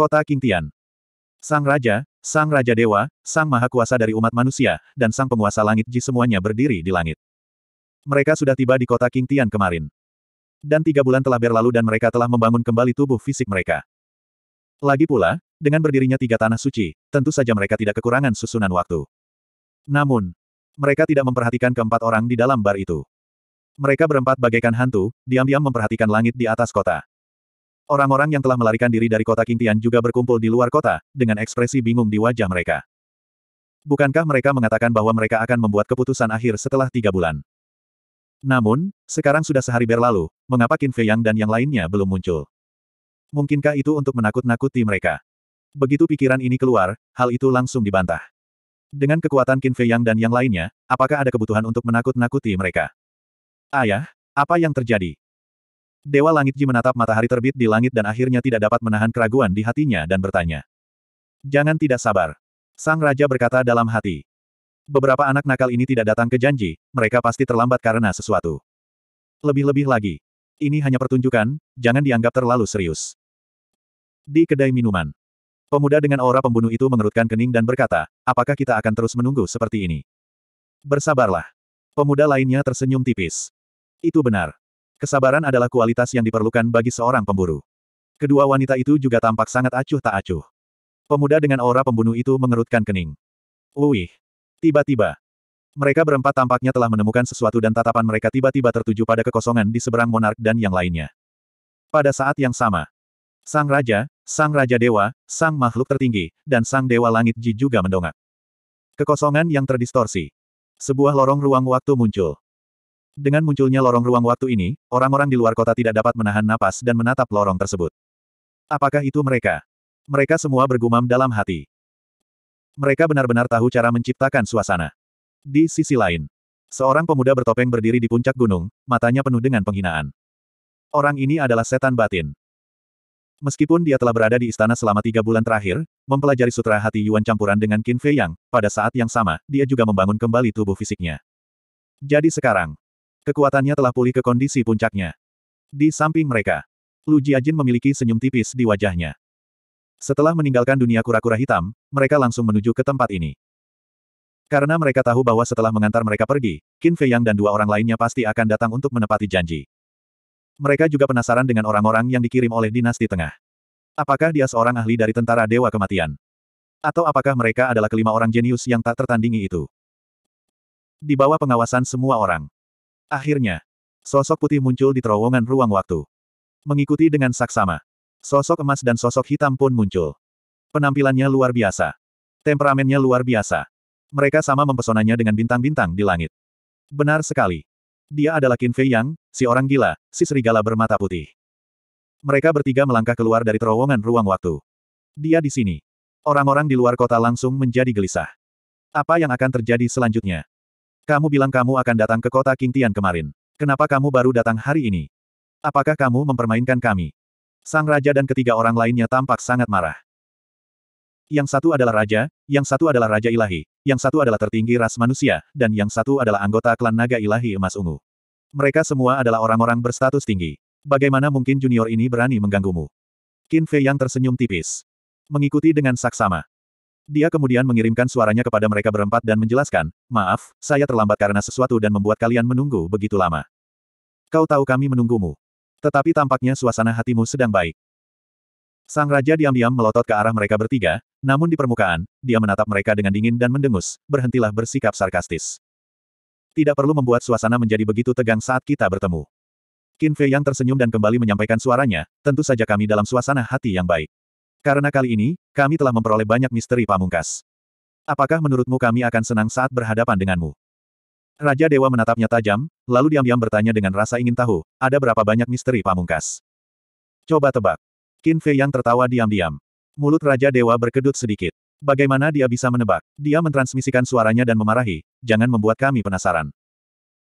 Kota Kintian, Sang Raja, Sang Raja Dewa, Sang Maha Kuasa dari umat manusia, dan Sang Penguasa Langit Ji semuanya berdiri di langit. Mereka sudah tiba di kota Kintian kemarin. Dan tiga bulan telah berlalu dan mereka telah membangun kembali tubuh fisik mereka. Lagi pula, dengan berdirinya tiga tanah suci, tentu saja mereka tidak kekurangan susunan waktu. Namun, mereka tidak memperhatikan keempat orang di dalam bar itu. Mereka berempat bagaikan hantu, diam-diam memperhatikan langit di atas kota. Orang-orang yang telah melarikan diri dari kota Kintian juga berkumpul di luar kota, dengan ekspresi bingung di wajah mereka. Bukankah mereka mengatakan bahwa mereka akan membuat keputusan akhir setelah tiga bulan? Namun, sekarang sudah sehari berlalu, mengapa Qin Fei Yang dan yang lainnya belum muncul? Mungkinkah itu untuk menakut-nakuti mereka? Begitu pikiran ini keluar, hal itu langsung dibantah. Dengan kekuatan Qin Fei Yang dan yang lainnya, apakah ada kebutuhan untuk menakut-nakuti mereka? Ayah, apa yang terjadi? Dewa Langit Ji menatap matahari terbit di langit dan akhirnya tidak dapat menahan keraguan di hatinya dan bertanya. Jangan tidak sabar. Sang Raja berkata dalam hati. Beberapa anak nakal ini tidak datang ke janji, mereka pasti terlambat karena sesuatu. Lebih-lebih lagi. Ini hanya pertunjukan, jangan dianggap terlalu serius. Di kedai minuman. Pemuda dengan aura pembunuh itu mengerutkan kening dan berkata, apakah kita akan terus menunggu seperti ini? Bersabarlah. Pemuda lainnya tersenyum tipis. Itu benar. Kesabaran adalah kualitas yang diperlukan bagi seorang pemburu. Kedua wanita itu juga tampak sangat acuh tak acuh. Pemuda dengan aura pembunuh itu mengerutkan kening. Wih. Tiba-tiba. Mereka berempat tampaknya telah menemukan sesuatu dan tatapan mereka tiba-tiba tertuju pada kekosongan di seberang monark dan yang lainnya. Pada saat yang sama, Sang Raja, Sang Raja Dewa, Sang Makhluk Tertinggi, dan Sang Dewa Langit Ji juga mendongak. Kekosongan yang terdistorsi. Sebuah lorong ruang waktu muncul. Dengan munculnya lorong ruang waktu ini, orang-orang di luar kota tidak dapat menahan napas dan menatap lorong tersebut. Apakah itu mereka? Mereka semua bergumam dalam hati. Mereka benar-benar tahu cara menciptakan suasana. Di sisi lain, seorang pemuda bertopeng berdiri di puncak gunung, matanya penuh dengan penghinaan. Orang ini adalah setan batin. Meskipun dia telah berada di istana selama tiga bulan terakhir, mempelajari sutra hati Yuan campuran dengan Qin Fei Yang, pada saat yang sama, dia juga membangun kembali tubuh fisiknya. Jadi sekarang, Kekuatannya telah pulih ke kondisi puncaknya. Di samping mereka, Lu Jiajin memiliki senyum tipis di wajahnya. Setelah meninggalkan dunia kura-kura hitam, mereka langsung menuju ke tempat ini. Karena mereka tahu bahwa setelah mengantar mereka pergi, Qin Fei Yang dan dua orang lainnya pasti akan datang untuk menepati janji. Mereka juga penasaran dengan orang-orang yang dikirim oleh dinasti tengah. Apakah dia seorang ahli dari tentara Dewa Kematian? Atau apakah mereka adalah kelima orang jenius yang tak tertandingi itu? Di bawah pengawasan semua orang, Akhirnya, sosok putih muncul di terowongan ruang waktu. Mengikuti dengan saksama. Sosok emas dan sosok hitam pun muncul. Penampilannya luar biasa. Temperamennya luar biasa. Mereka sama mempesonanya dengan bintang-bintang di langit. Benar sekali. Dia adalah Qin Fei Yang, si orang gila, si serigala bermata putih. Mereka bertiga melangkah keluar dari terowongan ruang waktu. Dia di sini. Orang-orang di luar kota langsung menjadi gelisah. Apa yang akan terjadi selanjutnya? Kamu bilang kamu akan datang ke kota Kintian kemarin. Kenapa kamu baru datang hari ini? Apakah kamu mempermainkan kami? Sang raja dan ketiga orang lainnya tampak sangat marah. Yang satu adalah raja, yang satu adalah raja ilahi, yang satu adalah tertinggi ras manusia, dan yang satu adalah anggota klan naga ilahi emas ungu. Mereka semua adalah orang-orang berstatus tinggi. Bagaimana mungkin junior ini berani mengganggumu? Qin Fei yang tersenyum tipis. Mengikuti dengan saksama. Dia kemudian mengirimkan suaranya kepada mereka berempat dan menjelaskan, maaf, saya terlambat karena sesuatu dan membuat kalian menunggu begitu lama. Kau tahu kami menunggumu. Tetapi tampaknya suasana hatimu sedang baik. Sang Raja diam-diam melotot ke arah mereka bertiga, namun di permukaan, dia menatap mereka dengan dingin dan mendengus, berhentilah bersikap sarkastis. Tidak perlu membuat suasana menjadi begitu tegang saat kita bertemu. Qin Fei yang tersenyum dan kembali menyampaikan suaranya, tentu saja kami dalam suasana hati yang baik. Karena kali ini, kami telah memperoleh banyak misteri pamungkas. Apakah menurutmu kami akan senang saat berhadapan denganmu? Raja Dewa menatapnya tajam, lalu diam-diam bertanya dengan rasa ingin tahu, ada berapa banyak misteri pamungkas? Coba tebak. Qin Fei yang tertawa diam-diam. Mulut Raja Dewa berkedut sedikit. Bagaimana dia bisa menebak? Dia mentransmisikan suaranya dan memarahi, jangan membuat kami penasaran.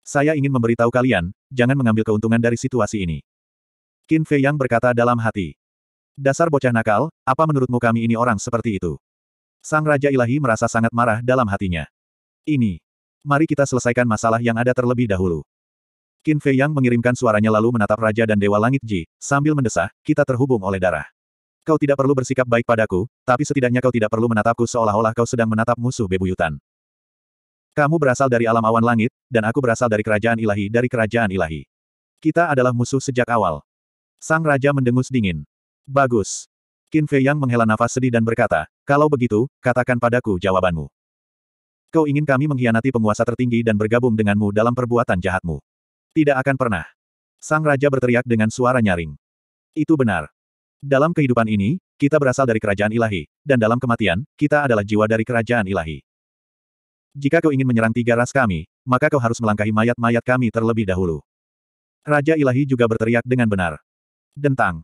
Saya ingin memberitahu kalian, jangan mengambil keuntungan dari situasi ini. Qin Fei Yang berkata dalam hati. Dasar bocah nakal, apa menurutmu kami ini orang seperti itu? Sang Raja Ilahi merasa sangat marah dalam hatinya. Ini. Mari kita selesaikan masalah yang ada terlebih dahulu. Qin Fei Yang mengirimkan suaranya lalu menatap Raja dan Dewa Langit Ji, sambil mendesah, kita terhubung oleh darah. Kau tidak perlu bersikap baik padaku, tapi setidaknya kau tidak perlu menatapku seolah-olah kau sedang menatap musuh bebuyutan. Kamu berasal dari alam awan langit, dan aku berasal dari kerajaan ilahi dari kerajaan ilahi. Kita adalah musuh sejak awal. Sang Raja mendengus dingin. Bagus. Qin Fei Yang menghela nafas sedih dan berkata, kalau begitu, katakan padaku jawabanmu. Kau ingin kami mengkhianati penguasa tertinggi dan bergabung denganmu dalam perbuatan jahatmu. Tidak akan pernah. Sang Raja berteriak dengan suara nyaring. Itu benar. Dalam kehidupan ini, kita berasal dari kerajaan ilahi, dan dalam kematian, kita adalah jiwa dari kerajaan ilahi. Jika kau ingin menyerang tiga ras kami, maka kau harus melangkahi mayat-mayat kami terlebih dahulu. Raja ilahi juga berteriak dengan benar. Dentang.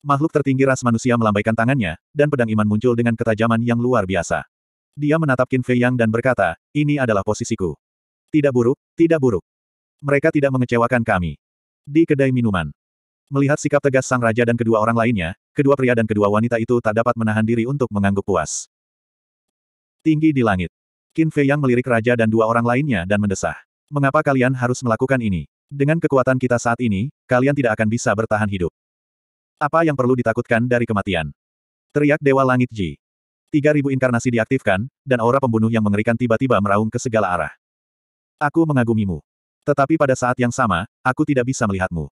Makhluk tertinggi ras manusia melambaikan tangannya, dan pedang iman muncul dengan ketajaman yang luar biasa. Dia menatap Qin Fei Yang dan berkata, ini adalah posisiku. Tidak buruk, tidak buruk. Mereka tidak mengecewakan kami. Di kedai minuman. Melihat sikap tegas sang raja dan kedua orang lainnya, kedua pria dan kedua wanita itu tak dapat menahan diri untuk mengangguk puas. Tinggi di langit. Qin Fei Yang melirik raja dan dua orang lainnya dan mendesah. Mengapa kalian harus melakukan ini? Dengan kekuatan kita saat ini, kalian tidak akan bisa bertahan hidup. Apa yang perlu ditakutkan dari kematian? Teriak Dewa Langit Ji. Tiga ribu inkarnasi diaktifkan, dan aura pembunuh yang mengerikan tiba-tiba meraung ke segala arah. Aku mengagumimu. Tetapi pada saat yang sama, aku tidak bisa melihatmu.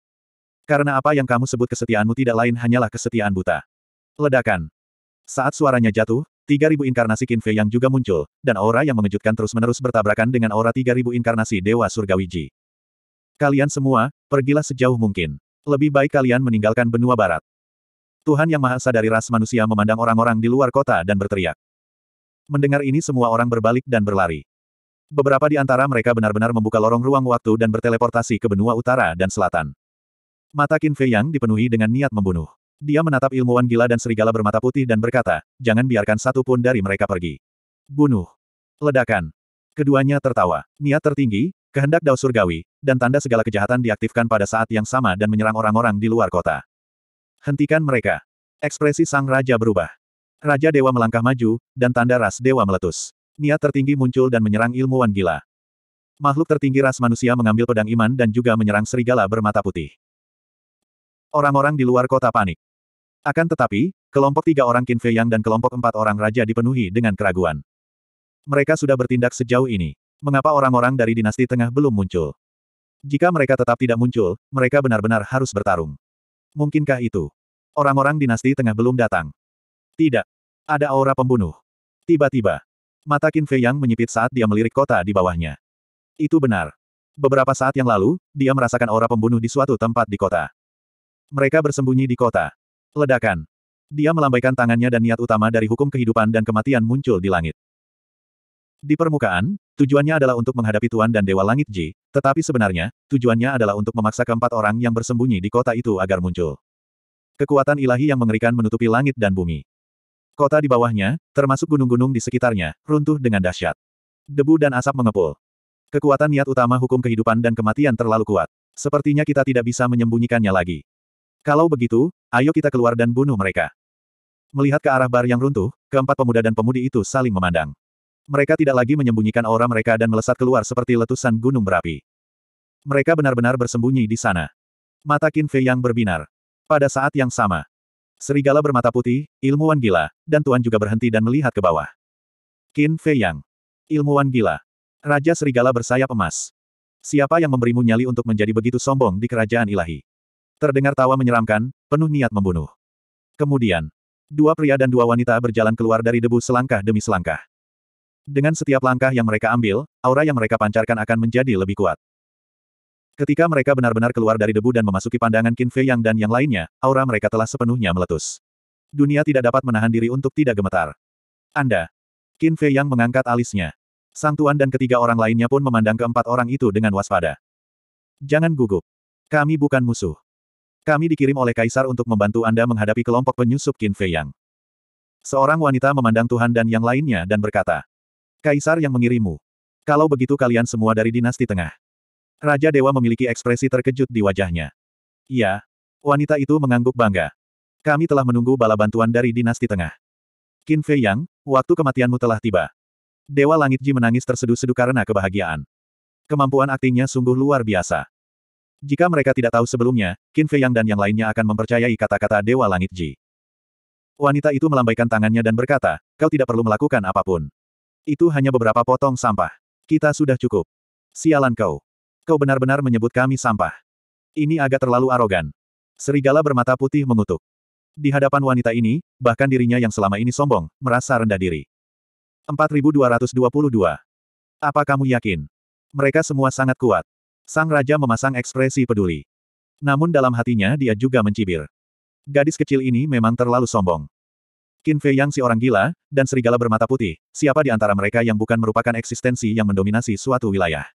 Karena apa yang kamu sebut kesetiaanmu tidak lain hanyalah kesetiaan buta. Ledakan. Saat suaranya jatuh, tiga ribu inkarnasi Kinfe yang juga muncul, dan aura yang mengejutkan terus-menerus bertabrakan dengan aura tiga ribu inkarnasi Dewa Surgawi Ji. Kalian semua, pergilah sejauh mungkin. Lebih baik kalian meninggalkan benua barat. Tuhan Yang Maha Esa dari ras manusia memandang orang-orang di luar kota dan berteriak. Mendengar ini semua orang berbalik dan berlari. Beberapa di antara mereka benar-benar membuka lorong ruang waktu dan berteleportasi ke benua utara dan selatan. Mata Qin Fei Yang dipenuhi dengan niat membunuh. Dia menatap ilmuwan gila dan serigala bermata putih dan berkata, jangan biarkan satu pun dari mereka pergi. Bunuh. Ledakan. Keduanya tertawa. Niat tertinggi, Kehendak Dao Surgawi, dan tanda segala kejahatan diaktifkan pada saat yang sama dan menyerang orang-orang di luar kota. Hentikan mereka. Ekspresi sang raja berubah. Raja Dewa melangkah maju, dan tanda ras Dewa meletus. Niat tertinggi muncul dan menyerang ilmuwan gila. Makhluk tertinggi ras manusia mengambil pedang iman dan juga menyerang serigala bermata putih. Orang-orang di luar kota panik. Akan tetapi, kelompok tiga orang Qin Fei Yang dan kelompok empat orang raja dipenuhi dengan keraguan. Mereka sudah bertindak sejauh ini. Mengapa orang-orang dari dinasti tengah belum muncul? Jika mereka tetap tidak muncul, mereka benar-benar harus bertarung. Mungkinkah itu? Orang-orang dinasti tengah belum datang. Tidak. Ada aura pembunuh. Tiba-tiba. Mata Qin Fei yang menyipit saat dia melirik kota di bawahnya. Itu benar. Beberapa saat yang lalu, dia merasakan aura pembunuh di suatu tempat di kota. Mereka bersembunyi di kota. Ledakan. Dia melambaikan tangannya dan niat utama dari hukum kehidupan dan kematian muncul di langit. Di permukaan, Tujuannya adalah untuk menghadapi Tuan dan Dewa Langit Ji, tetapi sebenarnya, tujuannya adalah untuk memaksa keempat orang yang bersembunyi di kota itu agar muncul. Kekuatan ilahi yang mengerikan menutupi langit dan bumi. Kota di bawahnya, termasuk gunung-gunung di sekitarnya, runtuh dengan dahsyat. Debu dan asap mengepul. Kekuatan niat utama hukum kehidupan dan kematian terlalu kuat. Sepertinya kita tidak bisa menyembunyikannya lagi. Kalau begitu, ayo kita keluar dan bunuh mereka. Melihat ke arah bar yang runtuh, keempat pemuda dan pemudi itu saling memandang. Mereka tidak lagi menyembunyikan aura mereka dan melesat keluar seperti letusan gunung berapi. Mereka benar-benar bersembunyi di sana. Mata Qin Fei yang berbinar. Pada saat yang sama, serigala bermata putih, ilmuwan gila, dan Tuan juga berhenti dan melihat ke bawah. Qin Fei Yang, ilmuwan gila, raja serigala bersayap emas. Siapa yang memberimu nyali untuk menjadi begitu sombong di kerajaan ilahi? Terdengar tawa menyeramkan, penuh niat membunuh. Kemudian, dua pria dan dua wanita berjalan keluar dari debu selangkah demi selangkah. Dengan setiap langkah yang mereka ambil, aura yang mereka pancarkan akan menjadi lebih kuat. Ketika mereka benar-benar keluar dari debu dan memasuki pandangan Qin Fei Yang dan yang lainnya, aura mereka telah sepenuhnya meletus. Dunia tidak dapat menahan diri untuk tidak gemetar. Anda. Qin Fei Yang mengangkat alisnya. Sang Tuan dan ketiga orang lainnya pun memandang keempat orang itu dengan waspada. Jangan gugup. Kami bukan musuh. Kami dikirim oleh Kaisar untuk membantu Anda menghadapi kelompok penyusup Qin Fei Yang. Seorang wanita memandang Tuhan dan yang lainnya dan berkata, Kaisar yang mengirimu. Kalau begitu kalian semua dari dinasti tengah. Raja Dewa memiliki ekspresi terkejut di wajahnya. Iya. Wanita itu mengangguk bangga. Kami telah menunggu bala bantuan dari dinasti tengah. Qin Fei Yang, waktu kematianmu telah tiba. Dewa Langit Ji menangis terseduh-seduh karena kebahagiaan. Kemampuan aktingnya sungguh luar biasa. Jika mereka tidak tahu sebelumnya, Qin Fei Yang dan yang lainnya akan mempercayai kata-kata Dewa Langit Ji. Wanita itu melambaikan tangannya dan berkata, kau tidak perlu melakukan apapun. Itu hanya beberapa potong sampah. Kita sudah cukup. Sialan kau. Kau benar-benar menyebut kami sampah. Ini agak terlalu arogan. Serigala bermata putih mengutuk. Di hadapan wanita ini, bahkan dirinya yang selama ini sombong, merasa rendah diri. 4222. Apa kamu yakin? Mereka semua sangat kuat. Sang Raja memasang ekspresi peduli. Namun dalam hatinya dia juga mencibir. Gadis kecil ini memang terlalu sombong. Qin Fei Yang si orang gila, dan serigala bermata putih, siapa di antara mereka yang bukan merupakan eksistensi yang mendominasi suatu wilayah.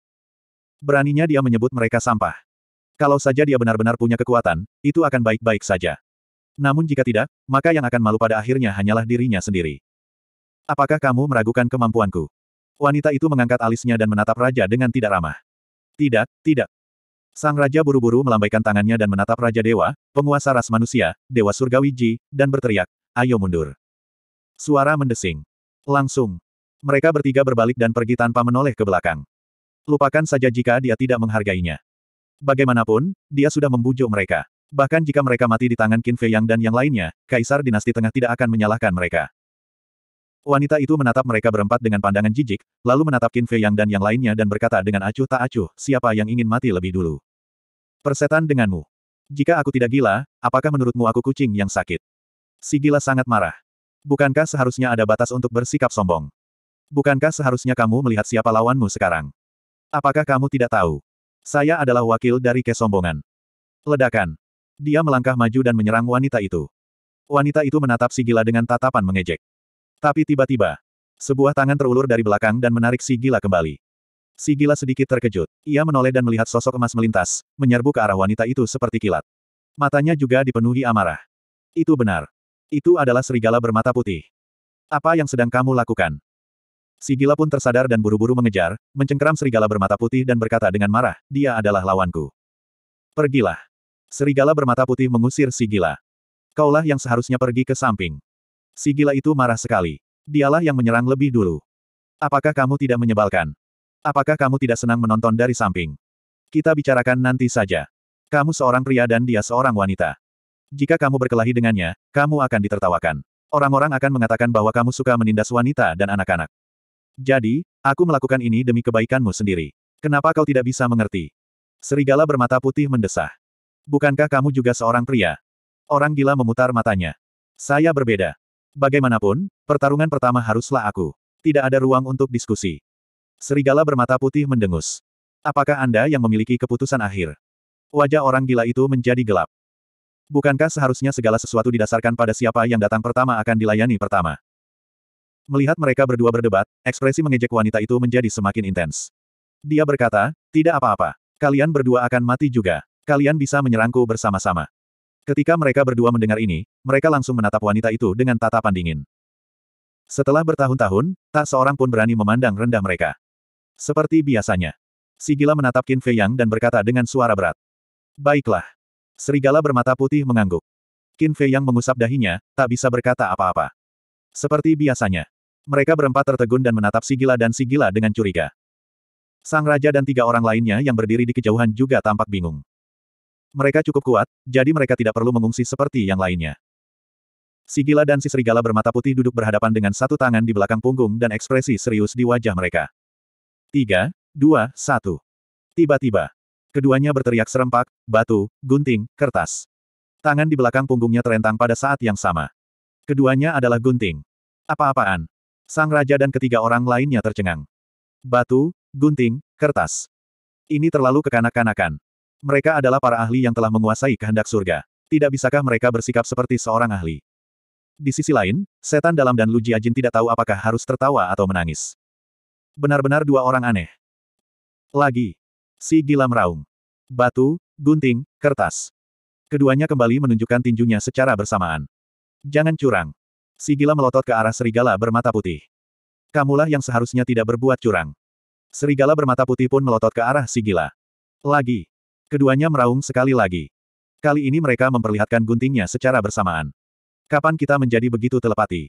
Beraninya dia menyebut mereka sampah. Kalau saja dia benar-benar punya kekuatan, itu akan baik-baik saja. Namun jika tidak, maka yang akan malu pada akhirnya hanyalah dirinya sendiri. Apakah kamu meragukan kemampuanku? Wanita itu mengangkat alisnya dan menatap raja dengan tidak ramah. Tidak, tidak. Sang raja buru-buru melambaikan tangannya dan menatap raja dewa, penguasa ras manusia, dewa surgawi Ji, dan berteriak, Ayo mundur. Suara mendesing. Langsung. Mereka bertiga berbalik dan pergi tanpa menoleh ke belakang. Lupakan saja jika dia tidak menghargainya. Bagaimanapun, dia sudah membujuk mereka. Bahkan jika mereka mati di tangan Qin Fei Yang dan yang lainnya, Kaisar Dinasti Tengah tidak akan menyalahkan mereka. Wanita itu menatap mereka berempat dengan pandangan jijik, lalu menatap Qin Fei Yang dan yang lainnya dan berkata dengan acuh tak acuh, siapa yang ingin mati lebih dulu? Persetan denganmu. Jika aku tidak gila, apakah menurutmu aku kucing yang sakit? Sigila sangat marah. Bukankah seharusnya ada batas untuk bersikap sombong? Bukankah seharusnya kamu melihat siapa lawanmu sekarang? Apakah kamu tidak tahu? Saya adalah wakil dari kesombongan. Ledakan. Dia melangkah maju dan menyerang wanita itu. Wanita itu menatap Sigila dengan tatapan mengejek. Tapi tiba-tiba, sebuah tangan terulur dari belakang dan menarik Sigila kembali. Sigila sedikit terkejut. Ia menoleh dan melihat sosok emas melintas, menyerbu ke arah wanita itu seperti kilat. Matanya juga dipenuhi amarah. Itu benar. Itu adalah serigala bermata putih. Apa yang sedang kamu lakukan? Sigila pun tersadar dan buru-buru mengejar, mencengkeram serigala bermata putih dan berkata dengan marah, dia adalah lawanku. Pergilah. Serigala bermata putih mengusir Sigila. Kaulah yang seharusnya pergi ke samping. Sigila itu marah sekali. Dialah yang menyerang lebih dulu. Apakah kamu tidak menyebalkan? Apakah kamu tidak senang menonton dari samping? Kita bicarakan nanti saja. Kamu seorang pria dan dia seorang wanita. Jika kamu berkelahi dengannya, kamu akan ditertawakan. Orang-orang akan mengatakan bahwa kamu suka menindas wanita dan anak-anak. Jadi, aku melakukan ini demi kebaikanmu sendiri. Kenapa kau tidak bisa mengerti? Serigala bermata putih mendesah. Bukankah kamu juga seorang pria? Orang gila memutar matanya. Saya berbeda. Bagaimanapun, pertarungan pertama haruslah aku. Tidak ada ruang untuk diskusi. Serigala bermata putih mendengus. Apakah Anda yang memiliki keputusan akhir? Wajah orang gila itu menjadi gelap. Bukankah seharusnya segala sesuatu didasarkan pada siapa yang datang pertama akan dilayani pertama? Melihat mereka berdua berdebat, ekspresi mengejek wanita itu menjadi semakin intens. Dia berkata, tidak apa-apa. Kalian berdua akan mati juga. Kalian bisa menyerangku bersama-sama. Ketika mereka berdua mendengar ini, mereka langsung menatap wanita itu dengan tatapan dingin. Setelah bertahun-tahun, tak seorang pun berani memandang rendah mereka. Seperti biasanya. Sigila menatap Qin Fei Yang dan berkata dengan suara berat. Baiklah, Serigala bermata putih mengangguk. Qin Fei yang mengusap dahinya, tak bisa berkata apa-apa. Seperti biasanya. Mereka berempat tertegun dan menatap Sigila dan Sigila dengan curiga. Sang Raja dan tiga orang lainnya yang berdiri di kejauhan juga tampak bingung. Mereka cukup kuat, jadi mereka tidak perlu mengungsi seperti yang lainnya. Sigila dan si serigala bermata putih duduk berhadapan dengan satu tangan di belakang punggung dan ekspresi serius di wajah mereka. Tiga, dua, satu. Tiba-tiba, Keduanya berteriak serempak, batu, gunting, kertas. Tangan di belakang punggungnya terentang pada saat yang sama. Keduanya adalah gunting. Apa-apaan? Sang raja dan ketiga orang lainnya tercengang. Batu, gunting, kertas. Ini terlalu kekanak-kanakan. Mereka adalah para ahli yang telah menguasai kehendak surga. Tidak bisakah mereka bersikap seperti seorang ahli? Di sisi lain, setan dalam dan luji ajin tidak tahu apakah harus tertawa atau menangis. Benar-benar dua orang aneh. Lagi, si gila meraung. Batu, gunting, kertas. Keduanya kembali menunjukkan tinjunya secara bersamaan. Jangan curang. Si gila melotot ke arah serigala bermata putih. Kamulah yang seharusnya tidak berbuat curang. Serigala bermata putih pun melotot ke arah si gila. Lagi. Keduanya meraung sekali lagi. Kali ini mereka memperlihatkan guntingnya secara bersamaan. Kapan kita menjadi begitu telepati?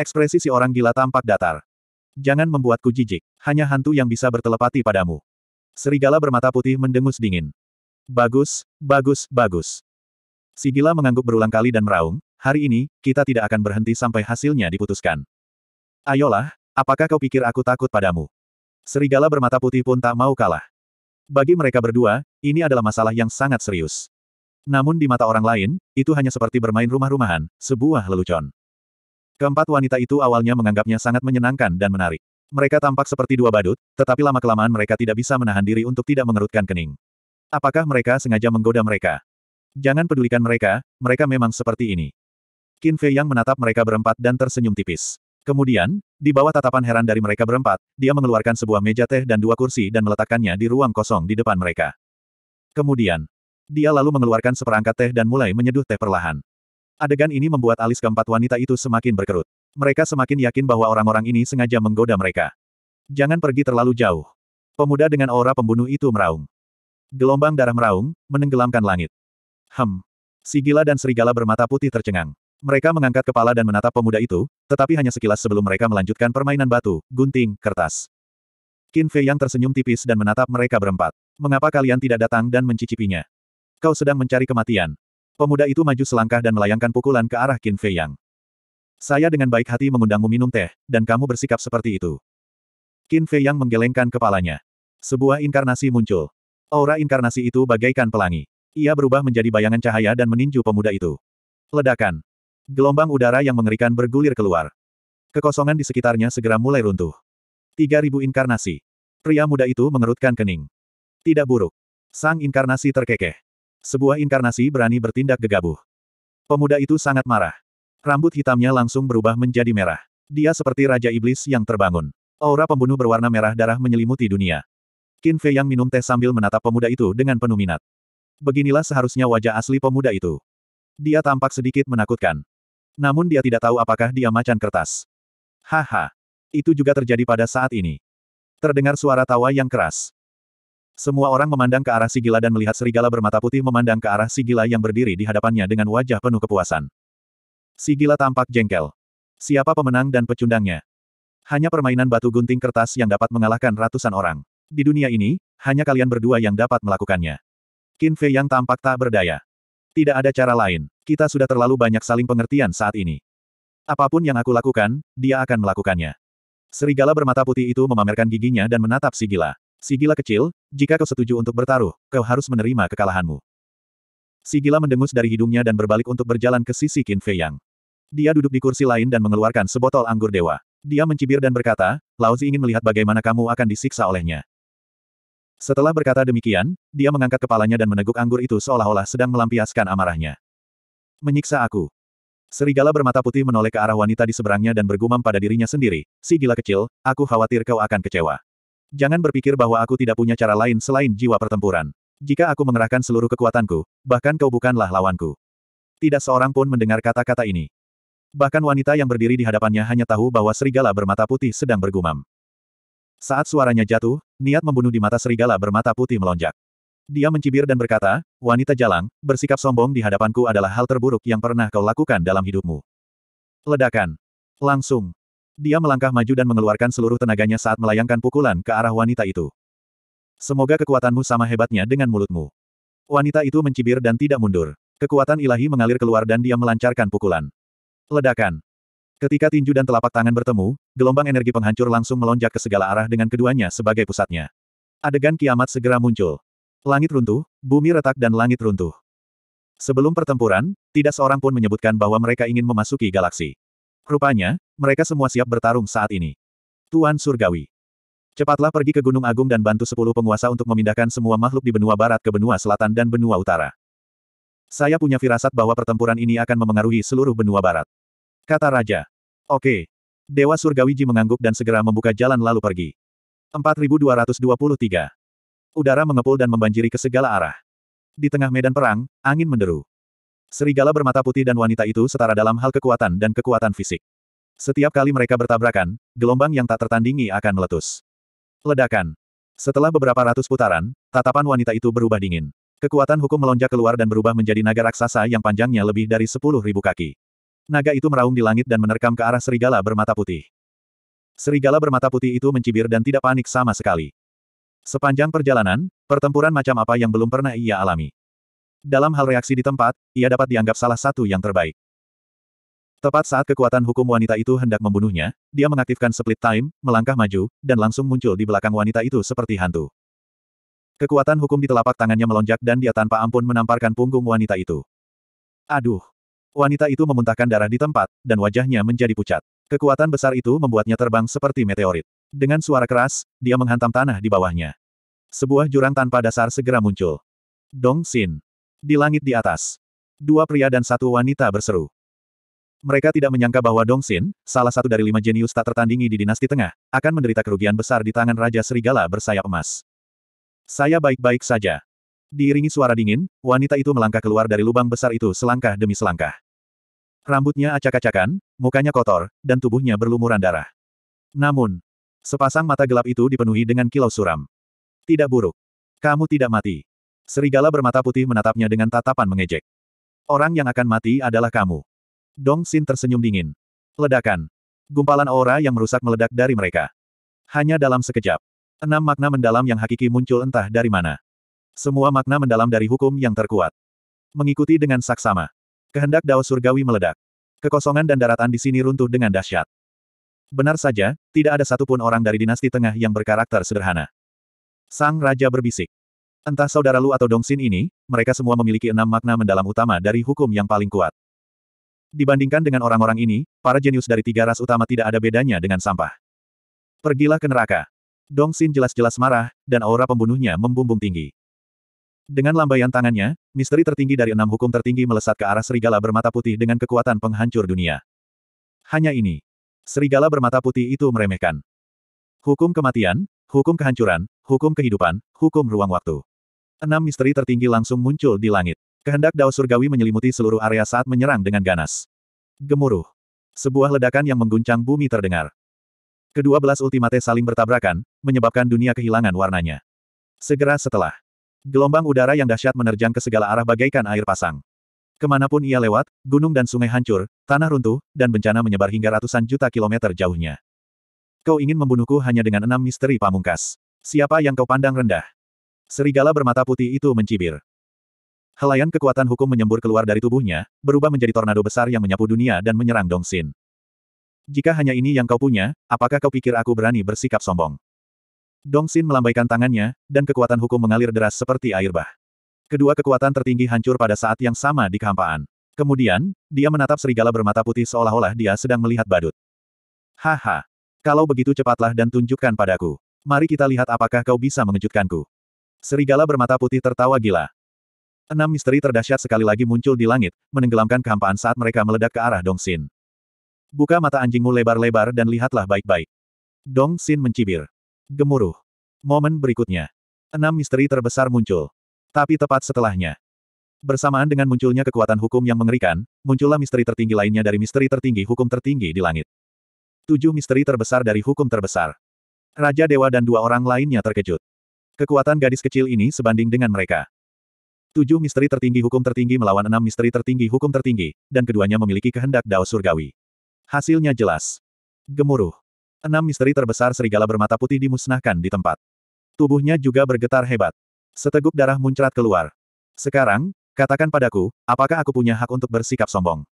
Ekspresi si orang gila tampak datar. Jangan membuatku jijik, hanya hantu yang bisa bertelepati padamu. Serigala bermata putih mendengus dingin. Bagus, bagus, bagus. Sigila mengangguk berulang kali dan meraung, hari ini, kita tidak akan berhenti sampai hasilnya diputuskan. Ayolah, apakah kau pikir aku takut padamu? Serigala bermata putih pun tak mau kalah. Bagi mereka berdua, ini adalah masalah yang sangat serius. Namun di mata orang lain, itu hanya seperti bermain rumah-rumahan, sebuah lelucon. Keempat wanita itu awalnya menganggapnya sangat menyenangkan dan menarik. Mereka tampak seperti dua badut, tetapi lama-kelamaan mereka tidak bisa menahan diri untuk tidak mengerutkan kening. Apakah mereka sengaja menggoda mereka? Jangan pedulikan mereka, mereka memang seperti ini. Qin Fei yang menatap mereka berempat dan tersenyum tipis. Kemudian, di bawah tatapan heran dari mereka berempat, dia mengeluarkan sebuah meja teh dan dua kursi dan meletakkannya di ruang kosong di depan mereka. Kemudian, dia lalu mengeluarkan seperangkat teh dan mulai menyeduh teh perlahan. Adegan ini membuat alis keempat wanita itu semakin berkerut. Mereka semakin yakin bahwa orang-orang ini sengaja menggoda mereka. Jangan pergi terlalu jauh. Pemuda dengan aura pembunuh itu meraung. Gelombang darah meraung, menenggelamkan langit. Hem. Sigila dan serigala bermata putih tercengang. Mereka mengangkat kepala dan menatap pemuda itu, tetapi hanya sekilas sebelum mereka melanjutkan permainan batu, gunting, kertas. Qin Fei yang tersenyum tipis dan menatap mereka berempat. Mengapa kalian tidak datang dan mencicipinya? Kau sedang mencari kematian. Pemuda itu maju selangkah dan melayangkan pukulan ke arah Qin Fei Yang. Saya dengan baik hati mengundangmu minum teh, dan kamu bersikap seperti itu. Qin Fei Yang menggelengkan kepalanya. Sebuah inkarnasi muncul. Aura inkarnasi itu bagaikan pelangi. Ia berubah menjadi bayangan cahaya dan meninju pemuda itu. Ledakan. Gelombang udara yang mengerikan bergulir keluar. Kekosongan di sekitarnya segera mulai runtuh. 3000 inkarnasi. Pria muda itu mengerutkan kening. Tidak buruk. Sang inkarnasi terkekeh. Sebuah inkarnasi berani bertindak gegabah. Pemuda itu sangat marah. Rambut hitamnya langsung berubah menjadi merah. Dia seperti Raja Iblis yang terbangun. Aura pembunuh berwarna merah darah menyelimuti dunia. Qin Fei yang minum teh sambil menatap pemuda itu dengan penuh minat. Beginilah seharusnya wajah asli pemuda itu. Dia tampak sedikit menakutkan. Namun dia tidak tahu apakah dia macan kertas. Haha. Itu juga terjadi pada saat ini. Terdengar suara tawa yang keras. Semua orang memandang ke arah si gila dan melihat serigala bermata putih memandang ke arah si gila yang berdiri di hadapannya dengan wajah penuh kepuasan. Sigila tampak jengkel. Siapa pemenang dan pecundangnya? Hanya permainan batu gunting kertas yang dapat mengalahkan ratusan orang. Di dunia ini, hanya kalian berdua yang dapat melakukannya. Qin Fei yang tampak tak berdaya. Tidak ada cara lain. Kita sudah terlalu banyak saling pengertian saat ini. Apapun yang aku lakukan, dia akan melakukannya. Serigala bermata putih itu memamerkan giginya dan menatap Sigila. Sigila kecil, jika kau setuju untuk bertaruh, kau harus menerima kekalahanmu. Sigila mendengus dari hidungnya dan berbalik untuk berjalan ke sisi Qin Fei Yang. Dia duduk di kursi lain dan mengeluarkan sebotol anggur dewa. Dia mencibir dan berkata, "Laozi ingin melihat bagaimana kamu akan disiksa olehnya. Setelah berkata demikian, dia mengangkat kepalanya dan meneguk anggur itu seolah-olah sedang melampiaskan amarahnya. Menyiksa aku. Serigala bermata putih menoleh ke arah wanita di seberangnya dan bergumam pada dirinya sendiri, si gila kecil, aku khawatir kau akan kecewa. Jangan berpikir bahwa aku tidak punya cara lain selain jiwa pertempuran jika aku mengerahkan seluruh kekuatanku, bahkan kau bukanlah lawanku. Tidak seorang pun mendengar kata-kata ini. Bahkan wanita yang berdiri di hadapannya hanya tahu bahwa serigala bermata putih sedang bergumam. Saat suaranya jatuh, niat membunuh di mata serigala bermata putih melonjak. Dia mencibir dan berkata, wanita jalang, bersikap sombong di hadapanku adalah hal terburuk yang pernah kau lakukan dalam hidupmu. Ledakan. Langsung. Dia melangkah maju dan mengeluarkan seluruh tenaganya saat melayangkan pukulan ke arah wanita itu. Semoga kekuatanmu sama hebatnya dengan mulutmu. Wanita itu mencibir dan tidak mundur. Kekuatan ilahi mengalir keluar dan dia melancarkan pukulan. Ledakan. Ketika tinju dan telapak tangan bertemu, gelombang energi penghancur langsung melonjak ke segala arah dengan keduanya sebagai pusatnya. Adegan kiamat segera muncul. Langit runtuh, bumi retak dan langit runtuh. Sebelum pertempuran, tidak seorang pun menyebutkan bahwa mereka ingin memasuki galaksi. Rupanya, mereka semua siap bertarung saat ini. Tuan Surgawi. Cepatlah pergi ke Gunung Agung dan bantu sepuluh penguasa untuk memindahkan semua makhluk di benua barat ke benua selatan dan benua utara. Saya punya firasat bahwa pertempuran ini akan memengaruhi seluruh benua barat. Kata Raja. Oke. Dewa Surgawiji mengangguk dan segera membuka jalan lalu pergi. 4223. Udara mengepul dan membanjiri ke segala arah. Di tengah medan perang, angin menderu. Serigala bermata putih dan wanita itu setara dalam hal kekuatan dan kekuatan fisik. Setiap kali mereka bertabrakan, gelombang yang tak tertandingi akan meletus. Ledakan. Setelah beberapa ratus putaran, tatapan wanita itu berubah dingin. Kekuatan hukum melonjak keluar dan berubah menjadi naga raksasa yang panjangnya lebih dari sepuluh ribu kaki. Naga itu meraung di langit dan menerkam ke arah serigala bermata putih. Serigala bermata putih itu mencibir dan tidak panik sama sekali. Sepanjang perjalanan, pertempuran macam apa yang belum pernah ia alami. Dalam hal reaksi di tempat, ia dapat dianggap salah satu yang terbaik. Tepat saat kekuatan hukum wanita itu hendak membunuhnya, dia mengaktifkan split time, melangkah maju, dan langsung muncul di belakang wanita itu seperti hantu. Kekuatan hukum di telapak tangannya melonjak dan dia tanpa ampun menamparkan punggung wanita itu. Aduh! Wanita itu memuntahkan darah di tempat, dan wajahnya menjadi pucat. Kekuatan besar itu membuatnya terbang seperti meteorit. Dengan suara keras, dia menghantam tanah di bawahnya. Sebuah jurang tanpa dasar segera muncul. Dong Xin. Di langit di atas. Dua pria dan satu wanita berseru. Mereka tidak menyangka bahwa Dong Xin, salah satu dari lima jenius tak tertandingi di dinasti tengah, akan menderita kerugian besar di tangan Raja Serigala bersayap emas. Saya baik-baik saja. Diiringi suara dingin, wanita itu melangkah keluar dari lubang besar itu selangkah demi selangkah. Rambutnya acak-acakan, mukanya kotor, dan tubuhnya berlumuran darah. Namun, sepasang mata gelap itu dipenuhi dengan kilau suram. Tidak buruk. Kamu tidak mati. Serigala bermata putih menatapnya dengan tatapan mengejek. Orang yang akan mati adalah kamu. Dong Xin tersenyum dingin. Ledakan. Gumpalan aura yang merusak meledak dari mereka. Hanya dalam sekejap. Enam makna mendalam yang hakiki muncul entah dari mana. Semua makna mendalam dari hukum yang terkuat. Mengikuti dengan saksama. Kehendak Dao Surgawi meledak. Kekosongan dan daratan di sini runtuh dengan dahsyat. Benar saja, tidak ada satupun orang dari dinasti tengah yang berkarakter sederhana. Sang Raja berbisik. Entah saudara Lu atau Dong Xin ini, mereka semua memiliki enam makna mendalam utama dari hukum yang paling kuat. Dibandingkan dengan orang-orang ini, para jenius dari tiga ras utama tidak ada bedanya dengan sampah. Pergilah ke neraka. Dong Xin jelas-jelas marah, dan aura pembunuhnya membumbung tinggi. Dengan lambaian tangannya, misteri tertinggi dari enam hukum tertinggi melesat ke arah serigala bermata putih dengan kekuatan penghancur dunia. Hanya ini. Serigala bermata putih itu meremehkan. Hukum kematian, hukum kehancuran, hukum kehidupan, hukum ruang waktu. Enam misteri tertinggi langsung muncul di langit. Kehendak dao surgawi menyelimuti seluruh area saat menyerang dengan ganas. Gemuruh. Sebuah ledakan yang mengguncang bumi terdengar. Kedua belas ultimate saling bertabrakan, menyebabkan dunia kehilangan warnanya. Segera setelah, gelombang udara yang dahsyat menerjang ke segala arah bagaikan air pasang. Kemanapun ia lewat, gunung dan sungai hancur, tanah runtuh, dan bencana menyebar hingga ratusan juta kilometer jauhnya. Kau ingin membunuhku hanya dengan enam misteri pamungkas. Siapa yang kau pandang rendah? Serigala bermata putih itu mencibir. Helaian kekuatan hukum menyembur keluar dari tubuhnya, berubah menjadi tornado besar yang menyapu dunia dan menyerang Dong Xin. Jika hanya ini yang kau punya, apakah kau pikir aku berani bersikap sombong? Dong Xin melambaikan tangannya, dan kekuatan hukum mengalir deras seperti air bah. Kedua kekuatan tertinggi hancur pada saat yang sama di kehampaan. Kemudian, dia menatap serigala bermata putih seolah-olah dia sedang melihat badut. Haha. Kalau begitu cepatlah dan tunjukkan padaku. Mari kita lihat apakah kau bisa mengejutkanku. Serigala bermata putih tertawa gila. Enam misteri terdahsyat sekali lagi muncul di langit, menenggelamkan kehampaan saat mereka meledak ke arah Dong Xin. Buka mata anjingmu lebar-lebar dan lihatlah baik-baik. Dong Xin mencibir. Gemuruh. Momen berikutnya. Enam misteri terbesar muncul. Tapi tepat setelahnya. Bersamaan dengan munculnya kekuatan hukum yang mengerikan, muncullah misteri tertinggi lainnya dari misteri tertinggi hukum tertinggi di langit. Tujuh misteri terbesar dari hukum terbesar. Raja Dewa dan dua orang lainnya terkejut. Kekuatan gadis kecil ini sebanding dengan mereka. Tujuh misteri tertinggi hukum tertinggi melawan enam misteri tertinggi hukum tertinggi, dan keduanya memiliki kehendak dao surgawi. Hasilnya jelas. Gemuruh. Enam misteri terbesar serigala bermata putih dimusnahkan di tempat. Tubuhnya juga bergetar hebat. Seteguk darah muncrat keluar. Sekarang, katakan padaku, apakah aku punya hak untuk bersikap sombong?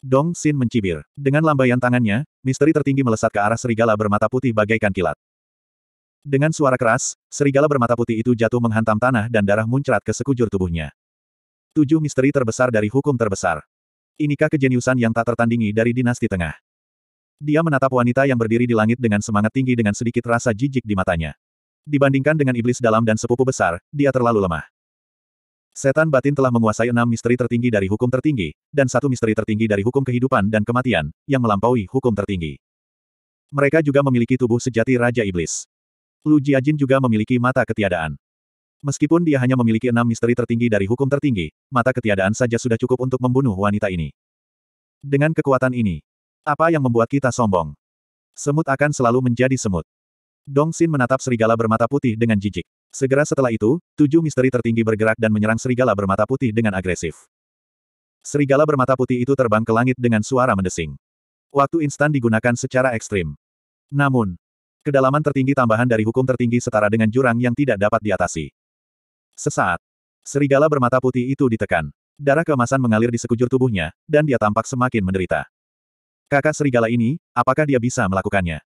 Dong Xin mencibir. Dengan lambaian tangannya, misteri tertinggi melesat ke arah serigala bermata putih bagaikan kilat. Dengan suara keras, serigala bermata putih itu jatuh menghantam tanah dan darah muncrat ke sekujur tubuhnya. Tujuh misteri terbesar dari hukum terbesar. Inikah kejeniusan yang tak tertandingi dari dinasti tengah? Dia menatap wanita yang berdiri di langit dengan semangat tinggi dengan sedikit rasa jijik di matanya. Dibandingkan dengan iblis dalam dan sepupu besar, dia terlalu lemah. Setan batin telah menguasai enam misteri tertinggi dari hukum tertinggi, dan satu misteri tertinggi dari hukum kehidupan dan kematian, yang melampaui hukum tertinggi. Mereka juga memiliki tubuh sejati Raja Iblis. Lu Jiajin juga memiliki mata ketiadaan. Meskipun dia hanya memiliki enam misteri tertinggi dari hukum tertinggi, mata ketiadaan saja sudah cukup untuk membunuh wanita ini. Dengan kekuatan ini, apa yang membuat kita sombong? Semut akan selalu menjadi semut. Dong Xin menatap serigala bermata putih dengan jijik. Segera setelah itu, tujuh misteri tertinggi bergerak dan menyerang serigala bermata putih dengan agresif. Serigala bermata putih itu terbang ke langit dengan suara mendesing. Waktu instan digunakan secara ekstrim. Namun, Kedalaman tertinggi tambahan dari hukum tertinggi setara dengan jurang yang tidak dapat diatasi. Sesaat. Serigala bermata putih itu ditekan. Darah keemasan mengalir di sekujur tubuhnya, dan dia tampak semakin menderita. Kakak serigala ini, apakah dia bisa melakukannya?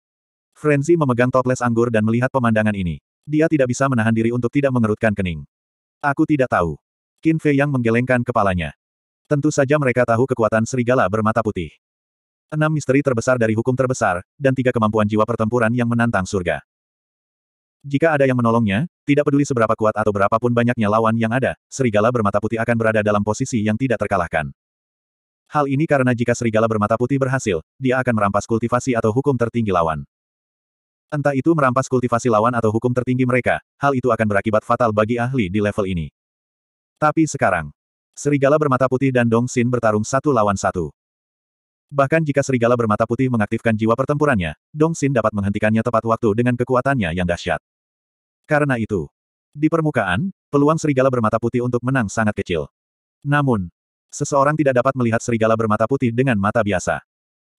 Frenzy memegang toples anggur dan melihat pemandangan ini. Dia tidak bisa menahan diri untuk tidak mengerutkan kening. Aku tidak tahu. Qin Fei yang menggelengkan kepalanya. Tentu saja mereka tahu kekuatan serigala bermata putih. Enam misteri terbesar dari hukum terbesar, dan tiga kemampuan jiwa pertempuran yang menantang surga. Jika ada yang menolongnya, tidak peduli seberapa kuat atau berapapun banyaknya lawan yang ada, serigala bermata putih akan berada dalam posisi yang tidak terkalahkan. Hal ini karena jika serigala bermata putih berhasil, dia akan merampas kultivasi atau hukum tertinggi lawan. Entah itu merampas kultivasi lawan atau hukum tertinggi mereka, hal itu akan berakibat fatal bagi ahli di level ini. Tapi sekarang, serigala bermata putih dan Dong Xin bertarung satu lawan satu. Bahkan jika serigala bermata putih mengaktifkan jiwa pertempurannya, Dong Xin dapat menghentikannya tepat waktu dengan kekuatannya yang dahsyat. Karena itu, di permukaan, peluang serigala bermata putih untuk menang sangat kecil. Namun, seseorang tidak dapat melihat serigala bermata putih dengan mata biasa.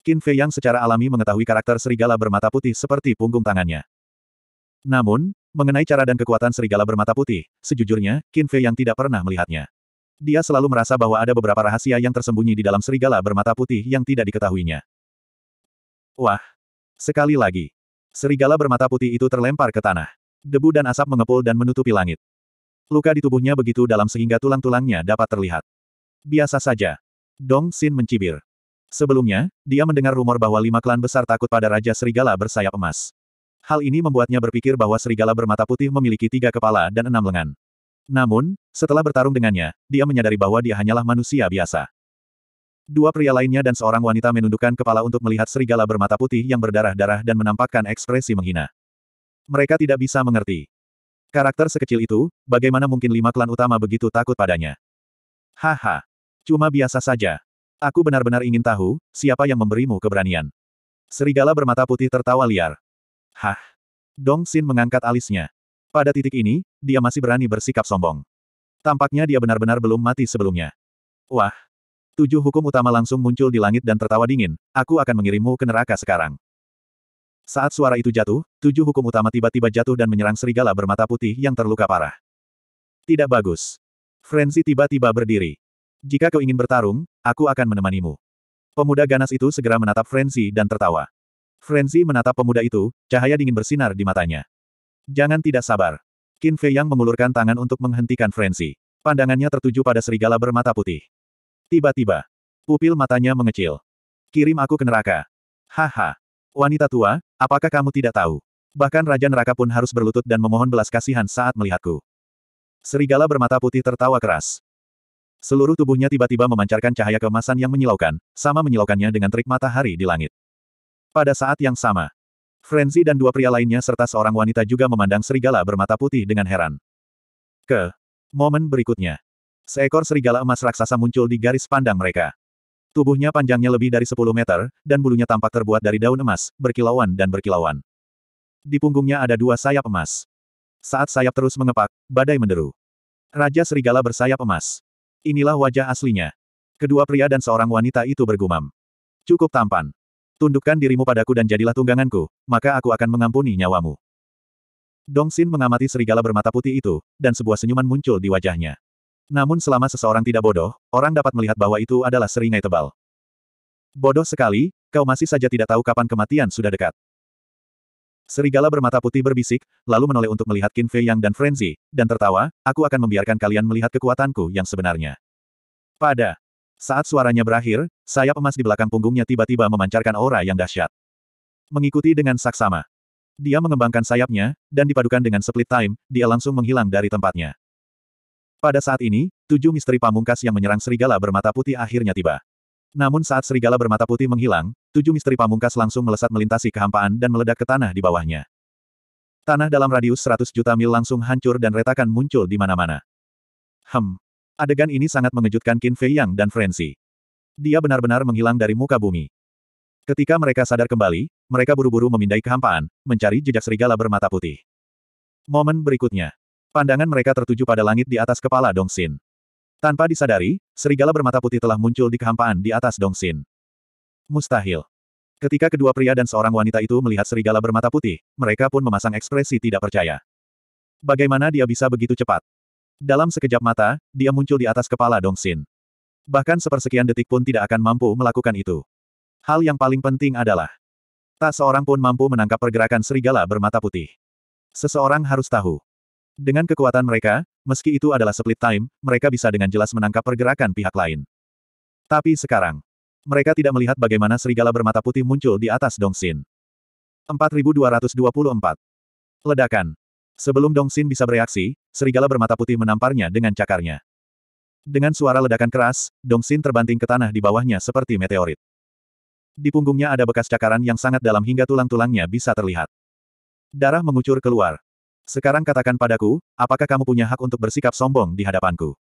Qin Fei yang secara alami mengetahui karakter serigala bermata putih seperti punggung tangannya. Namun, mengenai cara dan kekuatan serigala bermata putih, sejujurnya, Qin Fei yang tidak pernah melihatnya. Dia selalu merasa bahwa ada beberapa rahasia yang tersembunyi di dalam serigala bermata putih yang tidak diketahuinya. Wah! Sekali lagi. Serigala bermata putih itu terlempar ke tanah. Debu dan asap mengepul dan menutupi langit. Luka di tubuhnya begitu dalam sehingga tulang-tulangnya dapat terlihat. Biasa saja. Dong Xin mencibir. Sebelumnya, dia mendengar rumor bahwa lima klan besar takut pada Raja Serigala bersayap emas. Hal ini membuatnya berpikir bahwa serigala bermata putih memiliki tiga kepala dan enam lengan. Namun, setelah bertarung dengannya, dia menyadari bahwa dia hanyalah manusia biasa. Dua pria lainnya dan seorang wanita menundukkan kepala untuk melihat serigala bermata putih yang berdarah-darah dan menampakkan ekspresi menghina. Mereka tidak bisa mengerti. Karakter sekecil itu, bagaimana mungkin lima klan utama begitu takut padanya? Haha. Cuma biasa saja. Aku benar-benar ingin tahu, siapa yang memberimu keberanian. Serigala bermata putih tertawa liar. Hah. Dong Xin mengangkat alisnya. Pada titik ini, dia masih berani bersikap sombong. Tampaknya dia benar-benar belum mati sebelumnya. Wah! Tujuh hukum utama langsung muncul di langit dan tertawa dingin, aku akan mengirimmu ke neraka sekarang. Saat suara itu jatuh, tujuh hukum utama tiba-tiba jatuh dan menyerang serigala bermata putih yang terluka parah. Tidak bagus. Frenzy tiba-tiba berdiri. Jika kau ingin bertarung, aku akan menemanimu. Pemuda ganas itu segera menatap Frenzy dan tertawa. Frenzy menatap pemuda itu, cahaya dingin bersinar di matanya. Jangan tidak sabar. Qin Fei Yang mengulurkan tangan untuk menghentikan frenzy. Pandangannya tertuju pada serigala bermata putih. Tiba-tiba, pupil matanya mengecil. Kirim aku ke neraka. Haha. Wanita tua, apakah kamu tidak tahu? Bahkan Raja Neraka pun harus berlutut dan memohon belas kasihan saat melihatku. Serigala bermata putih tertawa keras. Seluruh tubuhnya tiba-tiba memancarkan cahaya kemasan yang menyilaukan, sama menyilaukannya dengan terik matahari di langit. Pada saat yang sama, Frenzy dan dua pria lainnya serta seorang wanita juga memandang serigala bermata putih dengan heran. Ke momen berikutnya, seekor serigala emas raksasa muncul di garis pandang mereka. Tubuhnya panjangnya lebih dari 10 meter, dan bulunya tampak terbuat dari daun emas, berkilauan dan berkilauan. Di punggungnya ada dua sayap emas. Saat sayap terus mengepak, badai menderu. Raja serigala bersayap emas. Inilah wajah aslinya. Kedua pria dan seorang wanita itu bergumam. Cukup tampan. Tundukkan dirimu padaku dan jadilah tungganganku, maka aku akan mengampuni nyawamu. Dong Xin mengamati serigala bermata putih itu, dan sebuah senyuman muncul di wajahnya. Namun selama seseorang tidak bodoh, orang dapat melihat bahwa itu adalah seringai tebal. Bodoh sekali, kau masih saja tidak tahu kapan kematian sudah dekat. Serigala bermata putih berbisik, lalu menoleh untuk melihat Qin Fei Yang dan Frenzy, dan tertawa, aku akan membiarkan kalian melihat kekuatanku yang sebenarnya. Pada saat suaranya berakhir, sayap emas di belakang punggungnya tiba-tiba memancarkan aura yang dahsyat. Mengikuti dengan saksama. Dia mengembangkan sayapnya, dan dipadukan dengan split time, dia langsung menghilang dari tempatnya. Pada saat ini, tujuh misteri pamungkas yang menyerang serigala bermata putih akhirnya tiba. Namun saat serigala bermata putih menghilang, tujuh misteri pamungkas langsung melesat melintasi kehampaan dan meledak ke tanah di bawahnya. Tanah dalam radius 100 juta mil langsung hancur dan retakan muncul di mana-mana. Hem, Adegan ini sangat mengejutkan Qin Fei Yang dan Frenzy. Dia benar-benar menghilang dari muka bumi. Ketika mereka sadar kembali, mereka buru-buru memindai kehampaan, mencari jejak serigala bermata putih. Momen berikutnya. Pandangan mereka tertuju pada langit di atas kepala Dong Xin. Tanpa disadari, serigala bermata putih telah muncul di kehampaan di atas Dong Xin. Mustahil. Ketika kedua pria dan seorang wanita itu melihat serigala bermata putih, mereka pun memasang ekspresi tidak percaya. Bagaimana dia bisa begitu cepat? Dalam sekejap mata, dia muncul di atas kepala Dong Xin. Bahkan sepersekian detik pun tidak akan mampu melakukan itu. Hal yang paling penting adalah, tak seorang pun mampu menangkap pergerakan serigala bermata putih. Seseorang harus tahu. Dengan kekuatan mereka, meski itu adalah split time, mereka bisa dengan jelas menangkap pergerakan pihak lain. Tapi sekarang, mereka tidak melihat bagaimana serigala bermata putih muncul di atas Dong Xin. 4224. Ledakan. Sebelum Dong Xin bisa bereaksi, serigala bermata putih menamparnya dengan cakarnya. Dengan suara ledakan keras, Dong Xin terbanting ke tanah di bawahnya seperti meteorit. Di punggungnya ada bekas cakaran yang sangat dalam hingga tulang-tulangnya bisa terlihat. Darah mengucur keluar. Sekarang katakan padaku, apakah kamu punya hak untuk bersikap sombong di hadapanku?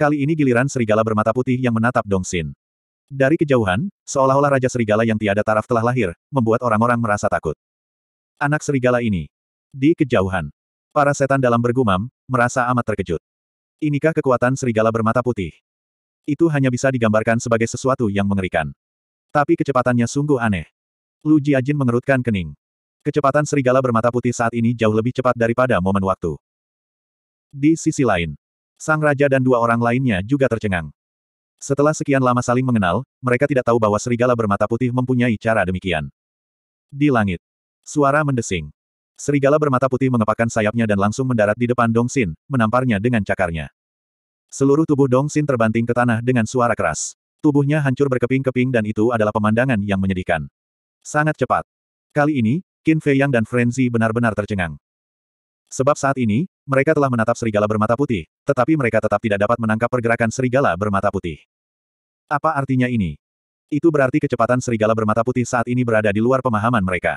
Kali ini giliran serigala bermata putih yang menatap Dong Xin. Dari kejauhan, seolah-olah Raja Serigala yang tiada taraf telah lahir, membuat orang-orang merasa takut. Anak serigala ini. Di kejauhan, Para setan dalam bergumam, merasa amat terkejut. Inikah kekuatan serigala bermata putih? Itu hanya bisa digambarkan sebagai sesuatu yang mengerikan. Tapi kecepatannya sungguh aneh. Lu Jiajin mengerutkan kening. Kecepatan serigala bermata putih saat ini jauh lebih cepat daripada momen waktu. Di sisi lain, sang raja dan dua orang lainnya juga tercengang. Setelah sekian lama saling mengenal, mereka tidak tahu bahwa serigala bermata putih mempunyai cara demikian. Di langit, suara mendesing. Serigala bermata putih mengepakkan sayapnya dan langsung mendarat di depan Dong Xin, menamparnya dengan cakarnya. Seluruh tubuh Dong Xin terbanting ke tanah dengan suara keras. Tubuhnya hancur berkeping-keping dan itu adalah pemandangan yang menyedihkan. Sangat cepat. Kali ini, Qin Fei Yang dan Frenzy benar-benar tercengang. Sebab saat ini, mereka telah menatap serigala bermata putih, tetapi mereka tetap tidak dapat menangkap pergerakan serigala bermata putih. Apa artinya ini? Itu berarti kecepatan serigala bermata putih saat ini berada di luar pemahaman mereka.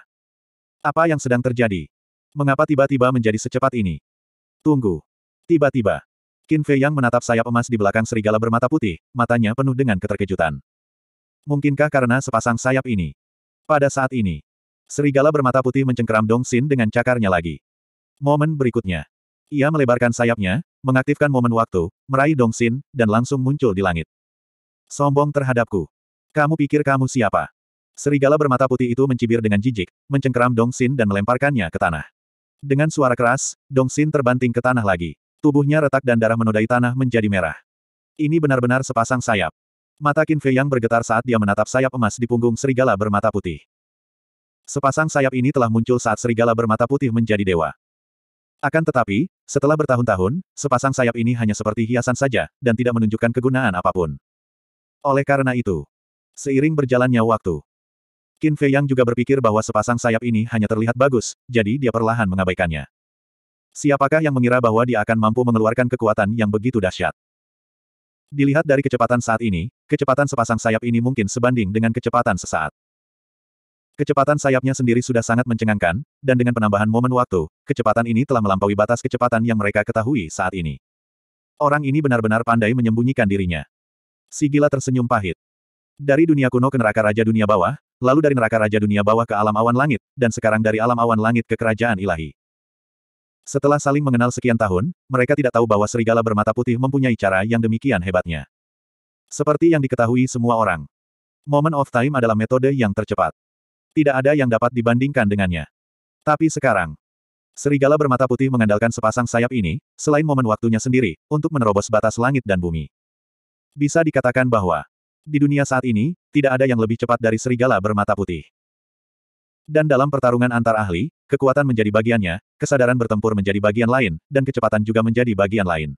Apa yang sedang terjadi? Mengapa tiba-tiba menjadi secepat ini? Tunggu. Tiba-tiba. Qin Fei Yang menatap sayap emas di belakang serigala bermata putih, matanya penuh dengan keterkejutan. Mungkinkah karena sepasang sayap ini? Pada saat ini, serigala bermata putih mencengkeram Dong Xin dengan cakarnya lagi. Momen berikutnya. Ia melebarkan sayapnya, mengaktifkan momen waktu, meraih Dong Xin, dan langsung muncul di langit. Sombong terhadapku. Kamu pikir kamu siapa? Serigala bermata putih itu mencibir dengan jijik, mencengkeram Dong Xin dan melemparkannya ke tanah. Dengan suara keras, Dong Xin terbanting ke tanah lagi. Tubuhnya retak dan darah menodai tanah menjadi merah. Ini benar-benar sepasang sayap. Mata Qin Fei yang bergetar saat dia menatap sayap emas di punggung serigala bermata putih. Sepasang sayap ini telah muncul saat serigala bermata putih menjadi dewa. Akan tetapi, setelah bertahun-tahun, sepasang sayap ini hanya seperti hiasan saja, dan tidak menunjukkan kegunaan apapun. Oleh karena itu, seiring berjalannya waktu, Qin Fei Yang juga berpikir bahwa sepasang sayap ini hanya terlihat bagus, jadi dia perlahan mengabaikannya. Siapakah yang mengira bahwa dia akan mampu mengeluarkan kekuatan yang begitu dahsyat? Dilihat dari kecepatan saat ini, kecepatan sepasang sayap ini mungkin sebanding dengan kecepatan sesaat. Kecepatan sayapnya sendiri sudah sangat mencengangkan, dan dengan penambahan momen waktu, kecepatan ini telah melampaui batas kecepatan yang mereka ketahui saat ini. Orang ini benar-benar pandai menyembunyikan dirinya. Sigila tersenyum pahit. Dari dunia kuno ke neraka Raja Dunia Bawah, lalu dari neraka Raja Dunia bawah ke alam awan langit, dan sekarang dari alam awan langit ke kerajaan ilahi. Setelah saling mengenal sekian tahun, mereka tidak tahu bahwa serigala bermata putih mempunyai cara yang demikian hebatnya. Seperti yang diketahui semua orang. Moment of time adalah metode yang tercepat. Tidak ada yang dapat dibandingkan dengannya. Tapi sekarang, serigala bermata putih mengandalkan sepasang sayap ini, selain momen waktunya sendiri, untuk menerobos batas langit dan bumi. Bisa dikatakan bahwa di dunia saat ini, tidak ada yang lebih cepat dari serigala bermata putih. Dan dalam pertarungan antar ahli, kekuatan menjadi bagiannya, kesadaran bertempur menjadi bagian lain, dan kecepatan juga menjadi bagian lain.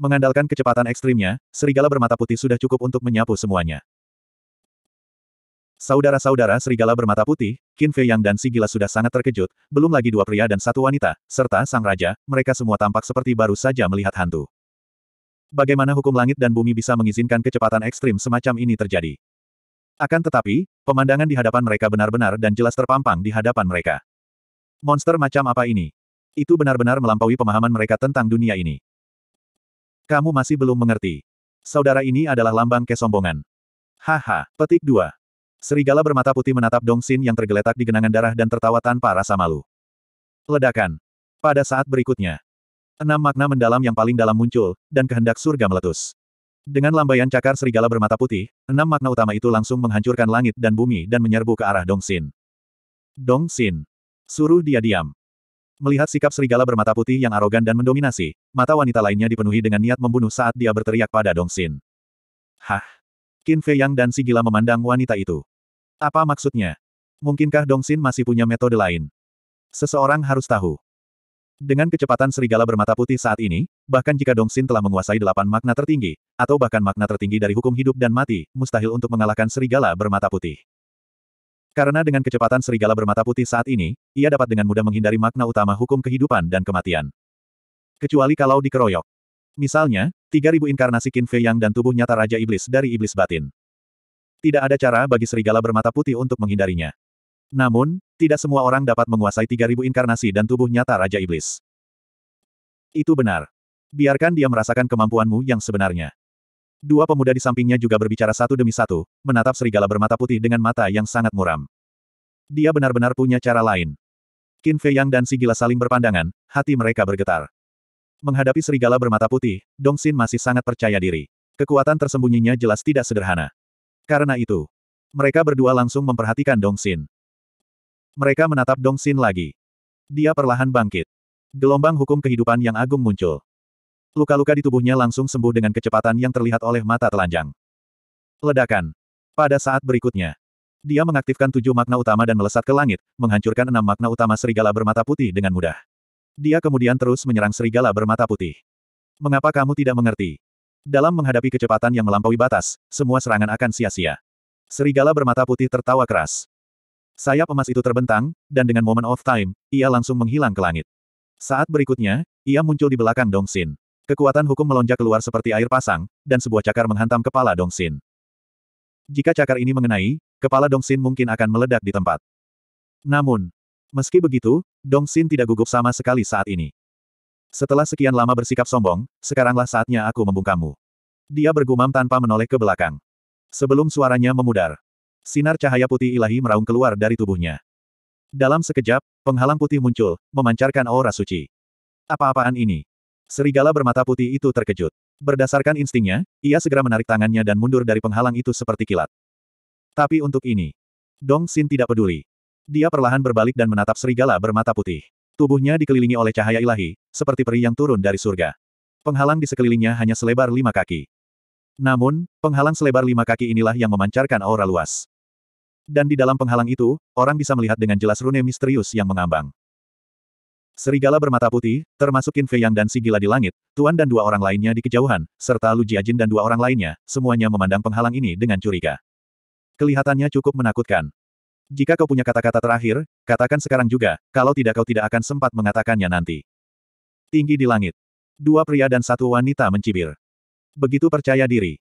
Mengandalkan kecepatan ekstrimnya, serigala bermata putih sudah cukup untuk menyapu semuanya. Saudara-saudara serigala bermata putih, Qin Fei Yang dan Sigila sudah sangat terkejut, belum lagi dua pria dan satu wanita, serta sang raja, mereka semua tampak seperti baru saja melihat hantu. Bagaimana hukum langit dan bumi bisa mengizinkan kecepatan ekstrim semacam ini terjadi? Akan tetapi, pemandangan di hadapan mereka benar-benar dan jelas terpampang di hadapan mereka. Monster macam apa ini? Itu benar-benar melampaui pemahaman mereka tentang dunia ini. Kamu masih belum mengerti. Saudara ini adalah lambang kesombongan. Haha, petik dua. Serigala bermata putih menatap Dong Xin yang tergeletak di genangan darah dan tertawa tanpa rasa malu. Ledakan. Pada saat berikutnya, Enam makna mendalam yang paling dalam muncul, dan kehendak surga meletus. Dengan lambaian cakar serigala bermata putih, enam makna utama itu langsung menghancurkan langit dan bumi dan menyerbu ke arah Dong Xin. Dong Xin, Suruh dia diam. Melihat sikap serigala bermata putih yang arogan dan mendominasi, mata wanita lainnya dipenuhi dengan niat membunuh saat dia berteriak pada Dong Xin. Hah? Qin Fei Yang dan si gila memandang wanita itu. Apa maksudnya? Mungkinkah Dong Xin masih punya metode lain? Seseorang harus tahu. Dengan kecepatan serigala bermata putih saat ini, bahkan jika Dong Xin telah menguasai delapan makna tertinggi, atau bahkan makna tertinggi dari hukum hidup dan mati, mustahil untuk mengalahkan serigala bermata putih. Karena dengan kecepatan serigala bermata putih saat ini, ia dapat dengan mudah menghindari makna utama hukum kehidupan dan kematian. Kecuali kalau dikeroyok. Misalnya, 3000 inkarnasi Qin Fei Yang dan tubuh nyata Raja Iblis dari Iblis Batin. Tidak ada cara bagi serigala bermata putih untuk menghindarinya. Namun, tidak semua orang dapat menguasai 3000 inkarnasi dan tubuh nyata Raja Iblis. Itu benar. Biarkan dia merasakan kemampuanmu yang sebenarnya. Dua pemuda di sampingnya juga berbicara satu demi satu, menatap serigala bermata putih dengan mata yang sangat muram. Dia benar-benar punya cara lain. Qin Fei Yang dan si gila saling berpandangan, hati mereka bergetar. Menghadapi serigala bermata putih, Dong Xin masih sangat percaya diri. Kekuatan tersembunyinya jelas tidak sederhana. Karena itu, mereka berdua langsung memperhatikan Dong Xin. Mereka menatap Dong Xin lagi. Dia perlahan bangkit. Gelombang hukum kehidupan yang agung muncul. Luka-luka di tubuhnya langsung sembuh dengan kecepatan yang terlihat oleh mata telanjang. Ledakan. Pada saat berikutnya, dia mengaktifkan tujuh makna utama dan melesat ke langit, menghancurkan enam makna utama serigala bermata putih dengan mudah. Dia kemudian terus menyerang serigala bermata putih. Mengapa kamu tidak mengerti? Dalam menghadapi kecepatan yang melampaui batas, semua serangan akan sia-sia. Serigala bermata putih tertawa keras. Sayap emas itu terbentang, dan dengan moment of time, ia langsung menghilang ke langit. Saat berikutnya, ia muncul di belakang Dong Xin. Kekuatan hukum melonjak keluar seperti air pasang, dan sebuah cakar menghantam kepala Dong Xin. Jika cakar ini mengenai, kepala Dong Xin mungkin akan meledak di tempat. Namun, meski begitu, Dong Xin tidak gugup sama sekali saat ini. Setelah sekian lama bersikap sombong, sekaranglah saatnya aku membungkamu. Dia bergumam tanpa menoleh ke belakang. Sebelum suaranya memudar, Sinar cahaya putih ilahi meraung keluar dari tubuhnya. Dalam sekejap, penghalang putih muncul, memancarkan aura suci. Apa-apaan ini? Serigala bermata putih itu terkejut. Berdasarkan instingnya, ia segera menarik tangannya dan mundur dari penghalang itu seperti kilat. Tapi untuk ini, Dong Xin tidak peduli. Dia perlahan berbalik dan menatap serigala bermata putih. Tubuhnya dikelilingi oleh cahaya ilahi, seperti peri yang turun dari surga. Penghalang di sekelilingnya hanya selebar lima kaki. Namun, penghalang selebar lima kaki inilah yang memancarkan aura luas. Dan di dalam penghalang itu, orang bisa melihat dengan jelas rune misterius yang mengambang. Serigala bermata putih, termasuk Qin Fei Yang dan si gila di langit, Tuan dan dua orang lainnya di kejauhan, serta Lu Jiajin dan dua orang lainnya, semuanya memandang penghalang ini dengan curiga. Kelihatannya cukup menakutkan. Jika kau punya kata-kata terakhir, katakan sekarang juga, kalau tidak kau tidak akan sempat mengatakannya nanti. Tinggi di langit. Dua pria dan satu wanita mencibir. Begitu percaya diri.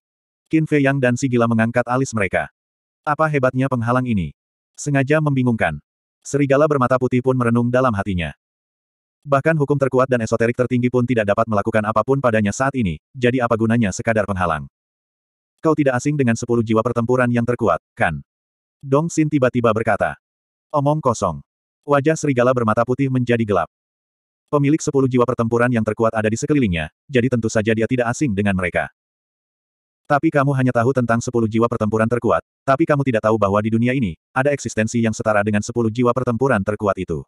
Qin Fei Yang dan si gila mengangkat alis mereka. Apa hebatnya penghalang ini? Sengaja membingungkan. Serigala bermata putih pun merenung dalam hatinya. Bahkan hukum terkuat dan esoterik tertinggi pun tidak dapat melakukan apapun padanya saat ini, jadi apa gunanya sekadar penghalang? Kau tidak asing dengan sepuluh jiwa pertempuran yang terkuat, kan? Dong Xin tiba-tiba berkata. Omong kosong. Wajah serigala bermata putih menjadi gelap. Pemilik sepuluh jiwa pertempuran yang terkuat ada di sekelilingnya, jadi tentu saja dia tidak asing dengan mereka. Tapi kamu hanya tahu tentang sepuluh jiwa pertempuran terkuat, tapi kamu tidak tahu bahwa di dunia ini, ada eksistensi yang setara dengan sepuluh jiwa pertempuran terkuat itu.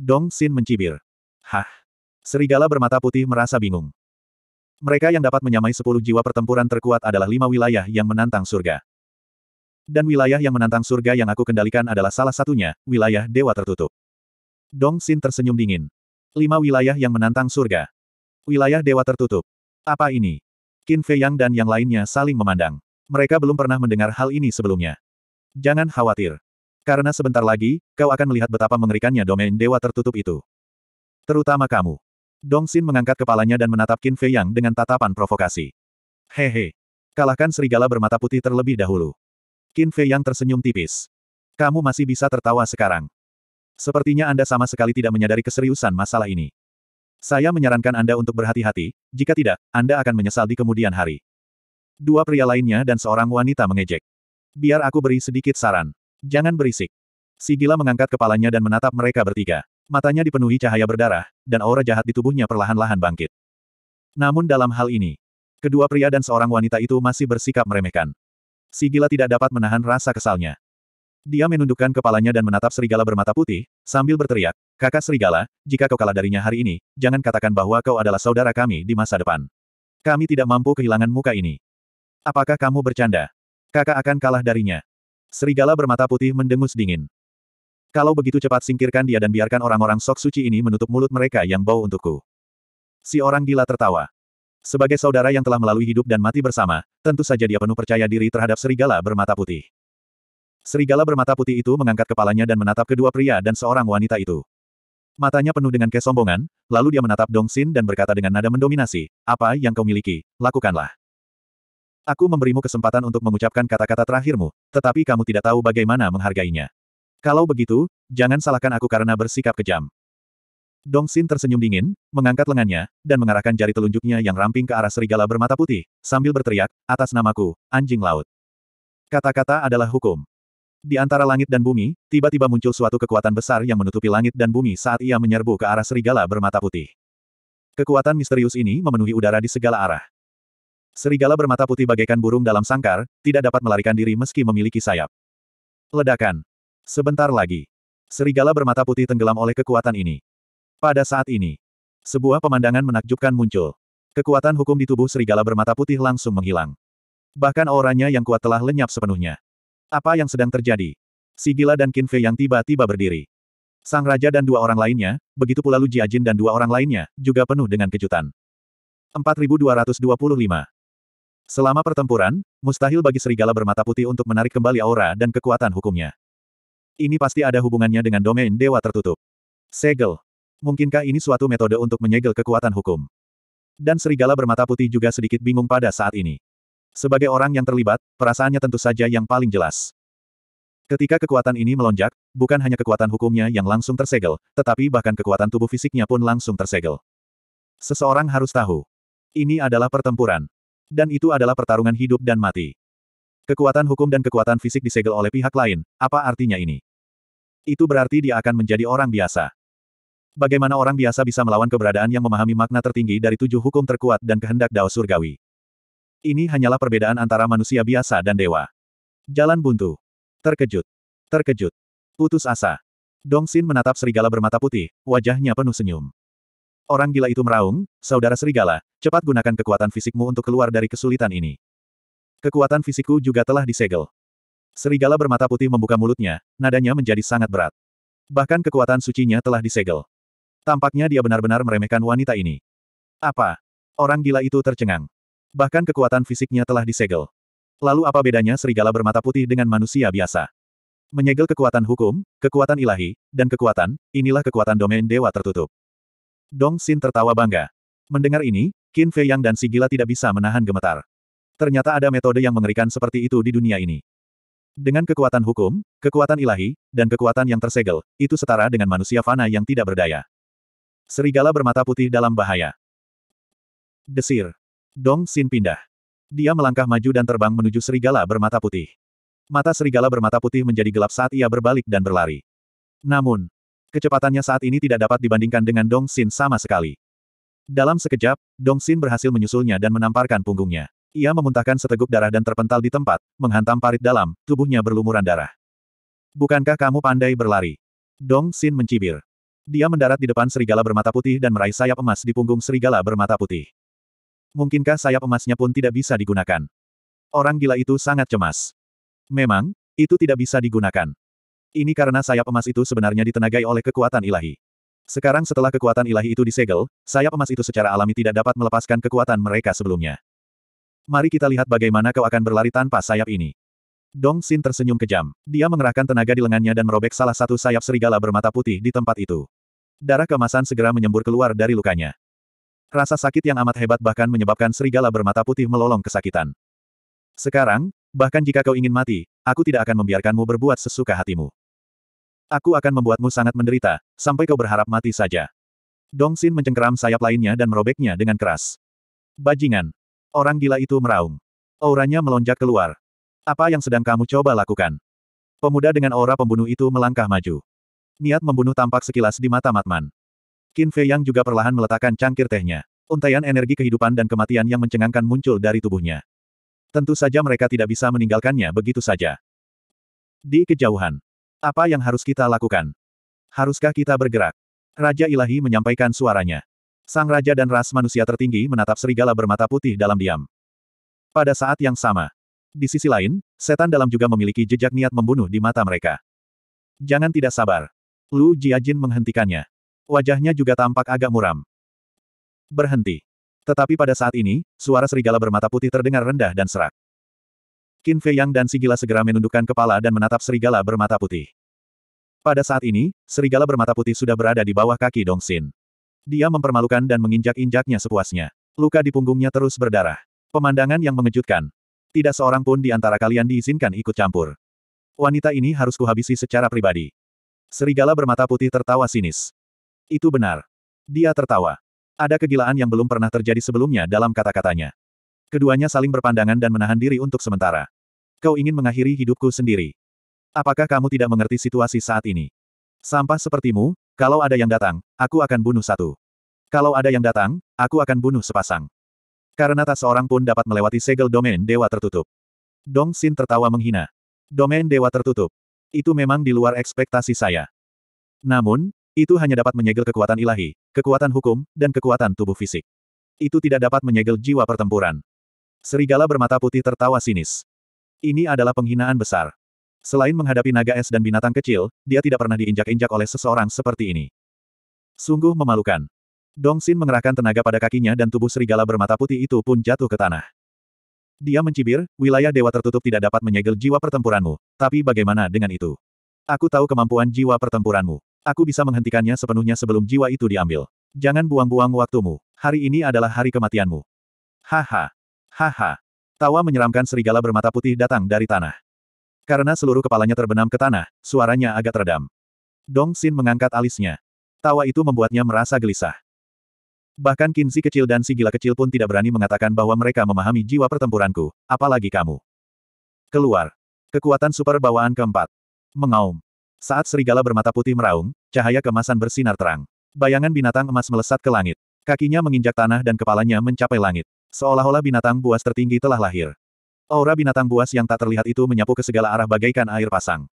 Dong Xin mencibir. Hah? Serigala bermata putih merasa bingung. Mereka yang dapat menyamai sepuluh jiwa pertempuran terkuat adalah lima wilayah yang menantang surga. Dan wilayah yang menantang surga yang aku kendalikan adalah salah satunya, wilayah dewa tertutup. Dong Xin tersenyum dingin. Lima wilayah yang menantang surga. Wilayah dewa tertutup. Apa ini? Qin Fei Yang dan yang lainnya saling memandang. Mereka belum pernah mendengar hal ini sebelumnya. Jangan khawatir. Karena sebentar lagi, kau akan melihat betapa mengerikannya domain dewa tertutup itu. Terutama kamu. Dong Xin mengangkat kepalanya dan menatap Qin Fei Yang dengan tatapan provokasi. Hehe. Kalahkan serigala bermata putih terlebih dahulu. Qin Fei Yang tersenyum tipis. Kamu masih bisa tertawa sekarang. Sepertinya Anda sama sekali tidak menyadari keseriusan masalah ini. Saya menyarankan Anda untuk berhati-hati, jika tidak, Anda akan menyesal di kemudian hari. Dua pria lainnya dan seorang wanita mengejek. Biar aku beri sedikit saran. Jangan berisik. Sigila mengangkat kepalanya dan menatap mereka bertiga. Matanya dipenuhi cahaya berdarah, dan aura jahat di tubuhnya perlahan-lahan bangkit. Namun dalam hal ini, kedua pria dan seorang wanita itu masih bersikap meremehkan. Sigila tidak dapat menahan rasa kesalnya. Dia menundukkan kepalanya dan menatap serigala bermata putih, sambil berteriak, Kakak serigala, jika kau kalah darinya hari ini, jangan katakan bahwa kau adalah saudara kami di masa depan. Kami tidak mampu kehilangan muka ini. Apakah kamu bercanda? Kakak akan kalah darinya. Serigala bermata putih mendengus dingin. Kalau begitu cepat singkirkan dia dan biarkan orang-orang sok suci ini menutup mulut mereka yang bau untukku. Si orang gila tertawa. Sebagai saudara yang telah melalui hidup dan mati bersama, tentu saja dia penuh percaya diri terhadap serigala bermata putih. Serigala bermata putih itu mengangkat kepalanya dan menatap kedua pria dan seorang wanita itu. Matanya penuh dengan kesombongan, lalu dia menatap Dong Xin dan berkata dengan nada mendominasi, apa yang kau miliki, lakukanlah. Aku memberimu kesempatan untuk mengucapkan kata-kata terakhirmu, tetapi kamu tidak tahu bagaimana menghargainya. Kalau begitu, jangan salahkan aku karena bersikap kejam. Dong Xin tersenyum dingin, mengangkat lengannya, dan mengarahkan jari telunjuknya yang ramping ke arah serigala bermata putih, sambil berteriak, atas namaku, anjing laut. Kata-kata adalah hukum. Di antara langit dan bumi, tiba-tiba muncul suatu kekuatan besar yang menutupi langit dan bumi saat ia menyerbu ke arah serigala bermata putih. Kekuatan misterius ini memenuhi udara di segala arah. Serigala bermata putih bagaikan burung dalam sangkar, tidak dapat melarikan diri meski memiliki sayap. Ledakan. Sebentar lagi. Serigala bermata putih tenggelam oleh kekuatan ini. Pada saat ini, sebuah pemandangan menakjubkan muncul. Kekuatan hukum di tubuh serigala bermata putih langsung menghilang. Bahkan auranya yang kuat telah lenyap sepenuhnya. Apa yang sedang terjadi? Sigila dan Kinfe yang tiba-tiba berdiri. Sang raja dan dua orang lainnya, begitu pula Lu Jiajin dan dua orang lainnya, juga penuh dengan kejutan. 4225. Selama pertempuran, mustahil bagi serigala bermata putih untuk menarik kembali aura dan kekuatan hukumnya. Ini pasti ada hubungannya dengan domain dewa tertutup. Segel. Mungkinkah ini suatu metode untuk menyegel kekuatan hukum? Dan serigala bermata putih juga sedikit bingung pada saat ini. Sebagai orang yang terlibat, perasaannya tentu saja yang paling jelas. Ketika kekuatan ini melonjak, bukan hanya kekuatan hukumnya yang langsung tersegel, tetapi bahkan kekuatan tubuh fisiknya pun langsung tersegel. Seseorang harus tahu. Ini adalah pertempuran. Dan itu adalah pertarungan hidup dan mati. Kekuatan hukum dan kekuatan fisik disegel oleh pihak lain, apa artinya ini? Itu berarti dia akan menjadi orang biasa. Bagaimana orang biasa bisa melawan keberadaan yang memahami makna tertinggi dari tujuh hukum terkuat dan kehendak Dao Surgawi? Ini hanyalah perbedaan antara manusia biasa dan dewa. Jalan buntu. Terkejut. Terkejut. Putus asa. Dong Xin menatap serigala bermata putih, wajahnya penuh senyum. Orang gila itu meraung, saudara serigala, cepat gunakan kekuatan fisikmu untuk keluar dari kesulitan ini. Kekuatan fisikku juga telah disegel. Serigala bermata putih membuka mulutnya, nadanya menjadi sangat berat. Bahkan kekuatan sucinya telah disegel. Tampaknya dia benar-benar meremehkan wanita ini. Apa? Orang gila itu tercengang. Bahkan kekuatan fisiknya telah disegel. Lalu apa bedanya serigala bermata putih dengan manusia biasa? Menyegel kekuatan hukum, kekuatan ilahi, dan kekuatan, inilah kekuatan domain dewa tertutup. Dong Xin tertawa bangga. Mendengar ini, Qin Fei Yang dan Sigila tidak bisa menahan gemetar. Ternyata ada metode yang mengerikan seperti itu di dunia ini. Dengan kekuatan hukum, kekuatan ilahi, dan kekuatan yang tersegel, itu setara dengan manusia fana yang tidak berdaya. Serigala bermata putih dalam bahaya. Desir. Dong Xin pindah. Dia melangkah maju dan terbang menuju serigala bermata putih. Mata serigala bermata putih menjadi gelap saat ia berbalik dan berlari. Namun, kecepatannya saat ini tidak dapat dibandingkan dengan Dong Xin sama sekali. Dalam sekejap, Dong Xin berhasil menyusulnya dan menamparkan punggungnya. Ia memuntahkan seteguk darah dan terpental di tempat, menghantam parit dalam, tubuhnya berlumuran darah. Bukankah kamu pandai berlari? Dong Xin mencibir. Dia mendarat di depan serigala bermata putih dan meraih sayap emas di punggung serigala bermata putih. Mungkinkah sayap emasnya pun tidak bisa digunakan? Orang gila itu sangat cemas. Memang, itu tidak bisa digunakan. Ini karena sayap emas itu sebenarnya ditenagai oleh kekuatan ilahi. Sekarang setelah kekuatan ilahi itu disegel, sayap emas itu secara alami tidak dapat melepaskan kekuatan mereka sebelumnya. Mari kita lihat bagaimana kau akan berlari tanpa sayap ini. Dong Xin tersenyum kejam. Dia mengerahkan tenaga di lengannya dan merobek salah satu sayap serigala bermata putih di tempat itu. Darah kemasan segera menyembur keluar dari lukanya. Rasa sakit yang amat hebat bahkan menyebabkan serigala bermata putih melolong kesakitan. Sekarang, bahkan jika kau ingin mati, aku tidak akan membiarkanmu berbuat sesuka hatimu. Aku akan membuatmu sangat menderita, sampai kau berharap mati saja. Dong Xin mencengkeram sayap lainnya dan merobeknya dengan keras. Bajingan. Orang gila itu meraung. Auranya melonjak keluar. Apa yang sedang kamu coba lakukan? Pemuda dengan aura pembunuh itu melangkah maju. Niat membunuh tampak sekilas di mata Matman. Qin Fei Yang juga perlahan meletakkan cangkir tehnya. Untaian energi kehidupan dan kematian yang mencengangkan muncul dari tubuhnya. Tentu saja mereka tidak bisa meninggalkannya begitu saja. Di kejauhan. Apa yang harus kita lakukan? Haruskah kita bergerak? Raja Ilahi menyampaikan suaranya. Sang raja dan ras manusia tertinggi menatap serigala bermata putih dalam diam. Pada saat yang sama. Di sisi lain, setan dalam juga memiliki jejak niat membunuh di mata mereka. Jangan tidak sabar. Lu Jiajin menghentikannya. Wajahnya juga tampak agak muram. Berhenti. Tetapi pada saat ini, suara serigala bermata putih terdengar rendah dan serak. Qin Fei Yang dan Sigila segera menundukkan kepala dan menatap serigala bermata putih. Pada saat ini, serigala bermata putih sudah berada di bawah kaki Dong Xin. Dia mempermalukan dan menginjak-injaknya sepuasnya. Luka di punggungnya terus berdarah. Pemandangan yang mengejutkan. Tidak seorang pun di antara kalian diizinkan ikut campur. Wanita ini harus kuhabisi secara pribadi. Serigala bermata putih tertawa sinis. Itu benar. Dia tertawa. Ada kegilaan yang belum pernah terjadi sebelumnya dalam kata-katanya. Keduanya saling berpandangan dan menahan diri untuk sementara. Kau ingin mengakhiri hidupku sendiri. Apakah kamu tidak mengerti situasi saat ini? Sampah sepertimu, kalau ada yang datang, aku akan bunuh satu. Kalau ada yang datang, aku akan bunuh sepasang. Karena tak seorang pun dapat melewati segel domain dewa tertutup. Dong Xin tertawa menghina. Domain dewa tertutup. Itu memang di luar ekspektasi saya. Namun, itu hanya dapat menyegel kekuatan ilahi, kekuatan hukum, dan kekuatan tubuh fisik. Itu tidak dapat menyegel jiwa pertempuran. Serigala bermata putih tertawa sinis. Ini adalah penghinaan besar. Selain menghadapi naga es dan binatang kecil, dia tidak pernah diinjak-injak oleh seseorang seperti ini. Sungguh memalukan. Dong Xin mengerahkan tenaga pada kakinya dan tubuh serigala bermata putih itu pun jatuh ke tanah. Dia mencibir, wilayah dewa tertutup tidak dapat menyegel jiwa pertempuranmu, tapi bagaimana dengan itu? Aku tahu kemampuan jiwa pertempuranmu. Aku bisa menghentikannya sepenuhnya sebelum jiwa itu diambil. Jangan buang-buang waktumu. Hari ini adalah hari kematianmu. Haha. Haha. Tawa menyeramkan serigala bermata putih datang dari tanah. Karena seluruh kepalanya terbenam ke tanah, suaranya agak teredam. Dong Xin mengangkat alisnya. Tawa itu membuatnya merasa gelisah. Bahkan Kinzi kecil dan si gila kecil pun tidak berani mengatakan bahwa mereka memahami jiwa pertempuranku, apalagi kamu. Keluar. Kekuatan super bawaan keempat. Mengaum. Saat serigala bermata putih meraung, cahaya kemasan bersinar terang. Bayangan binatang emas melesat ke langit. Kakinya menginjak tanah dan kepalanya mencapai langit. Seolah-olah binatang buas tertinggi telah lahir. Aura binatang buas yang tak terlihat itu menyapu ke segala arah bagaikan air pasang.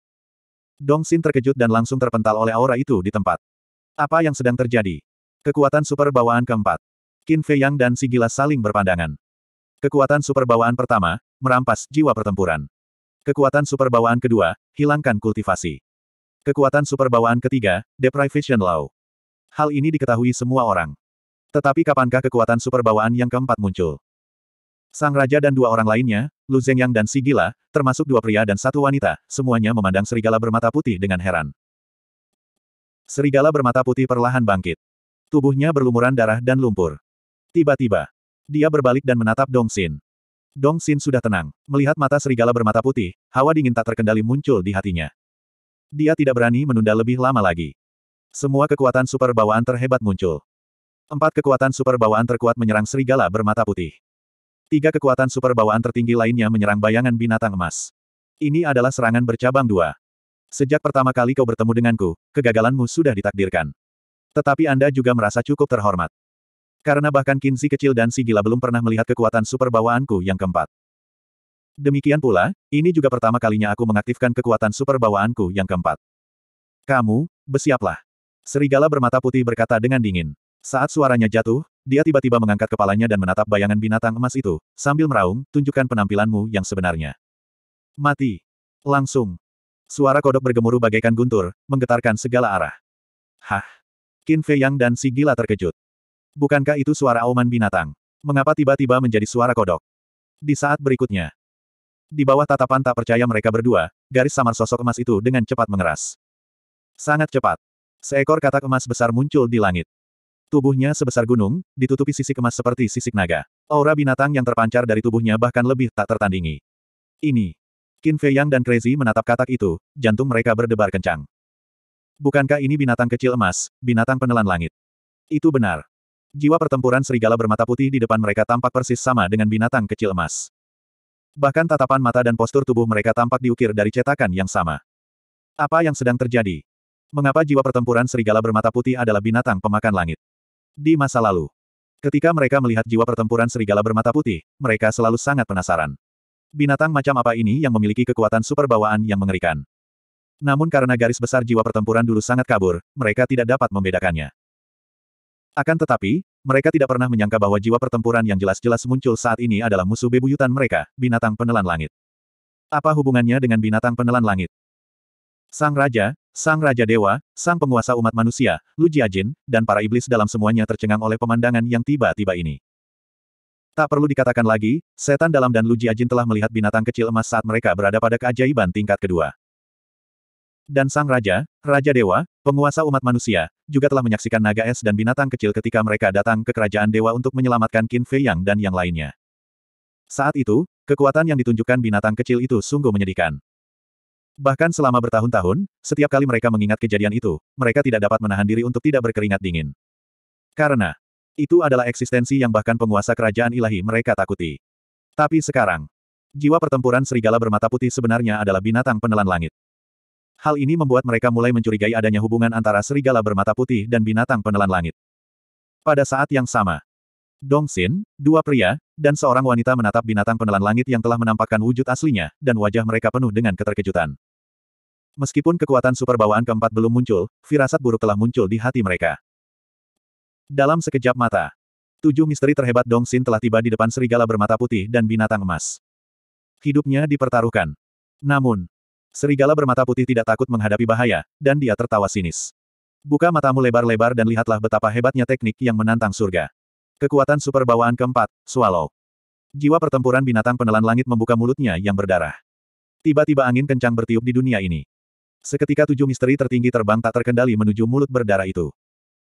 Dong Xin terkejut dan langsung terpental oleh aura itu di tempat. Apa yang sedang terjadi? Kekuatan super bawaan keempat. Qin Fei Yang dan Si Gila saling berpandangan. Kekuatan super bawaan pertama, merampas jiwa pertempuran. Kekuatan super bawaan kedua, hilangkan kultivasi. Kekuatan super bawaan ketiga, Deprivation Law. Hal ini diketahui semua orang. Tetapi kapankah kekuatan super bawaan yang keempat muncul? Sang Raja dan dua orang lainnya, Lu Zhengyang dan Si Gila, termasuk dua pria dan satu wanita, semuanya memandang serigala bermata putih dengan heran. Serigala bermata putih perlahan bangkit. Tubuhnya berlumuran darah dan lumpur. Tiba-tiba, dia berbalik dan menatap Dong Xin. Dong Xin sudah tenang. Melihat mata serigala bermata putih, hawa dingin tak terkendali muncul di hatinya. Dia tidak berani menunda lebih lama lagi. Semua kekuatan super bawaan terhebat muncul. Empat kekuatan super bawaan terkuat menyerang serigala bermata putih. Tiga kekuatan super bawaan tertinggi lainnya menyerang bayangan binatang emas. Ini adalah serangan bercabang dua. Sejak pertama kali kau bertemu denganku, kegagalanmu sudah ditakdirkan. Tetapi Anda juga merasa cukup terhormat. Karena bahkan Kinsi kecil dan si gila belum pernah melihat kekuatan super bawaanku yang keempat. Demikian pula, ini juga pertama kalinya aku mengaktifkan kekuatan super bawaanku yang keempat. Kamu, bersiaplah. Serigala bermata putih berkata dengan dingin. Saat suaranya jatuh, dia tiba-tiba mengangkat kepalanya dan menatap bayangan binatang emas itu, sambil meraung, tunjukkan penampilanmu yang sebenarnya. Mati. Langsung. Suara kodok bergemuruh bagaikan guntur, menggetarkan segala arah. Hah. Qin Fei Yang dan si gila terkejut. Bukankah itu suara auman binatang? Mengapa tiba-tiba menjadi suara kodok? Di saat berikutnya, di bawah tatapan tak percaya mereka berdua, garis samar sosok emas itu dengan cepat mengeras. Sangat cepat. Seekor katak emas besar muncul di langit. Tubuhnya sebesar gunung, ditutupi sisik emas seperti sisik naga. Aura binatang yang terpancar dari tubuhnya bahkan lebih tak tertandingi. Ini. Qin Fei Yang dan Crazy menatap katak itu, jantung mereka berdebar kencang. Bukankah ini binatang kecil emas, binatang penelan langit? Itu benar. Jiwa pertempuran serigala bermata putih di depan mereka tampak persis sama dengan binatang kecil emas. Bahkan tatapan mata dan postur tubuh mereka tampak diukir dari cetakan yang sama. Apa yang sedang terjadi? Mengapa jiwa pertempuran serigala bermata putih adalah binatang pemakan langit? Di masa lalu, ketika mereka melihat jiwa pertempuran serigala bermata putih, mereka selalu sangat penasaran. Binatang macam apa ini yang memiliki kekuatan super bawaan yang mengerikan? Namun karena garis besar jiwa pertempuran dulu sangat kabur, mereka tidak dapat membedakannya. Akan tetapi, mereka tidak pernah menyangka bahwa jiwa pertempuran yang jelas-jelas muncul saat ini adalah musuh bebuyutan mereka, binatang penelan langit. Apa hubungannya dengan binatang penelan langit? Sang Raja, Sang Raja Dewa, Sang Penguasa Umat Manusia, Lu Jiajin, dan para iblis dalam semuanya tercengang oleh pemandangan yang tiba-tiba ini. Tak perlu dikatakan lagi, setan dalam dan Lu Jiajin telah melihat binatang kecil emas saat mereka berada pada keajaiban tingkat kedua. Dan sang raja, raja dewa, penguasa umat manusia, juga telah menyaksikan naga es dan binatang kecil ketika mereka datang ke kerajaan dewa untuk menyelamatkan Qin Fei Yang dan yang lainnya. Saat itu, kekuatan yang ditunjukkan binatang kecil itu sungguh menyedihkan. Bahkan selama bertahun-tahun, setiap kali mereka mengingat kejadian itu, mereka tidak dapat menahan diri untuk tidak berkeringat dingin. Karena, itu adalah eksistensi yang bahkan penguasa kerajaan ilahi mereka takuti. Tapi sekarang, jiwa pertempuran serigala bermata putih sebenarnya adalah binatang penelan langit. Hal ini membuat mereka mulai mencurigai adanya hubungan antara serigala bermata putih dan binatang penelan langit. Pada saat yang sama, Dong Xin, dua pria, dan seorang wanita menatap binatang penelan langit yang telah menampakkan wujud aslinya, dan wajah mereka penuh dengan keterkejutan. Meskipun kekuatan super bawaan keempat belum muncul, firasat buruk telah muncul di hati mereka. Dalam sekejap mata, tujuh misteri terhebat Dong Xin telah tiba di depan serigala bermata putih dan binatang emas. Hidupnya dipertaruhkan. Namun, Serigala bermata putih tidak takut menghadapi bahaya, dan dia tertawa sinis. Buka matamu lebar-lebar dan lihatlah betapa hebatnya teknik yang menantang surga. Kekuatan super bawaan keempat, Swallow. Jiwa pertempuran binatang penelan langit membuka mulutnya yang berdarah. Tiba-tiba angin kencang bertiup di dunia ini. Seketika tujuh misteri tertinggi terbang tak terkendali menuju mulut berdarah itu.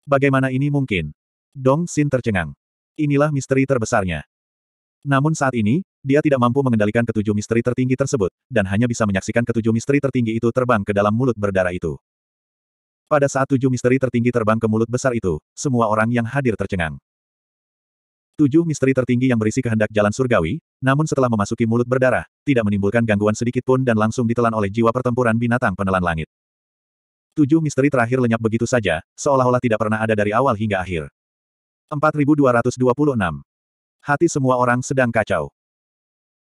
Bagaimana ini mungkin? Dong Xin tercengang. Inilah misteri terbesarnya. Namun saat ini, dia tidak mampu mengendalikan ketujuh misteri tertinggi tersebut, dan hanya bisa menyaksikan ketujuh misteri tertinggi itu terbang ke dalam mulut berdarah itu. Pada saat tujuh misteri tertinggi terbang ke mulut besar itu, semua orang yang hadir tercengang. Tujuh misteri tertinggi yang berisi kehendak jalan surgawi, namun setelah memasuki mulut berdarah, tidak menimbulkan gangguan sedikit pun dan langsung ditelan oleh jiwa pertempuran binatang penelan langit. Tujuh misteri terakhir lenyap begitu saja, seolah-olah tidak pernah ada dari awal hingga akhir. 4226. Hati semua orang sedang kacau.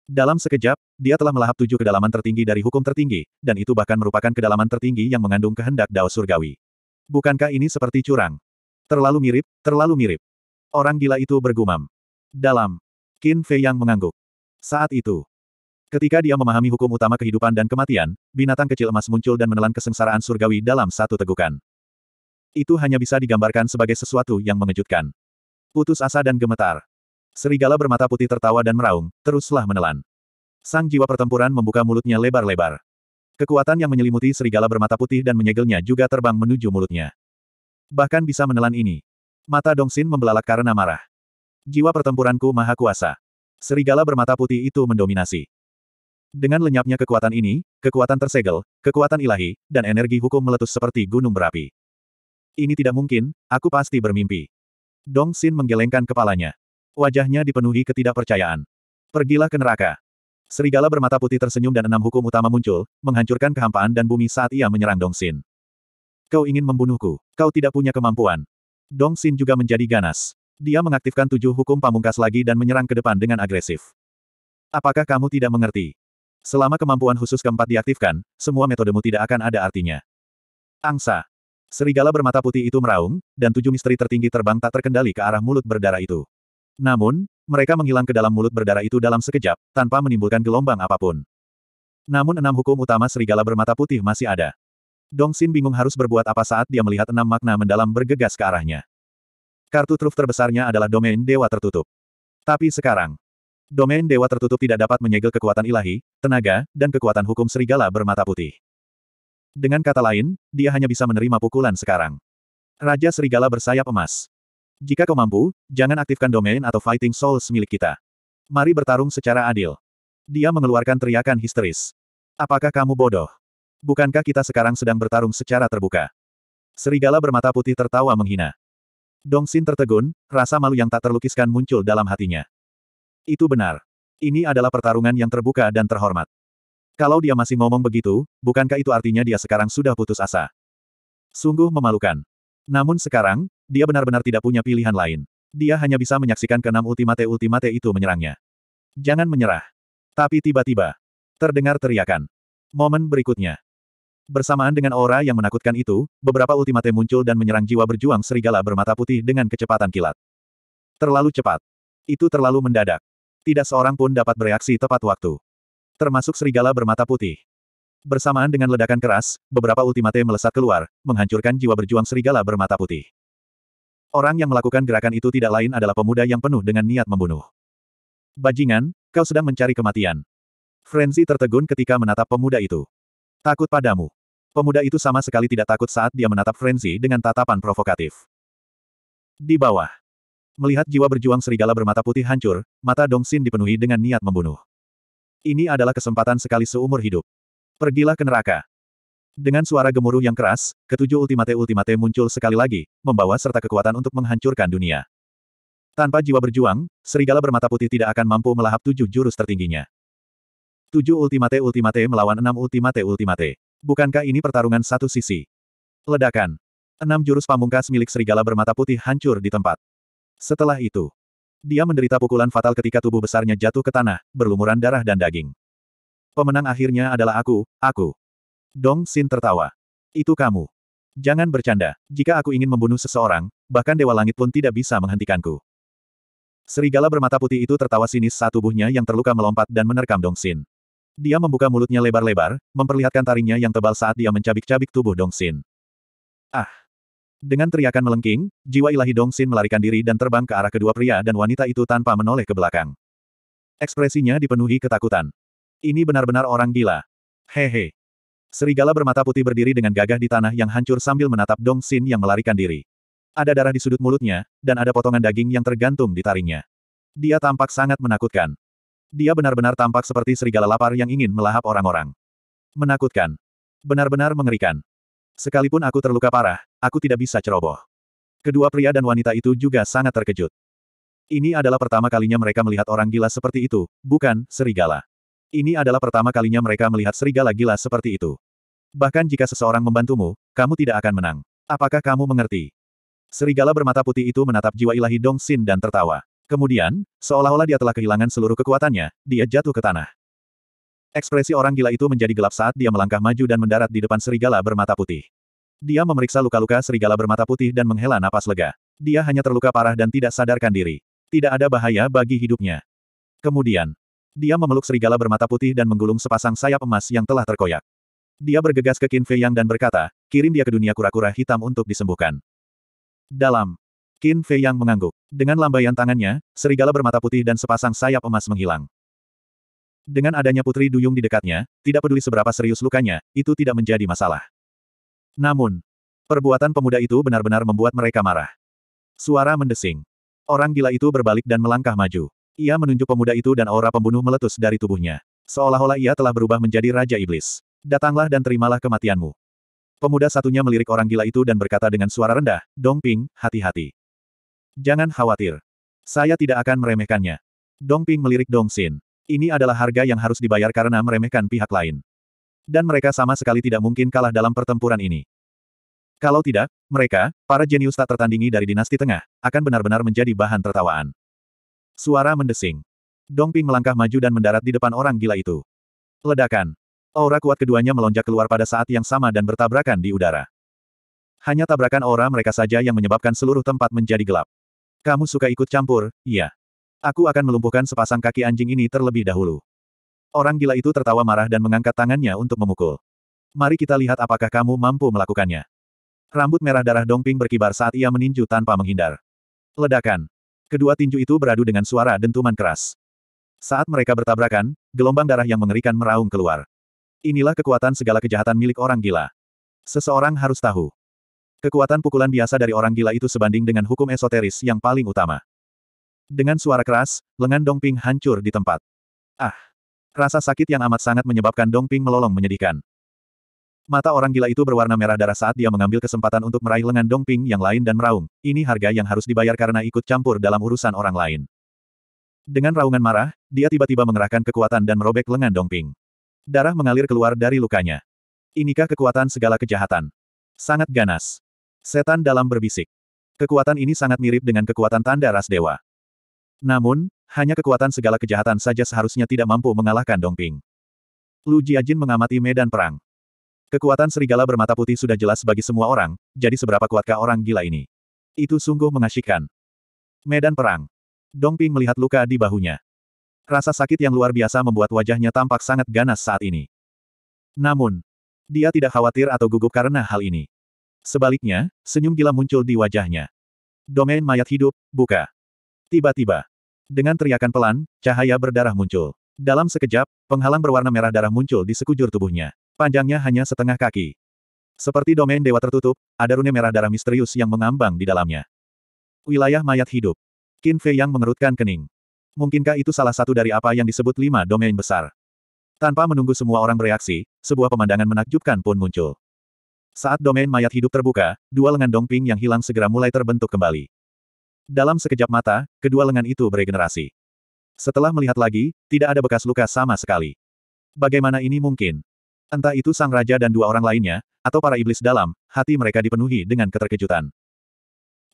Dalam sekejap, dia telah melahap tujuh kedalaman tertinggi dari hukum tertinggi, dan itu bahkan merupakan kedalaman tertinggi yang mengandung kehendak Dao Surgawi. Bukankah ini seperti curang? Terlalu mirip, terlalu mirip. Orang gila itu bergumam. Dalam. Qin Fei yang mengangguk. Saat itu. Ketika dia memahami hukum utama kehidupan dan kematian, binatang kecil emas muncul dan menelan kesengsaraan surgawi dalam satu tegukan. Itu hanya bisa digambarkan sebagai sesuatu yang mengejutkan. Putus asa dan gemetar. Serigala bermata putih tertawa dan meraung, teruslah menelan. Sang jiwa pertempuran membuka mulutnya lebar-lebar. Kekuatan yang menyelimuti serigala bermata putih dan menyegelnya juga terbang menuju mulutnya. Bahkan bisa menelan ini. Mata Dongsin membelalak karena marah. Jiwa pertempuranku maha kuasa. Serigala bermata putih itu mendominasi. Dengan lenyapnya kekuatan ini, kekuatan tersegel, kekuatan ilahi, dan energi hukum meletus seperti gunung berapi. Ini tidak mungkin, aku pasti bermimpi. Dong Xin menggelengkan kepalanya. Wajahnya dipenuhi ketidakpercayaan. Pergilah ke neraka. Serigala bermata putih tersenyum dan enam hukum utama muncul, menghancurkan kehampaan dan bumi saat ia menyerang Dong Xin. Kau ingin membunuhku. Kau tidak punya kemampuan. Dong Xin juga menjadi ganas. Dia mengaktifkan tujuh hukum pamungkas lagi dan menyerang ke depan dengan agresif. Apakah kamu tidak mengerti? Selama kemampuan khusus keempat diaktifkan, semua metodemu tidak akan ada artinya. Angsa. Serigala bermata putih itu meraung, dan tujuh misteri tertinggi terbang tak terkendali ke arah mulut berdarah itu. Namun, mereka menghilang ke dalam mulut berdarah itu dalam sekejap, tanpa menimbulkan gelombang apapun. Namun enam hukum utama serigala bermata putih masih ada. Dong Xin bingung harus berbuat apa saat dia melihat enam makna mendalam bergegas ke arahnya. Kartu truf terbesarnya adalah domain dewa tertutup. Tapi sekarang, domain dewa tertutup tidak dapat menyegel kekuatan ilahi, tenaga, dan kekuatan hukum serigala bermata putih. Dengan kata lain, dia hanya bisa menerima pukulan sekarang. Raja Serigala Bersayap Emas jika kau mampu, jangan aktifkan domain atau fighting souls milik kita. Mari bertarung secara adil. Dia mengeluarkan teriakan histeris. Apakah kamu bodoh? Bukankah kita sekarang sedang bertarung secara terbuka? Serigala bermata putih tertawa menghina. Dong Xin tertegun, rasa malu yang tak terlukiskan muncul dalam hatinya. Itu benar. Ini adalah pertarungan yang terbuka dan terhormat. Kalau dia masih ngomong begitu, bukankah itu artinya dia sekarang sudah putus asa? Sungguh memalukan. Namun sekarang, dia benar-benar tidak punya pilihan lain. Dia hanya bisa menyaksikan keenam ultimate-ultimate itu menyerangnya. Jangan menyerah. Tapi tiba-tiba, terdengar teriakan. Momen berikutnya. Bersamaan dengan aura yang menakutkan itu, beberapa ultimate muncul dan menyerang jiwa berjuang serigala bermata putih dengan kecepatan kilat. Terlalu cepat. Itu terlalu mendadak. Tidak seorang pun dapat bereaksi tepat waktu. Termasuk serigala bermata putih. Bersamaan dengan ledakan keras, beberapa ultimate melesat keluar, menghancurkan jiwa berjuang serigala bermata putih. Orang yang melakukan gerakan itu tidak lain adalah pemuda yang penuh dengan niat membunuh. Bajingan, kau sedang mencari kematian. Frenzy tertegun ketika menatap pemuda itu. Takut padamu. Pemuda itu sama sekali tidak takut saat dia menatap Frenzy dengan tatapan provokatif. Di bawah. Melihat jiwa berjuang serigala bermata putih hancur, mata Dong Xin dipenuhi dengan niat membunuh. Ini adalah kesempatan sekali seumur hidup. Pergilah ke neraka. Dengan suara gemuruh yang keras, ketujuh ultimate-ultimate muncul sekali lagi, membawa serta kekuatan untuk menghancurkan dunia. Tanpa jiwa berjuang, serigala bermata putih tidak akan mampu melahap tujuh jurus tertingginya. Tujuh ultimate-ultimate melawan enam ultimate-ultimate. Bukankah ini pertarungan satu sisi? Ledakan. Enam jurus pamungkas milik serigala bermata putih hancur di tempat. Setelah itu, dia menderita pukulan fatal ketika tubuh besarnya jatuh ke tanah, berlumuran darah dan daging. Pemenang akhirnya adalah aku, aku. Dong Xin tertawa. Itu kamu. Jangan bercanda, jika aku ingin membunuh seseorang, bahkan Dewa Langit pun tidak bisa menghentikanku. Serigala bermata putih itu tertawa sinis saat tubuhnya yang terluka melompat dan menerkam Dong Xin. Dia membuka mulutnya lebar-lebar, memperlihatkan taringnya yang tebal saat dia mencabik-cabik tubuh Dong Xin. Ah! Dengan teriakan melengking, jiwa ilahi Dong Xin melarikan diri dan terbang ke arah kedua pria dan wanita itu tanpa menoleh ke belakang. Ekspresinya dipenuhi ketakutan. Ini benar-benar orang gila. Hehe. Serigala bermata putih berdiri dengan gagah di tanah yang hancur sambil menatap Dong Xin yang melarikan diri. Ada darah di sudut mulutnya, dan ada potongan daging yang tergantung di taringnya. Dia tampak sangat menakutkan. Dia benar-benar tampak seperti serigala lapar yang ingin melahap orang-orang. Menakutkan. Benar-benar mengerikan. Sekalipun aku terluka parah, aku tidak bisa ceroboh. Kedua pria dan wanita itu juga sangat terkejut. Ini adalah pertama kalinya mereka melihat orang gila seperti itu, bukan serigala. Ini adalah pertama kalinya mereka melihat serigala gila seperti itu. Bahkan jika seseorang membantumu, kamu tidak akan menang. Apakah kamu mengerti? Serigala bermata putih itu menatap jiwa ilahi Dong Xin dan tertawa. Kemudian, seolah-olah dia telah kehilangan seluruh kekuatannya, dia jatuh ke tanah. Ekspresi orang gila itu menjadi gelap saat dia melangkah maju dan mendarat di depan serigala bermata putih. Dia memeriksa luka-luka serigala bermata putih dan menghela napas lega. Dia hanya terluka parah dan tidak sadarkan diri. Tidak ada bahaya bagi hidupnya. Kemudian, dia memeluk serigala bermata putih dan menggulung sepasang sayap emas yang telah terkoyak. Dia bergegas ke Qin Fei Yang dan berkata, kirim dia ke dunia kura-kura hitam untuk disembuhkan. Dalam. Qin Fei Yang mengangguk. Dengan lambaian tangannya, serigala bermata putih dan sepasang sayap emas menghilang. Dengan adanya Putri Duyung di dekatnya, tidak peduli seberapa serius lukanya, itu tidak menjadi masalah. Namun, perbuatan pemuda itu benar-benar membuat mereka marah. Suara mendesing. Orang gila itu berbalik dan melangkah maju. Ia menunjuk pemuda itu dan aura pembunuh meletus dari tubuhnya. Seolah-olah ia telah berubah menjadi Raja Iblis. Datanglah dan terimalah kematianmu. Pemuda satunya melirik orang gila itu dan berkata dengan suara rendah, Dong Ping, hati-hati. Jangan khawatir. Saya tidak akan meremehkannya. Dong Ping melirik Dong Xin. Ini adalah harga yang harus dibayar karena meremehkan pihak lain. Dan mereka sama sekali tidak mungkin kalah dalam pertempuran ini. Kalau tidak, mereka, para jenius tak tertandingi dari dinasti tengah, akan benar-benar menjadi bahan tertawaan. Suara mendesing. Dongping melangkah maju dan mendarat di depan orang gila itu. Ledakan. Aura kuat keduanya melonjak keluar pada saat yang sama dan bertabrakan di udara. Hanya tabrakan aura mereka saja yang menyebabkan seluruh tempat menjadi gelap. Kamu suka ikut campur, iya. Aku akan melumpuhkan sepasang kaki anjing ini terlebih dahulu. Orang gila itu tertawa marah dan mengangkat tangannya untuk memukul. Mari kita lihat apakah kamu mampu melakukannya. Rambut merah darah Dongping berkibar saat ia meninju tanpa menghindar. Ledakan. Kedua tinju itu beradu dengan suara dentuman keras. Saat mereka bertabrakan, gelombang darah yang mengerikan meraung keluar. Inilah kekuatan segala kejahatan milik orang gila. Seseorang harus tahu. Kekuatan pukulan biasa dari orang gila itu sebanding dengan hukum esoteris yang paling utama. Dengan suara keras, lengan Dongping hancur di tempat. Ah! Rasa sakit yang amat sangat menyebabkan Dongping melolong menyedihkan. Mata orang gila itu berwarna merah darah saat dia mengambil kesempatan untuk meraih lengan Dongping yang lain dan meraung. Ini harga yang harus dibayar karena ikut campur dalam urusan orang lain. Dengan raungan marah, dia tiba-tiba mengerahkan kekuatan dan merobek lengan Dongping. Darah mengalir keluar dari lukanya. Inikah kekuatan segala kejahatan? Sangat ganas. Setan dalam berbisik. Kekuatan ini sangat mirip dengan kekuatan tanda ras dewa. Namun, hanya kekuatan segala kejahatan saja seharusnya tidak mampu mengalahkan Dongping. Lu Jiajin mengamati medan perang. Kekuatan serigala bermata putih sudah jelas bagi semua orang, jadi seberapa kuatkah orang gila ini? Itu sungguh mengasyikkan. Medan perang. Dongping melihat luka di bahunya. Rasa sakit yang luar biasa membuat wajahnya tampak sangat ganas saat ini. Namun, dia tidak khawatir atau gugup karena hal ini. Sebaliknya, senyum gila muncul di wajahnya. Domain mayat hidup, buka. Tiba-tiba, dengan teriakan pelan, cahaya berdarah muncul. Dalam sekejap, penghalang berwarna merah darah muncul di sekujur tubuhnya. Panjangnya hanya setengah kaki. Seperti domain dewa tertutup, ada rune merah darah misterius yang mengambang di dalamnya. Wilayah mayat hidup. Qin Fei yang mengerutkan kening. Mungkinkah itu salah satu dari apa yang disebut lima domain besar? Tanpa menunggu semua orang bereaksi, sebuah pemandangan menakjubkan pun muncul. Saat domain mayat hidup terbuka, dua lengan Dong Ping yang hilang segera mulai terbentuk kembali. Dalam sekejap mata, kedua lengan itu beregenerasi. Setelah melihat lagi, tidak ada bekas luka sama sekali. Bagaimana ini mungkin? Entah itu sang raja dan dua orang lainnya, atau para iblis dalam, hati mereka dipenuhi dengan keterkejutan.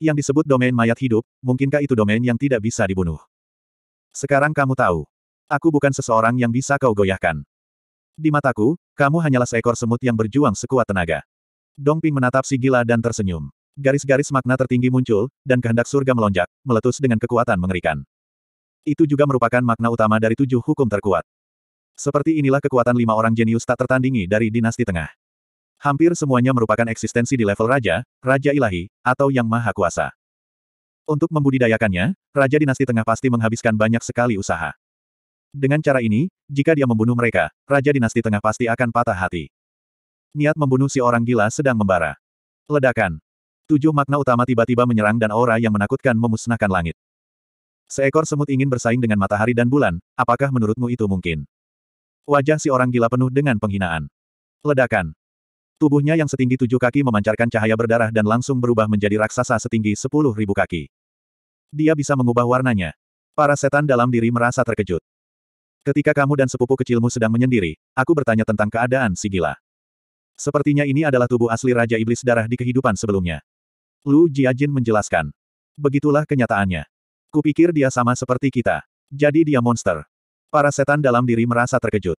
Yang disebut domain mayat hidup, mungkinkah itu domain yang tidak bisa dibunuh? Sekarang kamu tahu. Aku bukan seseorang yang bisa kau goyahkan. Di mataku, kamu hanyalah seekor semut yang berjuang sekuat tenaga. Dong Ping menatap si gila dan tersenyum. Garis-garis makna tertinggi muncul, dan kehendak surga melonjak, meletus dengan kekuatan mengerikan. Itu juga merupakan makna utama dari tujuh hukum terkuat. Seperti inilah kekuatan lima orang jenius tak tertandingi dari dinasti tengah. Hampir semuanya merupakan eksistensi di level raja, raja ilahi, atau yang maha kuasa. Untuk membudidayakannya, raja dinasti tengah pasti menghabiskan banyak sekali usaha. Dengan cara ini, jika dia membunuh mereka, raja dinasti tengah pasti akan patah hati. Niat membunuh si orang gila sedang membara. Ledakan. Tujuh makna utama tiba-tiba menyerang dan aura yang menakutkan memusnahkan langit. Seekor semut ingin bersaing dengan matahari dan bulan, apakah menurutmu itu mungkin? Wajah si orang gila penuh dengan penghinaan. Ledakan. Tubuhnya yang setinggi tujuh kaki memancarkan cahaya berdarah dan langsung berubah menjadi raksasa setinggi sepuluh ribu kaki. Dia bisa mengubah warnanya. Para setan dalam diri merasa terkejut. Ketika kamu dan sepupu kecilmu sedang menyendiri, aku bertanya tentang keadaan si gila. Sepertinya ini adalah tubuh asli Raja Iblis Darah di kehidupan sebelumnya. Lu Jiajin menjelaskan. Begitulah kenyataannya. Kupikir dia sama seperti kita. Jadi dia monster. Para setan dalam diri merasa terkejut.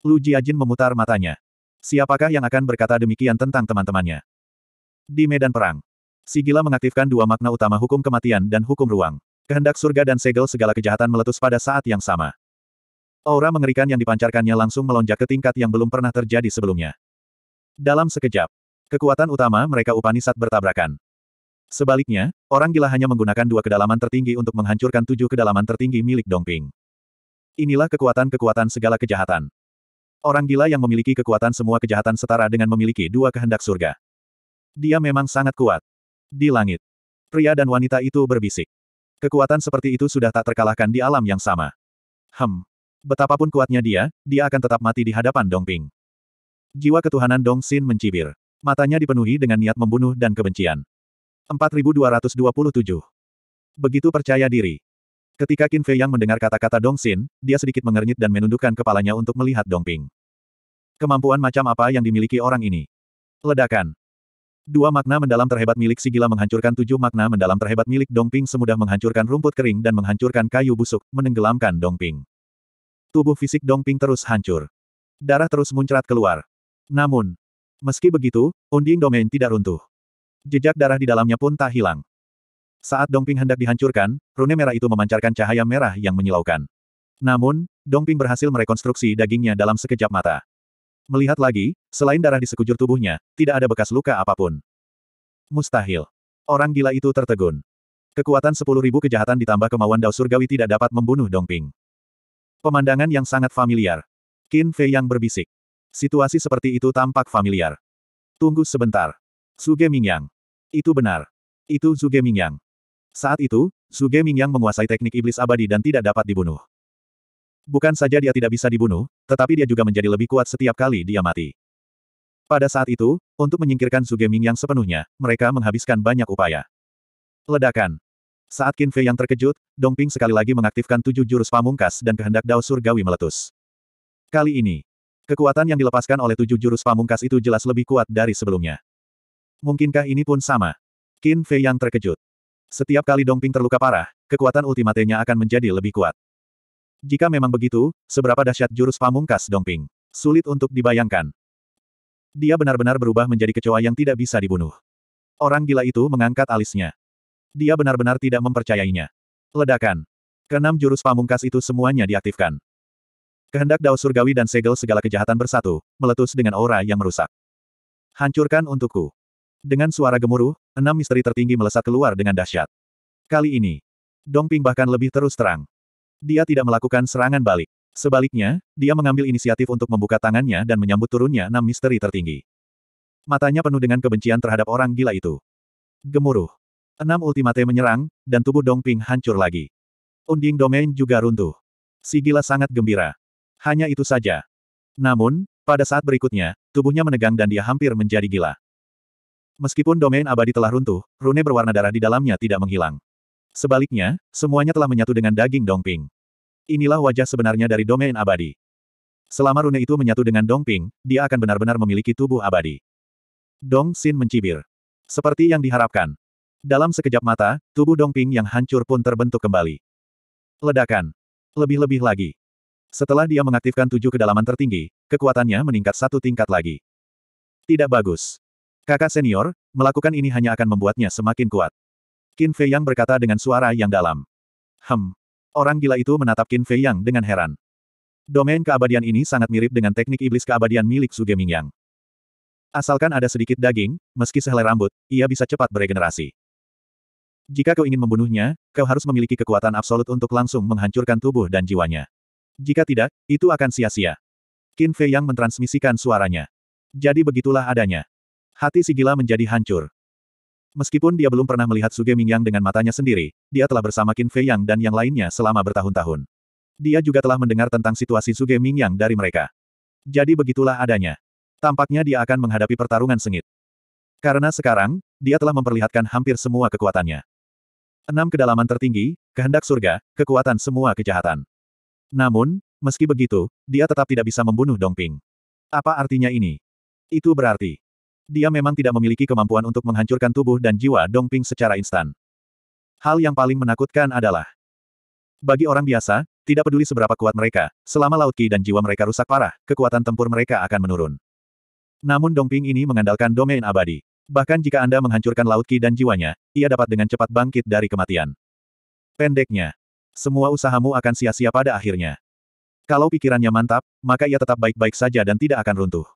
Lu Jiajin memutar matanya. Siapakah yang akan berkata demikian tentang teman-temannya? Di medan perang, Sigila mengaktifkan dua makna utama hukum kematian dan hukum ruang. Kehendak surga dan segel segala kejahatan meletus pada saat yang sama. Aura mengerikan yang dipancarkannya langsung melonjak ke tingkat yang belum pernah terjadi sebelumnya. Dalam sekejap, kekuatan utama mereka Upanisat bertabrakan. Sebaliknya, orang gila hanya menggunakan dua kedalaman tertinggi untuk menghancurkan tujuh kedalaman tertinggi milik Dongping. Inilah kekuatan-kekuatan segala kejahatan. Orang gila yang memiliki kekuatan semua kejahatan setara dengan memiliki dua kehendak surga. Dia memang sangat kuat. Di langit. Pria dan wanita itu berbisik. Kekuatan seperti itu sudah tak terkalahkan di alam yang sama. Hem. Betapapun kuatnya dia, dia akan tetap mati di hadapan Dongping. Jiwa ketuhanan Dong Xin mencibir. Matanya dipenuhi dengan niat membunuh dan kebencian. 4227. Begitu percaya diri. Ketika Qin Fei yang mendengar kata-kata Dong Xin, dia sedikit mengernyit dan menundukkan kepalanya untuk melihat Dong Ping. Kemampuan macam apa yang dimiliki orang ini? Ledakan. Dua makna mendalam terhebat milik si gila menghancurkan tujuh makna mendalam terhebat milik Dong Ping semudah menghancurkan rumput kering dan menghancurkan kayu busuk, menenggelamkan Dong Ping. Tubuh fisik Dong Ping terus hancur. Darah terus muncrat keluar. Namun, meski begitu, Unding Domain tidak runtuh. Jejak darah di dalamnya pun tak hilang. Saat Dongping hendak dihancurkan, rune merah itu memancarkan cahaya merah yang menyilaukan. Namun, Dongping berhasil merekonstruksi dagingnya dalam sekejap mata. Melihat lagi, selain darah di sekujur tubuhnya, tidak ada bekas luka apapun. Mustahil. Orang gila itu tertegun. Kekuatan 10.000 kejahatan ditambah kemauan Dao Surgawi tidak dapat membunuh Dongping. Pemandangan yang sangat familiar. Qin Fei yang berbisik. Situasi seperti itu tampak familiar. Tunggu sebentar. Suge Mingyang. Itu benar. Itu Suge Mingyang. Saat itu, Suge Mingyang menguasai teknik iblis abadi dan tidak dapat dibunuh. Bukan saja dia tidak bisa dibunuh, tetapi dia juga menjadi lebih kuat setiap kali dia mati. Pada saat itu, untuk menyingkirkan Suge Mingyang sepenuhnya, mereka menghabiskan banyak upaya. Ledakan. Saat Qin Fei yang terkejut, Dong Ping sekali lagi mengaktifkan tujuh jurus pamungkas dan kehendak Dao Surgawi meletus. Kali ini, kekuatan yang dilepaskan oleh tujuh jurus pamungkas itu jelas lebih kuat dari sebelumnya. Mungkinkah ini pun sama? Qin Fei yang terkejut. Setiap kali Dongping terluka parah, kekuatan ultimatenya akan menjadi lebih kuat. Jika memang begitu, seberapa dahsyat jurus pamungkas Dongping. Sulit untuk dibayangkan. Dia benar-benar berubah menjadi kecoa yang tidak bisa dibunuh. Orang gila itu mengangkat alisnya. Dia benar-benar tidak mempercayainya. Ledakan. Kenam jurus pamungkas itu semuanya diaktifkan. Kehendak Dao Surgawi dan segel segala kejahatan bersatu, meletus dengan aura yang merusak. Hancurkan untukku. Dengan suara gemuruh, enam misteri tertinggi melesat keluar dengan dahsyat. Kali ini, Dongping bahkan lebih terus terang. Dia tidak melakukan serangan balik. Sebaliknya, dia mengambil inisiatif untuk membuka tangannya dan menyambut turunnya enam misteri tertinggi. Matanya penuh dengan kebencian terhadap orang gila itu. Gemuruh. Enam ultimate menyerang, dan tubuh Dongping hancur lagi. Unding domain juga runtuh. Si gila sangat gembira. Hanya itu saja. Namun, pada saat berikutnya, tubuhnya menegang dan dia hampir menjadi gila. Meskipun domain abadi telah runtuh, rune berwarna darah di dalamnya tidak menghilang. Sebaliknya, semuanya telah menyatu dengan daging Dongping. Inilah wajah sebenarnya dari domain abadi. Selama rune itu menyatu dengan Dongping, dia akan benar-benar memiliki tubuh abadi. Dong Xin mencibir. Seperti yang diharapkan. Dalam sekejap mata, tubuh Dongping yang hancur pun terbentuk kembali. Ledakan. Lebih-lebih lagi. Setelah dia mengaktifkan tujuh kedalaman tertinggi, kekuatannya meningkat satu tingkat lagi. Tidak bagus. Kakak senior, melakukan ini hanya akan membuatnya semakin kuat. Qin Fei Yang berkata dengan suara yang dalam. Hem. Orang gila itu menatap Qin Fei Yang dengan heran. Domain keabadian ini sangat mirip dengan teknik iblis keabadian milik Su Geming Yang. Asalkan ada sedikit daging, meski sehelai rambut, ia bisa cepat beregenerasi. Jika kau ingin membunuhnya, kau harus memiliki kekuatan absolut untuk langsung menghancurkan tubuh dan jiwanya. Jika tidak, itu akan sia-sia. Qin Fei Yang mentransmisikan suaranya. Jadi begitulah adanya. Hati Sigila menjadi hancur. Meskipun dia belum pernah melihat Suge Mingyang dengan matanya sendiri, dia telah bersama Qin Fei Yang dan yang lainnya selama bertahun-tahun. Dia juga telah mendengar tentang situasi Suge Mingyang dari mereka. Jadi begitulah adanya. Tampaknya dia akan menghadapi pertarungan sengit. Karena sekarang, dia telah memperlihatkan hampir semua kekuatannya. Enam kedalaman tertinggi, kehendak surga, kekuatan semua kejahatan. Namun, meski begitu, dia tetap tidak bisa membunuh Dongping. Apa artinya ini? Itu berarti, dia memang tidak memiliki kemampuan untuk menghancurkan tubuh dan jiwa Dongping secara instan. Hal yang paling menakutkan adalah bagi orang biasa, tidak peduli seberapa kuat mereka, selama laut ki dan jiwa mereka rusak parah, kekuatan tempur mereka akan menurun. Namun Dongping ini mengandalkan domain abadi. Bahkan jika Anda menghancurkan laut ki dan jiwanya, ia dapat dengan cepat bangkit dari kematian. Pendeknya, semua usahamu akan sia-sia pada akhirnya. Kalau pikirannya mantap, maka ia tetap baik-baik saja dan tidak akan runtuh.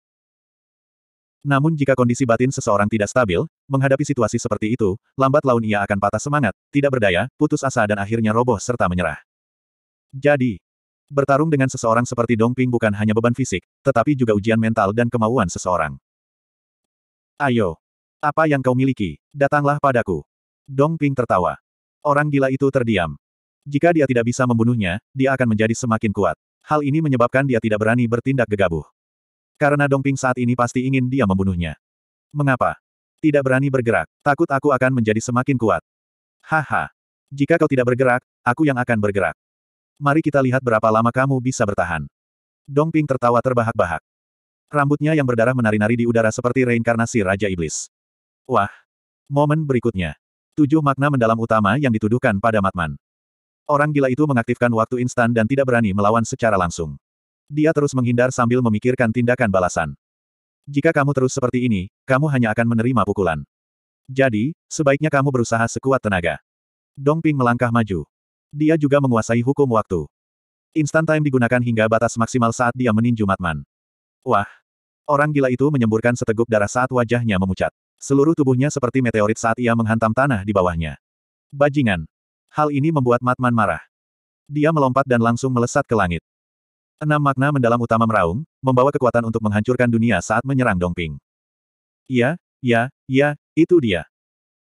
Namun jika kondisi batin seseorang tidak stabil, menghadapi situasi seperti itu, lambat laun ia akan patah semangat, tidak berdaya, putus asa dan akhirnya roboh serta menyerah. Jadi, bertarung dengan seseorang seperti Dongping bukan hanya beban fisik, tetapi juga ujian mental dan kemauan seseorang. Ayo, apa yang kau miliki? Datanglah padaku. Dongping tertawa. Orang gila itu terdiam. Jika dia tidak bisa membunuhnya, dia akan menjadi semakin kuat. Hal ini menyebabkan dia tidak berani bertindak gegabah. Karena Dongping saat ini pasti ingin dia membunuhnya. Mengapa? Tidak berani bergerak. Takut aku akan menjadi semakin kuat. Haha. Jika kau tidak bergerak, aku yang akan bergerak. Mari kita lihat berapa lama kamu bisa bertahan. Dongping tertawa terbahak-bahak. Rambutnya yang berdarah menari-nari di udara seperti reinkarnasi Raja Iblis. Wah. Momen berikutnya. Tujuh makna mendalam utama yang dituduhkan pada Matman. Orang gila itu mengaktifkan waktu instan dan tidak berani melawan secara langsung. Dia terus menghindar sambil memikirkan tindakan balasan. Jika kamu terus seperti ini, kamu hanya akan menerima pukulan. Jadi, sebaiknya kamu berusaha sekuat tenaga. Dong Ping melangkah maju. Dia juga menguasai hukum waktu. Instant time digunakan hingga batas maksimal saat dia meninju Matman. Wah! Orang gila itu menyemburkan seteguk darah saat wajahnya memucat. Seluruh tubuhnya seperti meteorit saat ia menghantam tanah di bawahnya. Bajingan! Hal ini membuat Matman marah. Dia melompat dan langsung melesat ke langit. Enam makna mendalam utama meraung, membawa kekuatan untuk menghancurkan dunia saat menyerang Dongping. Iya, iya, iya, itu dia.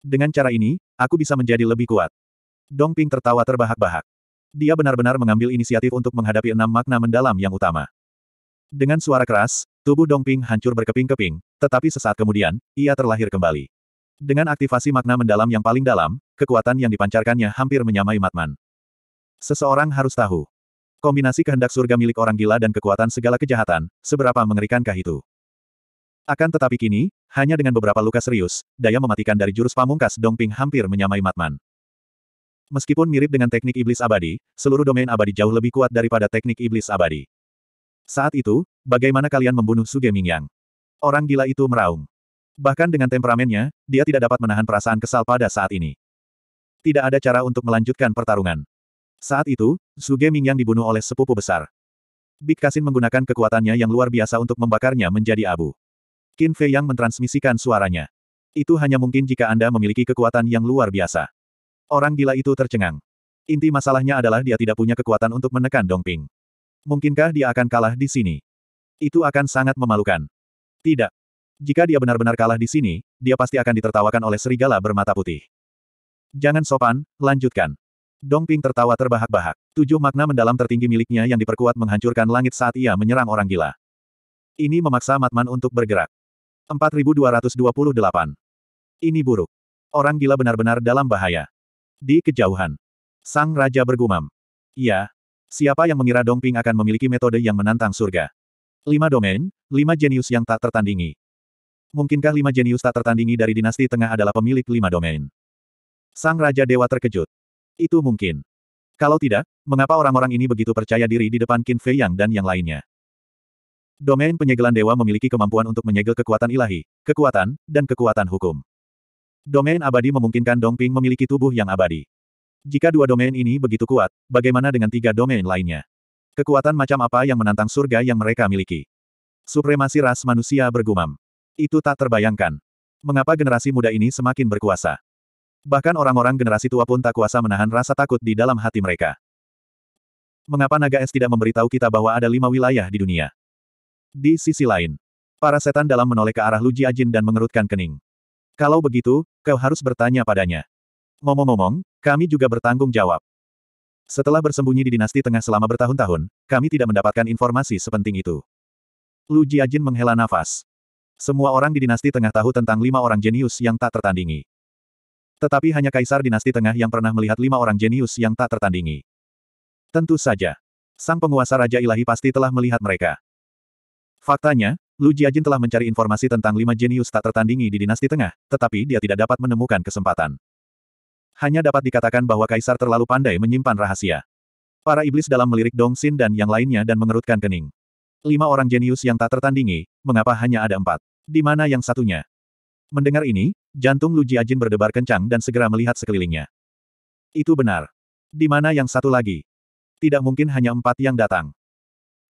Dengan cara ini, aku bisa menjadi lebih kuat. Dongping tertawa terbahak-bahak. Dia benar-benar mengambil inisiatif untuk menghadapi enam makna mendalam yang utama. Dengan suara keras, tubuh Dongping hancur berkeping-keping, tetapi sesaat kemudian, ia terlahir kembali. Dengan aktivasi makna mendalam yang paling dalam, kekuatan yang dipancarkannya hampir menyamai Matman. Seseorang harus tahu. Kombinasi kehendak surga milik orang gila dan kekuatan segala kejahatan, seberapa mengerikankah itu? Akan tetapi kini, hanya dengan beberapa luka serius, daya mematikan dari jurus pamungkas Dongping hampir menyamai Matman. Meskipun mirip dengan teknik iblis abadi, seluruh domain abadi jauh lebih kuat daripada teknik iblis abadi. Saat itu, bagaimana kalian membunuh Suge Mingyang? Orang gila itu meraung. Bahkan dengan temperamennya, dia tidak dapat menahan perasaan kesal pada saat ini. Tidak ada cara untuk melanjutkan pertarungan. Saat itu, Suge yang dibunuh oleh sepupu besar. Big Kasin menggunakan kekuatannya yang luar biasa untuk membakarnya menjadi abu. Qin Fei yang mentransmisikan suaranya. Itu hanya mungkin jika Anda memiliki kekuatan yang luar biasa. Orang gila itu tercengang. Inti masalahnya adalah dia tidak punya kekuatan untuk menekan Dong Ping. Mungkinkah dia akan kalah di sini? Itu akan sangat memalukan. Tidak. Jika dia benar-benar kalah di sini, dia pasti akan ditertawakan oleh serigala bermata putih. Jangan sopan, lanjutkan. Dong Ping tertawa terbahak-bahak. Tujuh makna mendalam tertinggi miliknya yang diperkuat menghancurkan langit saat ia menyerang orang gila. Ini memaksa Matman untuk bergerak. 4228. Ini buruk. Orang gila benar-benar dalam bahaya. Di kejauhan. Sang Raja bergumam. Ya. Siapa yang mengira Dong Ping akan memiliki metode yang menantang surga? Lima domain, lima jenius yang tak tertandingi. Mungkinkah lima jenius tak tertandingi dari dinasti tengah adalah pemilik lima domain? Sang Raja Dewa terkejut. Itu mungkin. Kalau tidak, mengapa orang-orang ini begitu percaya diri di depan Qin Fei Yang dan yang lainnya? Domain penyegelan dewa memiliki kemampuan untuk menyegel kekuatan ilahi, kekuatan, dan kekuatan hukum. Domain abadi memungkinkan Dong Ping memiliki tubuh yang abadi. Jika dua domain ini begitu kuat, bagaimana dengan tiga domain lainnya? Kekuatan macam apa yang menantang surga yang mereka miliki? Supremasi ras manusia bergumam. Itu tak terbayangkan. Mengapa generasi muda ini semakin berkuasa? Bahkan orang-orang generasi tua pun tak kuasa menahan rasa takut di dalam hati mereka. Mengapa naga es tidak memberitahu kita bahwa ada lima wilayah di dunia? Di sisi lain, para setan dalam menoleh ke arah Luji Ajin dan mengerutkan kening. Kalau begitu, kau harus bertanya padanya. Ngomong-ngomong, kami juga bertanggung jawab. Setelah bersembunyi di dinasti tengah selama bertahun-tahun, kami tidak mendapatkan informasi sepenting itu. Lu Ajin menghela nafas. Semua orang di dinasti tengah tahu tentang lima orang jenius yang tak tertandingi. Tetapi hanya kaisar dinasti tengah yang pernah melihat lima orang jenius yang tak tertandingi. Tentu saja. Sang penguasa Raja Ilahi pasti telah melihat mereka. Faktanya, Lu Jiajin telah mencari informasi tentang lima jenius tak tertandingi di dinasti tengah, tetapi dia tidak dapat menemukan kesempatan. Hanya dapat dikatakan bahwa kaisar terlalu pandai menyimpan rahasia. Para iblis dalam melirik Dong Xin dan yang lainnya dan mengerutkan kening. Lima orang jenius yang tak tertandingi, mengapa hanya ada empat? Di mana yang satunya? Mendengar ini, Jantung Lu Jiajin berdebar kencang dan segera melihat sekelilingnya. Itu benar. Di mana yang satu lagi? Tidak mungkin hanya empat yang datang.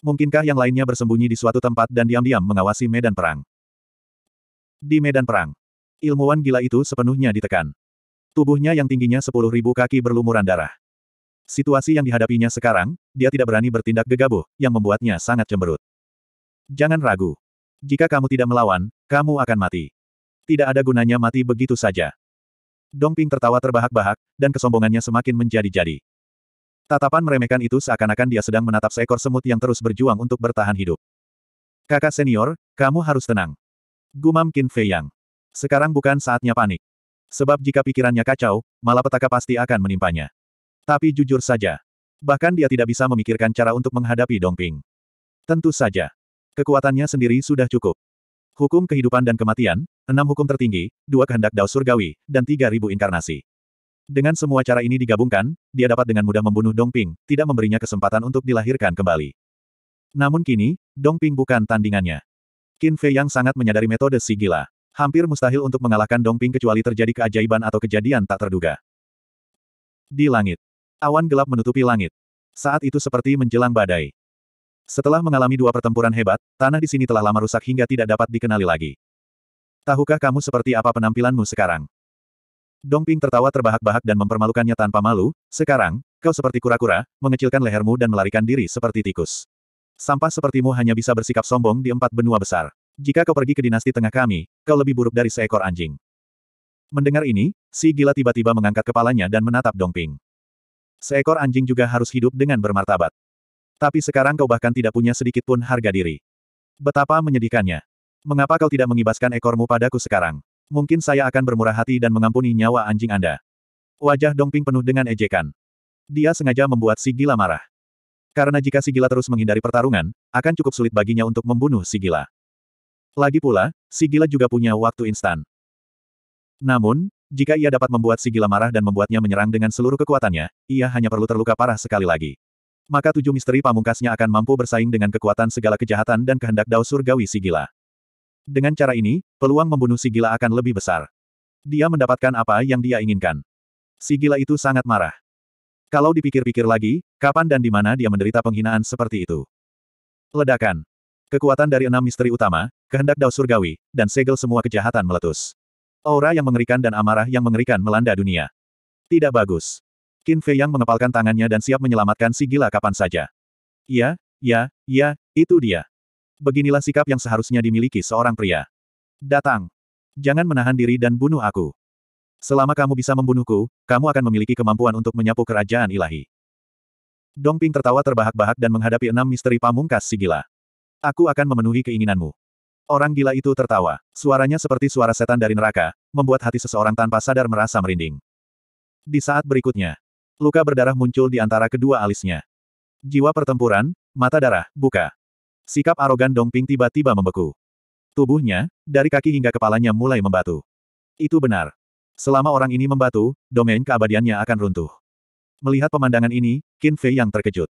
Mungkinkah yang lainnya bersembunyi di suatu tempat dan diam-diam mengawasi medan perang? Di medan perang, ilmuwan gila itu sepenuhnya ditekan. Tubuhnya yang tingginya sepuluh ribu kaki berlumuran darah. Situasi yang dihadapinya sekarang, dia tidak berani bertindak gegabah, yang membuatnya sangat cemberut. Jangan ragu. Jika kamu tidak melawan, kamu akan mati tidak ada gunanya mati begitu saja. Dongping tertawa terbahak-bahak, dan kesombongannya semakin menjadi-jadi. Tatapan meremehkan itu seakan-akan dia sedang menatap seekor semut yang terus berjuang untuk bertahan hidup. Kakak senior, kamu harus tenang. Gumam Qin Fei Yang. Sekarang bukan saatnya panik. Sebab jika pikirannya kacau, malapetaka pasti akan menimpanya. Tapi jujur saja. Bahkan dia tidak bisa memikirkan cara untuk menghadapi Dongping. Tentu saja. Kekuatannya sendiri sudah cukup. Hukum kehidupan dan kematian, enam hukum tertinggi, dua kehendak dao surgawi, dan tiga ribu inkarnasi. Dengan semua cara ini digabungkan, dia dapat dengan mudah membunuh Dong Ping, tidak memberinya kesempatan untuk dilahirkan kembali. Namun kini, Dong Ping bukan tandingannya. Qin Fei yang sangat menyadari metode si gila. Hampir mustahil untuk mengalahkan Dong Ping kecuali terjadi keajaiban atau kejadian tak terduga. Di langit. Awan gelap menutupi langit. Saat itu seperti menjelang badai. Setelah mengalami dua pertempuran hebat, tanah di sini telah lama rusak hingga tidak dapat dikenali lagi. Tahukah kamu seperti apa penampilanmu sekarang? Dongping tertawa terbahak-bahak dan mempermalukannya tanpa malu, sekarang, kau seperti kura-kura, mengecilkan lehermu dan melarikan diri seperti tikus. Sampah sepertimu hanya bisa bersikap sombong di empat benua besar. Jika kau pergi ke dinasti tengah kami, kau lebih buruk dari seekor anjing. Mendengar ini, si gila tiba-tiba mengangkat kepalanya dan menatap Dongping. Seekor anjing juga harus hidup dengan bermartabat. Tapi sekarang kau bahkan tidak punya sedikit pun harga diri. Betapa menyedihkannya. Mengapa kau tidak mengibaskan ekormu padaku sekarang? Mungkin saya akan bermurah hati dan mengampuni nyawa anjing Anda. Wajah Dongping penuh dengan ejekan. Dia sengaja membuat si gila marah. Karena jika si gila terus menghindari pertarungan, akan cukup sulit baginya untuk membunuh si gila. Lagi pula, si gila juga punya waktu instan. Namun, jika ia dapat membuat si gila marah dan membuatnya menyerang dengan seluruh kekuatannya, ia hanya perlu terluka parah sekali lagi. Maka tujuh misteri pamungkasnya akan mampu bersaing dengan kekuatan segala kejahatan dan kehendak Dao Surgawi Sigila. Dengan cara ini, peluang membunuh Sigila akan lebih besar. Dia mendapatkan apa yang dia inginkan. Sigila itu sangat marah. Kalau dipikir-pikir lagi, kapan dan di mana dia menderita penghinaan seperti itu? Ledakan. Kekuatan dari enam misteri utama, kehendak Dao Surgawi, dan segel semua kejahatan meletus. Aura yang mengerikan dan amarah yang mengerikan melanda dunia. Tidak bagus. Qin Fei Yang mengepalkan tangannya dan siap menyelamatkan si gila kapan saja. Ya, ya, ya, itu dia. Beginilah sikap yang seharusnya dimiliki seorang pria. Datang. Jangan menahan diri dan bunuh aku. Selama kamu bisa membunuhku, kamu akan memiliki kemampuan untuk menyapu kerajaan ilahi. Dong Ping tertawa terbahak-bahak dan menghadapi enam misteri pamungkas si gila. Aku akan memenuhi keinginanmu. Orang gila itu tertawa. Suaranya seperti suara setan dari neraka, membuat hati seseorang tanpa sadar merasa merinding. Di saat berikutnya, Luka berdarah muncul di antara kedua alisnya. Jiwa pertempuran, mata darah, buka. Sikap arogan Dongping tiba-tiba membeku. Tubuhnya, dari kaki hingga kepalanya mulai membatu. Itu benar. Selama orang ini membatu, domain keabadiannya akan runtuh. Melihat pemandangan ini, Qin Fei yang terkejut.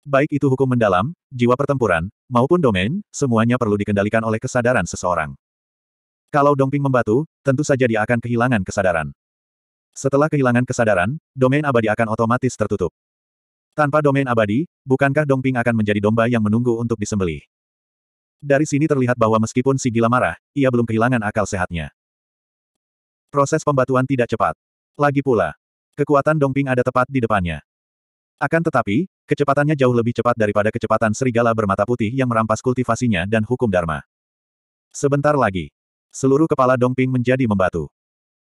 Baik itu hukum mendalam, jiwa pertempuran, maupun domain, semuanya perlu dikendalikan oleh kesadaran seseorang. Kalau Dongping membatu, tentu saja dia akan kehilangan kesadaran. Setelah kehilangan kesadaran, domain abadi akan otomatis tertutup. Tanpa domain abadi, bukankah Dongping akan menjadi domba yang menunggu untuk disembelih? Dari sini terlihat bahwa meskipun si gila marah, ia belum kehilangan akal sehatnya. Proses pembatuan tidak cepat. Lagi pula, kekuatan Dongping ada tepat di depannya. Akan tetapi, kecepatannya jauh lebih cepat daripada kecepatan serigala bermata putih yang merampas kultivasinya dan hukum Dharma. Sebentar lagi, seluruh kepala Dongping menjadi membatu.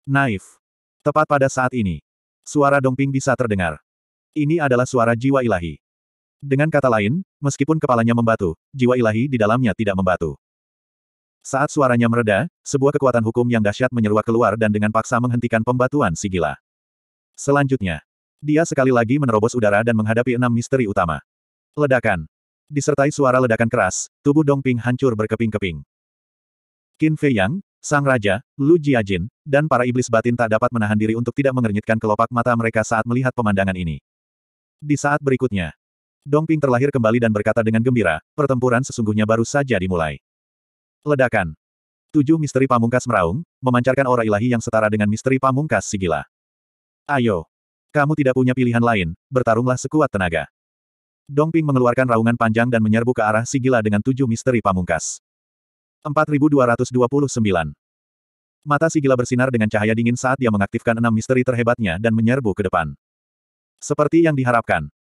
Naif. Tepat pada saat ini, suara dongping bisa terdengar. Ini adalah suara jiwa ilahi. Dengan kata lain, meskipun kepalanya membatu, jiwa ilahi di dalamnya tidak membatu. Saat suaranya mereda, sebuah kekuatan hukum yang dahsyat menyeruak keluar dan dengan paksa menghentikan pembatuan si gila. Selanjutnya, dia sekali lagi menerobos udara dan menghadapi enam misteri utama. Ledakan. Disertai suara ledakan keras, tubuh Dongping hancur berkeping-keping. Qin Fei Yang, Sang Raja, Lu Jiajin, dan para iblis batin tak dapat menahan diri untuk tidak mengernyitkan kelopak mata mereka saat melihat pemandangan ini. Di saat berikutnya, Dongping terlahir kembali dan berkata dengan gembira, pertempuran sesungguhnya baru saja dimulai. Ledakan. Tujuh misteri pamungkas meraung, memancarkan aura ilahi yang setara dengan misteri pamungkas sigila. Ayo. Kamu tidak punya pilihan lain, bertarunglah sekuat tenaga. Dongping mengeluarkan raungan panjang dan menyerbu ke arah sigila dengan tujuh misteri pamungkas. 4229. Mata si gila bersinar dengan cahaya dingin saat dia mengaktifkan enam misteri terhebatnya dan menyerbu ke depan. Seperti yang diharapkan.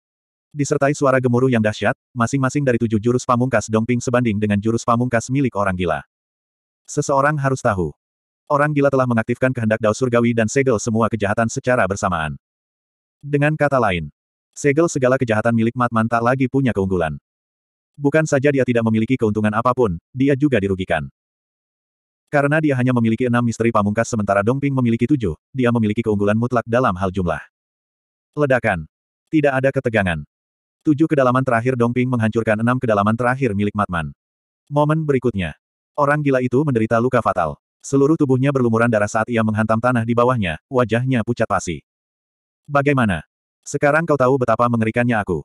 Disertai suara gemuruh yang dahsyat, masing-masing dari tujuh jurus pamungkas dongping sebanding dengan jurus pamungkas milik orang gila. Seseorang harus tahu. Orang gila telah mengaktifkan kehendak Dao Surgawi dan segel semua kejahatan secara bersamaan. Dengan kata lain, segel segala kejahatan milik Matman tak lagi punya keunggulan. Bukan saja dia tidak memiliki keuntungan apapun, dia juga dirugikan. Karena dia hanya memiliki enam misteri pamungkas sementara Dongping memiliki tujuh, dia memiliki keunggulan mutlak dalam hal jumlah. Ledakan. Tidak ada ketegangan. Tujuh kedalaman terakhir Dongping menghancurkan enam kedalaman terakhir milik Matman. Momen berikutnya. Orang gila itu menderita luka fatal. Seluruh tubuhnya berlumuran darah saat ia menghantam tanah di bawahnya, wajahnya pucat pasi. Bagaimana? Sekarang kau tahu betapa mengerikannya aku.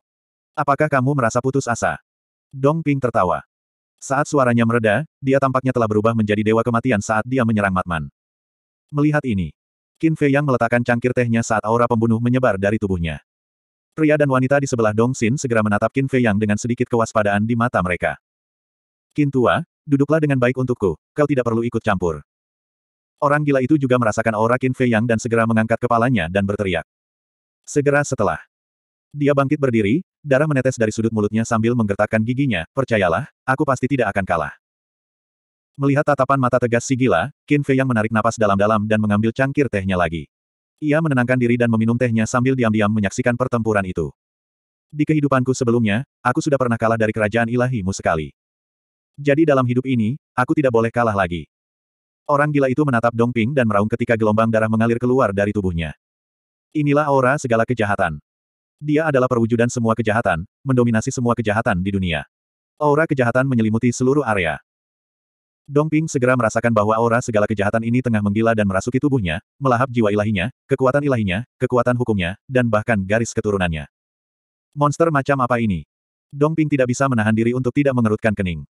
Apakah kamu merasa putus asa? Dong Ping tertawa. Saat suaranya mereda, dia tampaknya telah berubah menjadi dewa kematian saat dia menyerang Matman. Melihat ini, Qin Fei Yang meletakkan cangkir tehnya saat aura pembunuh menyebar dari tubuhnya. Pria dan wanita di sebelah Dong Xin segera menatap Qin Fei Yang dengan sedikit kewaspadaan di mata mereka. Qin Tua, duduklah dengan baik untukku, kau tidak perlu ikut campur. Orang gila itu juga merasakan aura Qin Fei Yang dan segera mengangkat kepalanya dan berteriak. Segera setelah dia bangkit berdiri, Darah menetes dari sudut mulutnya sambil menggertakkan giginya, percayalah, aku pasti tidak akan kalah. Melihat tatapan mata tegas si gila, Qin Fei yang menarik napas dalam-dalam dan mengambil cangkir tehnya lagi. Ia menenangkan diri dan meminum tehnya sambil diam-diam menyaksikan pertempuran itu. Di kehidupanku sebelumnya, aku sudah pernah kalah dari kerajaan ilahimu sekali. Jadi dalam hidup ini, aku tidak boleh kalah lagi. Orang gila itu menatap Dong Ping dan meraung ketika gelombang darah mengalir keluar dari tubuhnya. Inilah aura segala kejahatan. Dia adalah perwujudan semua kejahatan, mendominasi semua kejahatan di dunia. Aura kejahatan menyelimuti seluruh area. Dongping segera merasakan bahwa aura segala kejahatan ini tengah menggila dan merasuki tubuhnya, melahap jiwa ilahinya, kekuatan ilahinya, kekuatan hukumnya, dan bahkan garis keturunannya. Monster macam apa ini? Dongping tidak bisa menahan diri untuk tidak mengerutkan kening.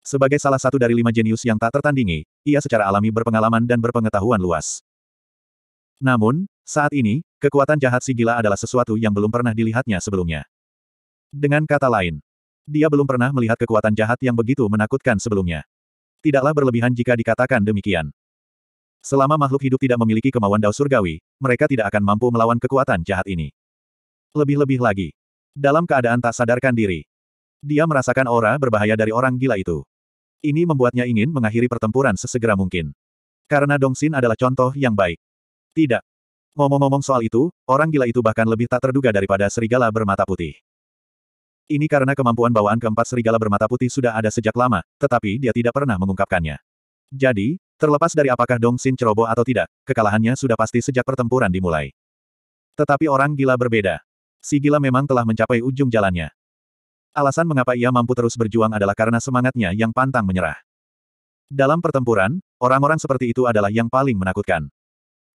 Sebagai salah satu dari lima jenius yang tak tertandingi, ia secara alami berpengalaman dan berpengetahuan luas. Namun, saat ini, kekuatan jahat si gila adalah sesuatu yang belum pernah dilihatnya sebelumnya. Dengan kata lain, dia belum pernah melihat kekuatan jahat yang begitu menakutkan sebelumnya. Tidaklah berlebihan jika dikatakan demikian. Selama makhluk hidup tidak memiliki kemauan dao surgawi, mereka tidak akan mampu melawan kekuatan jahat ini. Lebih-lebih lagi. Dalam keadaan tak sadarkan diri. Dia merasakan aura berbahaya dari orang gila itu. Ini membuatnya ingin mengakhiri pertempuran sesegera mungkin. Karena Dong Xin adalah contoh yang baik. Tidak, Ngomong-ngomong soal itu, orang gila itu bahkan lebih tak terduga daripada serigala bermata putih. Ini karena kemampuan bawaan keempat serigala bermata putih sudah ada sejak lama, tetapi dia tidak pernah mengungkapkannya. Jadi, terlepas dari apakah Dong Xin ceroboh atau tidak, kekalahannya sudah pasti sejak pertempuran dimulai. Tetapi orang gila berbeda. Si gila memang telah mencapai ujung jalannya. Alasan mengapa ia mampu terus berjuang adalah karena semangatnya yang pantang menyerah. Dalam pertempuran, orang-orang seperti itu adalah yang paling menakutkan.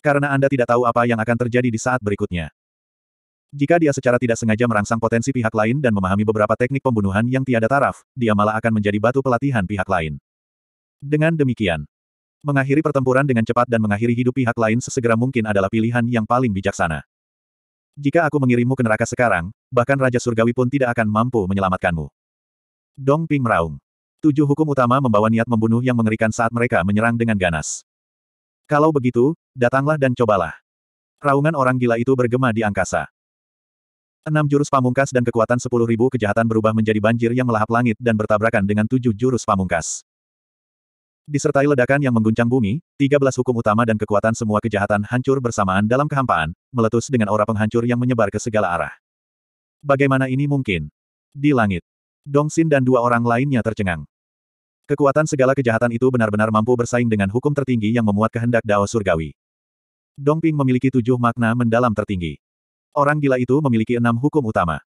Karena Anda tidak tahu apa yang akan terjadi di saat berikutnya. Jika dia secara tidak sengaja merangsang potensi pihak lain dan memahami beberapa teknik pembunuhan yang tiada taraf, dia malah akan menjadi batu pelatihan pihak lain. Dengan demikian, mengakhiri pertempuran dengan cepat dan mengakhiri hidup pihak lain sesegera mungkin adalah pilihan yang paling bijaksana. Jika aku mengirimmu ke neraka sekarang, bahkan Raja Surgawi pun tidak akan mampu menyelamatkanmu. Dong Ping meraung. Tujuh hukum utama membawa niat membunuh yang mengerikan saat mereka menyerang dengan ganas. Kalau begitu, datanglah dan cobalah. Raungan orang gila itu bergema di angkasa. Enam jurus pamungkas dan kekuatan sepuluh ribu kejahatan berubah menjadi banjir yang melahap langit dan bertabrakan dengan tujuh jurus pamungkas. Disertai ledakan yang mengguncang bumi, tiga belas hukum utama dan kekuatan semua kejahatan hancur bersamaan dalam kehampaan, meletus dengan aura penghancur yang menyebar ke segala arah. Bagaimana ini mungkin? Di langit, Dong Xin dan dua orang lainnya tercengang. Kekuatan segala kejahatan itu benar-benar mampu bersaing dengan hukum tertinggi yang memuat kehendak Dao Surgawi. Dongping memiliki tujuh makna mendalam tertinggi. Orang gila itu memiliki enam hukum utama.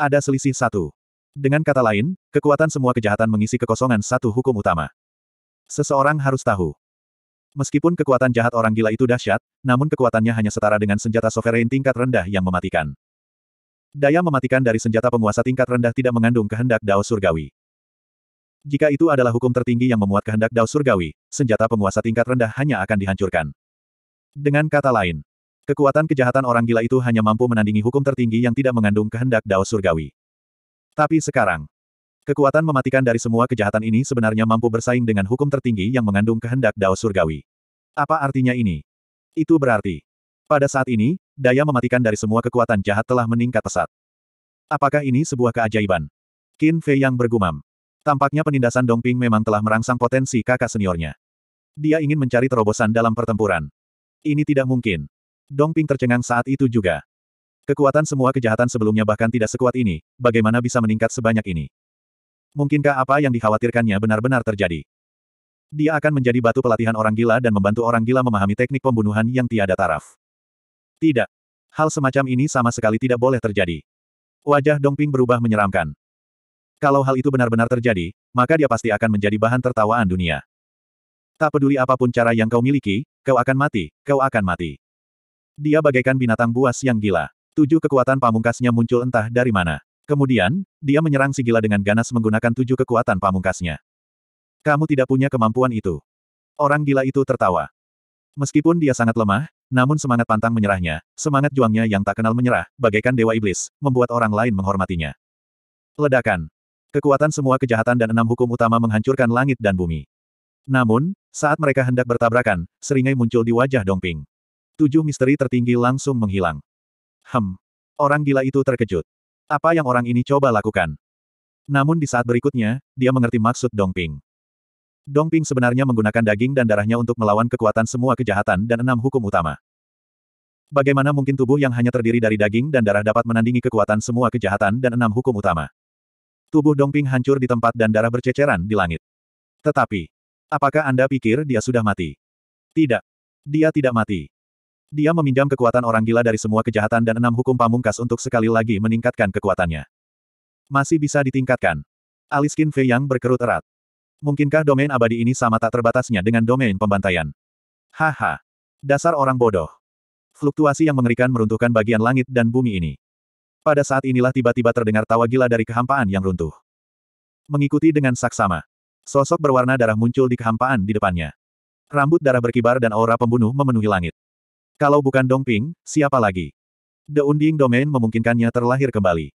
Ada selisih satu. Dengan kata lain, kekuatan semua kejahatan mengisi kekosongan satu hukum utama. Seseorang harus tahu. Meskipun kekuatan jahat orang gila itu dahsyat, namun kekuatannya hanya setara dengan senjata sovereign tingkat rendah yang mematikan. Daya mematikan dari senjata penguasa tingkat rendah tidak mengandung kehendak Dao Surgawi. Jika itu adalah hukum tertinggi yang memuat kehendak Dao Surgawi, senjata penguasa tingkat rendah hanya akan dihancurkan. Dengan kata lain, kekuatan kejahatan orang gila itu hanya mampu menandingi hukum tertinggi yang tidak mengandung kehendak Dao Surgawi. Tapi sekarang, kekuatan mematikan dari semua kejahatan ini sebenarnya mampu bersaing dengan hukum tertinggi yang mengandung kehendak Dao Surgawi. Apa artinya ini? Itu berarti, pada saat ini, daya mematikan dari semua kekuatan jahat telah meningkat pesat. Apakah ini sebuah keajaiban? Qin Fei yang bergumam. Tampaknya penindasan Dongping memang telah merangsang potensi kakak seniornya. Dia ingin mencari terobosan dalam pertempuran. Ini tidak mungkin. Dongping tercengang saat itu juga. Kekuatan semua kejahatan sebelumnya bahkan tidak sekuat ini, bagaimana bisa meningkat sebanyak ini? Mungkinkah apa yang dikhawatirkannya benar-benar terjadi? Dia akan menjadi batu pelatihan orang gila dan membantu orang gila memahami teknik pembunuhan yang tiada taraf. Tidak. Hal semacam ini sama sekali tidak boleh terjadi. Wajah Dongping berubah menyeramkan. Kalau hal itu benar-benar terjadi, maka dia pasti akan menjadi bahan tertawaan dunia. Tak peduli apapun cara yang kau miliki, kau akan mati, kau akan mati. Dia bagaikan binatang buas yang gila. Tujuh kekuatan pamungkasnya muncul entah dari mana. Kemudian, dia menyerang si gila dengan ganas menggunakan tujuh kekuatan pamungkasnya. Kamu tidak punya kemampuan itu. Orang gila itu tertawa. Meskipun dia sangat lemah, namun semangat pantang menyerahnya, semangat juangnya yang tak kenal menyerah, bagaikan dewa iblis, membuat orang lain menghormatinya. Ledakan. Kekuatan semua kejahatan dan enam hukum utama menghancurkan langit dan bumi. Namun, saat mereka hendak bertabrakan, seringai muncul di wajah Dongping. Tujuh misteri tertinggi langsung menghilang. Hem. Orang gila itu terkejut. Apa yang orang ini coba lakukan? Namun di saat berikutnya, dia mengerti maksud Dongping. Dongping sebenarnya menggunakan daging dan darahnya untuk melawan kekuatan semua kejahatan dan enam hukum utama. Bagaimana mungkin tubuh yang hanya terdiri dari daging dan darah dapat menandingi kekuatan semua kejahatan dan enam hukum utama? Tubuh Dongping hancur di tempat dan darah berceceran di langit. Tetapi, apakah Anda pikir dia sudah mati? Tidak. Dia tidak mati. Dia meminjam kekuatan orang gila dari semua kejahatan dan enam hukum pamungkas untuk sekali lagi meningkatkan kekuatannya. Masih bisa ditingkatkan. Alis Qin Fei yang berkerut erat. Mungkinkah domain abadi ini sama tak terbatasnya dengan domain pembantaian? Haha. Dasar orang bodoh. Fluktuasi yang mengerikan meruntuhkan bagian langit dan bumi ini. Pada saat inilah tiba-tiba terdengar tawa gila dari kehampaan yang runtuh. Mengikuti dengan saksama. Sosok berwarna darah muncul di kehampaan di depannya. Rambut darah berkibar dan aura pembunuh memenuhi langit. Kalau bukan Dongping, siapa lagi? The Unding Domain memungkinkannya terlahir kembali.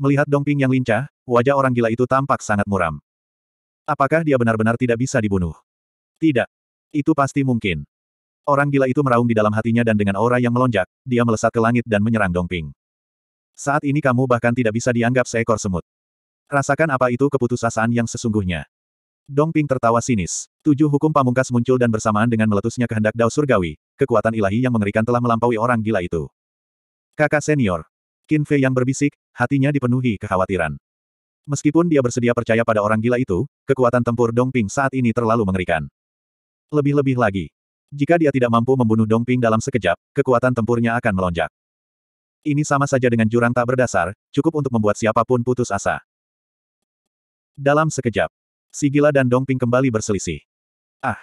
Melihat Dongping yang lincah, wajah orang gila itu tampak sangat muram. Apakah dia benar-benar tidak bisa dibunuh? Tidak. Itu pasti mungkin. Orang gila itu meraung di dalam hatinya dan dengan aura yang melonjak, dia melesat ke langit dan menyerang Dongping. Saat ini kamu bahkan tidak bisa dianggap seekor semut. Rasakan apa itu keputusasaan yang sesungguhnya. Dong Ping tertawa sinis. Tujuh hukum pamungkas muncul dan bersamaan dengan meletusnya kehendak Dao Surgawi, kekuatan ilahi yang mengerikan telah melampaui orang gila itu. Kakak senior. Qin Fei yang berbisik, hatinya dipenuhi kekhawatiran. Meskipun dia bersedia percaya pada orang gila itu, kekuatan tempur Dong Ping saat ini terlalu mengerikan. Lebih-lebih lagi. Jika dia tidak mampu membunuh Dong Ping dalam sekejap, kekuatan tempurnya akan melonjak. Ini sama saja dengan jurang tak berdasar, cukup untuk membuat siapapun putus asa. Dalam sekejap, Sigila dan Dongping kembali berselisih. Ah!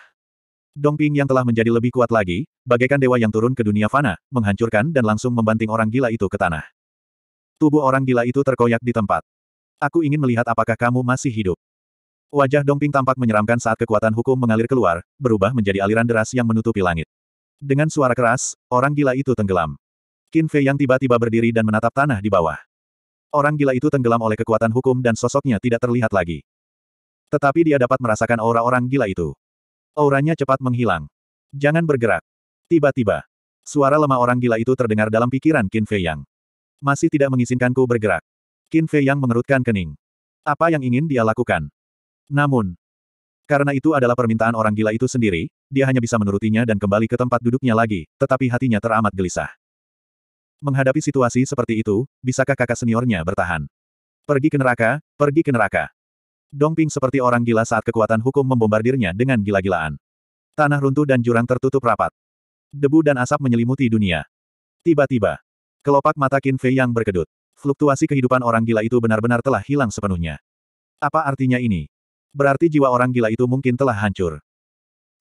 Dongping yang telah menjadi lebih kuat lagi, bagaikan dewa yang turun ke dunia fana, menghancurkan dan langsung membanting orang gila itu ke tanah. Tubuh orang gila itu terkoyak di tempat. Aku ingin melihat apakah kamu masih hidup. Wajah Dongping tampak menyeramkan saat kekuatan hukum mengalir keluar, berubah menjadi aliran deras yang menutupi langit. Dengan suara keras, orang gila itu tenggelam. Qin Fei yang tiba-tiba berdiri dan menatap tanah di bawah. Orang gila itu tenggelam oleh kekuatan hukum dan sosoknya tidak terlihat lagi. Tetapi dia dapat merasakan aura orang gila itu. Auranya cepat menghilang. Jangan bergerak. Tiba-tiba, suara lemah orang gila itu terdengar dalam pikiran Qin Fei Yang. Masih tidak mengizinkanku bergerak. Qin Fei Yang mengerutkan kening. Apa yang ingin dia lakukan? Namun, karena itu adalah permintaan orang gila itu sendiri, dia hanya bisa menurutinya dan kembali ke tempat duduknya lagi, tetapi hatinya teramat gelisah. Menghadapi situasi seperti itu, bisakah kakak seniornya bertahan? Pergi ke neraka, pergi ke neraka. Dongping seperti orang gila saat kekuatan hukum membombardirnya dengan gila-gilaan. Tanah runtuh dan jurang tertutup rapat. Debu dan asap menyelimuti dunia. Tiba-tiba, kelopak mata Qin Fei yang berkedut. Fluktuasi kehidupan orang gila itu benar-benar telah hilang sepenuhnya. Apa artinya ini? Berarti jiwa orang gila itu mungkin telah hancur.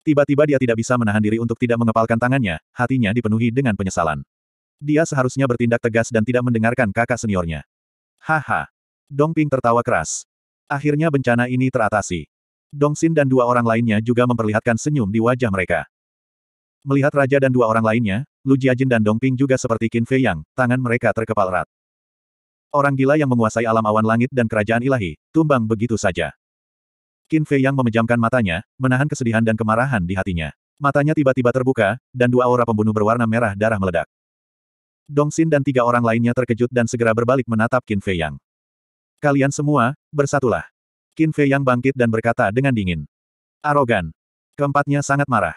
Tiba-tiba dia tidak bisa menahan diri untuk tidak mengepalkan tangannya, hatinya dipenuhi dengan penyesalan. Dia seharusnya bertindak tegas dan tidak mendengarkan kakak seniornya. Haha. Dongping tertawa keras. Akhirnya bencana ini teratasi. Dongxin dan dua orang lainnya juga memperlihatkan senyum di wajah mereka. Melihat raja dan dua orang lainnya, Lu Jiajin dan Dongping juga seperti Qin Fei Yang, tangan mereka terkepal erat. Orang gila yang menguasai alam awan langit dan kerajaan ilahi, tumbang begitu saja. Qin Fei Yang memejamkan matanya, menahan kesedihan dan kemarahan di hatinya. Matanya tiba-tiba terbuka, dan dua aura pembunuh berwarna merah darah meledak. Dong Dongxin dan tiga orang lainnya terkejut dan segera berbalik menatap Qin Fei Yang. Kalian semua, bersatulah. Qin Fei Yang bangkit dan berkata dengan dingin. Arogan. Keempatnya sangat marah.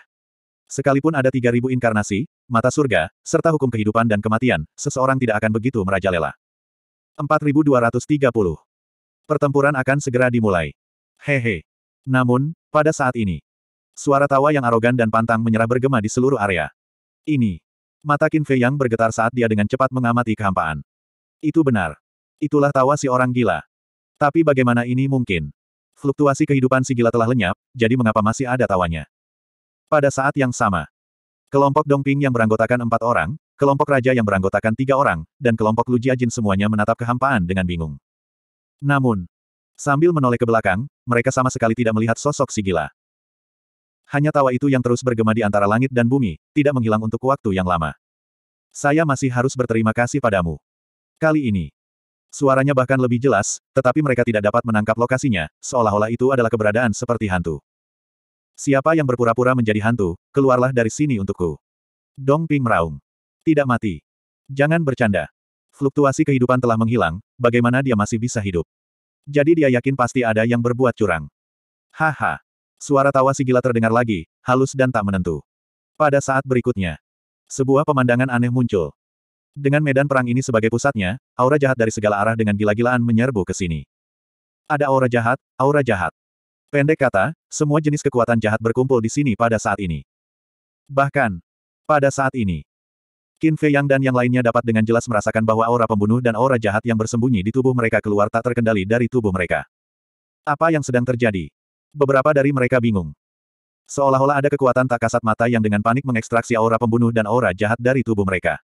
Sekalipun ada tiga ribu inkarnasi, mata surga, serta hukum kehidupan dan kematian, seseorang tidak akan begitu merajalela. 4230. Pertempuran akan segera dimulai. Hehe. Namun, pada saat ini, suara tawa yang arogan dan pantang menyerah bergema di seluruh area. Ini Mata Qin Fei yang bergetar saat dia dengan cepat mengamati kehampaan. Itu benar. Itulah tawa si orang gila. Tapi bagaimana ini mungkin? Fluktuasi kehidupan si gila telah lenyap, jadi mengapa masih ada tawanya? Pada saat yang sama, kelompok Dongping yang beranggotakan empat orang, kelompok raja yang beranggotakan tiga orang, dan kelompok Lu Jiajin semuanya menatap kehampaan dengan bingung. Namun, sambil menoleh ke belakang, mereka sama sekali tidak melihat sosok si gila. Hanya tawa itu yang terus bergema di antara langit dan bumi, tidak menghilang untuk waktu yang lama. Saya masih harus berterima kasih padamu. Kali ini. Suaranya bahkan lebih jelas, tetapi mereka tidak dapat menangkap lokasinya, seolah-olah itu adalah keberadaan seperti hantu. Siapa yang berpura-pura menjadi hantu, keluarlah dari sini untukku. Dong Ping meraung. Tidak mati. Jangan bercanda. Fluktuasi kehidupan telah menghilang, bagaimana dia masih bisa hidup? Jadi dia yakin pasti ada yang berbuat curang. Haha. Suara tawa si gila terdengar lagi, halus dan tak menentu. Pada saat berikutnya, sebuah pemandangan aneh muncul. Dengan medan perang ini sebagai pusatnya, aura jahat dari segala arah dengan gila-gilaan menyerbu ke sini. Ada aura jahat, aura jahat. Pendek kata, semua jenis kekuatan jahat berkumpul di sini pada saat ini. Bahkan, pada saat ini, Qin Fei Yang dan yang lainnya dapat dengan jelas merasakan bahwa aura pembunuh dan aura jahat yang bersembunyi di tubuh mereka keluar tak terkendali dari tubuh mereka. Apa yang sedang terjadi? Beberapa dari mereka bingung. Seolah-olah ada kekuatan tak kasat mata yang dengan panik mengekstraksi aura pembunuh dan aura jahat dari tubuh mereka.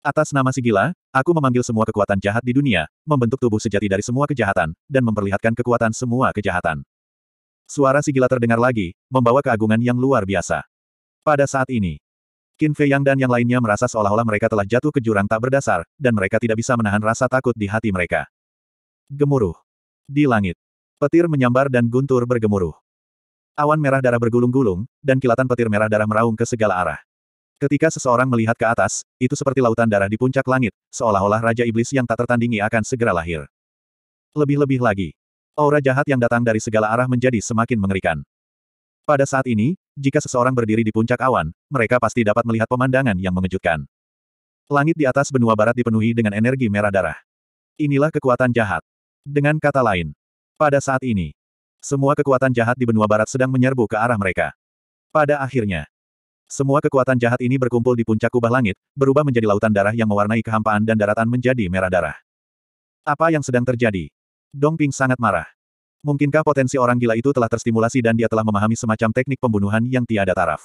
Atas nama si gila, aku memanggil semua kekuatan jahat di dunia, membentuk tubuh sejati dari semua kejahatan, dan memperlihatkan kekuatan semua kejahatan. Suara si gila terdengar lagi, membawa keagungan yang luar biasa. Pada saat ini, Qin Fei Yang dan yang lainnya merasa seolah-olah mereka telah jatuh ke jurang tak berdasar, dan mereka tidak bisa menahan rasa takut di hati mereka. Gemuruh. Di langit, Petir menyambar dan guntur bergemuruh. Awan merah darah bergulung-gulung, dan kilatan petir merah darah meraung ke segala arah. Ketika seseorang melihat ke atas, itu seperti lautan darah di puncak langit, seolah-olah Raja Iblis yang tak tertandingi akan segera lahir. Lebih-lebih lagi, aura jahat yang datang dari segala arah menjadi semakin mengerikan. Pada saat ini, jika seseorang berdiri di puncak awan, mereka pasti dapat melihat pemandangan yang mengejutkan. Langit di atas benua barat dipenuhi dengan energi merah darah. Inilah kekuatan jahat. Dengan kata lain, pada saat ini, semua kekuatan jahat di benua barat sedang menyerbu ke arah mereka. Pada akhirnya, semua kekuatan jahat ini berkumpul di puncak kubah langit, berubah menjadi lautan darah yang mewarnai kehampaan dan daratan menjadi merah darah. Apa yang sedang terjadi? Dong Ping sangat marah. Mungkinkah potensi orang gila itu telah terstimulasi dan dia telah memahami semacam teknik pembunuhan yang tiada taraf?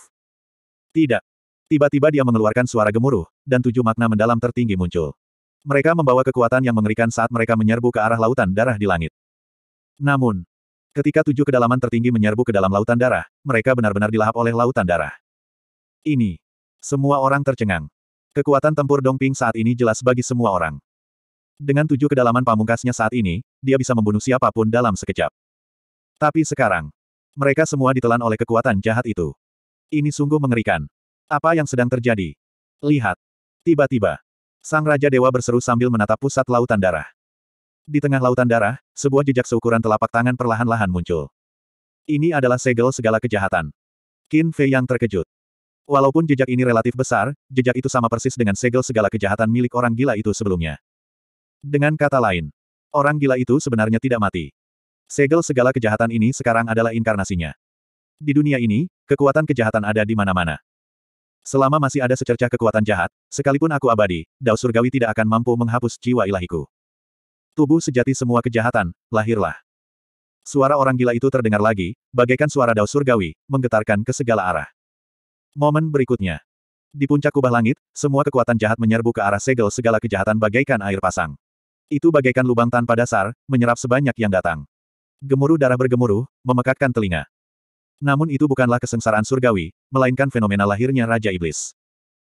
Tidak. Tiba-tiba dia mengeluarkan suara gemuruh, dan tujuh makna mendalam tertinggi muncul. Mereka membawa kekuatan yang mengerikan saat mereka menyerbu ke arah lautan darah di langit. Namun, ketika tujuh kedalaman tertinggi menyerbu ke dalam lautan darah, mereka benar-benar dilahap oleh lautan darah. Ini. Semua orang tercengang. Kekuatan tempur Dong Ping saat ini jelas bagi semua orang. Dengan tujuh kedalaman pamungkasnya saat ini, dia bisa membunuh siapapun dalam sekejap. Tapi sekarang, mereka semua ditelan oleh kekuatan jahat itu. Ini sungguh mengerikan. Apa yang sedang terjadi? Lihat. Tiba-tiba, Sang Raja Dewa berseru sambil menatap pusat lautan darah. Di tengah lautan darah, sebuah jejak seukuran telapak tangan perlahan-lahan muncul. Ini adalah segel segala kejahatan. Qin Fei yang terkejut. Walaupun jejak ini relatif besar, jejak itu sama persis dengan segel segala kejahatan milik orang gila itu sebelumnya. Dengan kata lain, orang gila itu sebenarnya tidak mati. Segel segala kejahatan ini sekarang adalah inkarnasinya. Di dunia ini, kekuatan kejahatan ada di mana-mana. Selama masih ada secercah kekuatan jahat, sekalipun aku abadi, Dao Surgawi tidak akan mampu menghapus jiwa ilahiku. Tubuh sejati semua kejahatan, lahirlah. Suara orang gila itu terdengar lagi, bagaikan suara Dao surgawi, menggetarkan ke segala arah. Momen berikutnya. Di puncak kubah langit, semua kekuatan jahat menyerbu ke arah segel segala kejahatan bagaikan air pasang. Itu bagaikan lubang tanpa dasar, menyerap sebanyak yang datang. Gemuruh darah bergemuruh, memekakkan telinga. Namun itu bukanlah kesengsaraan surgawi, melainkan fenomena lahirnya Raja Iblis.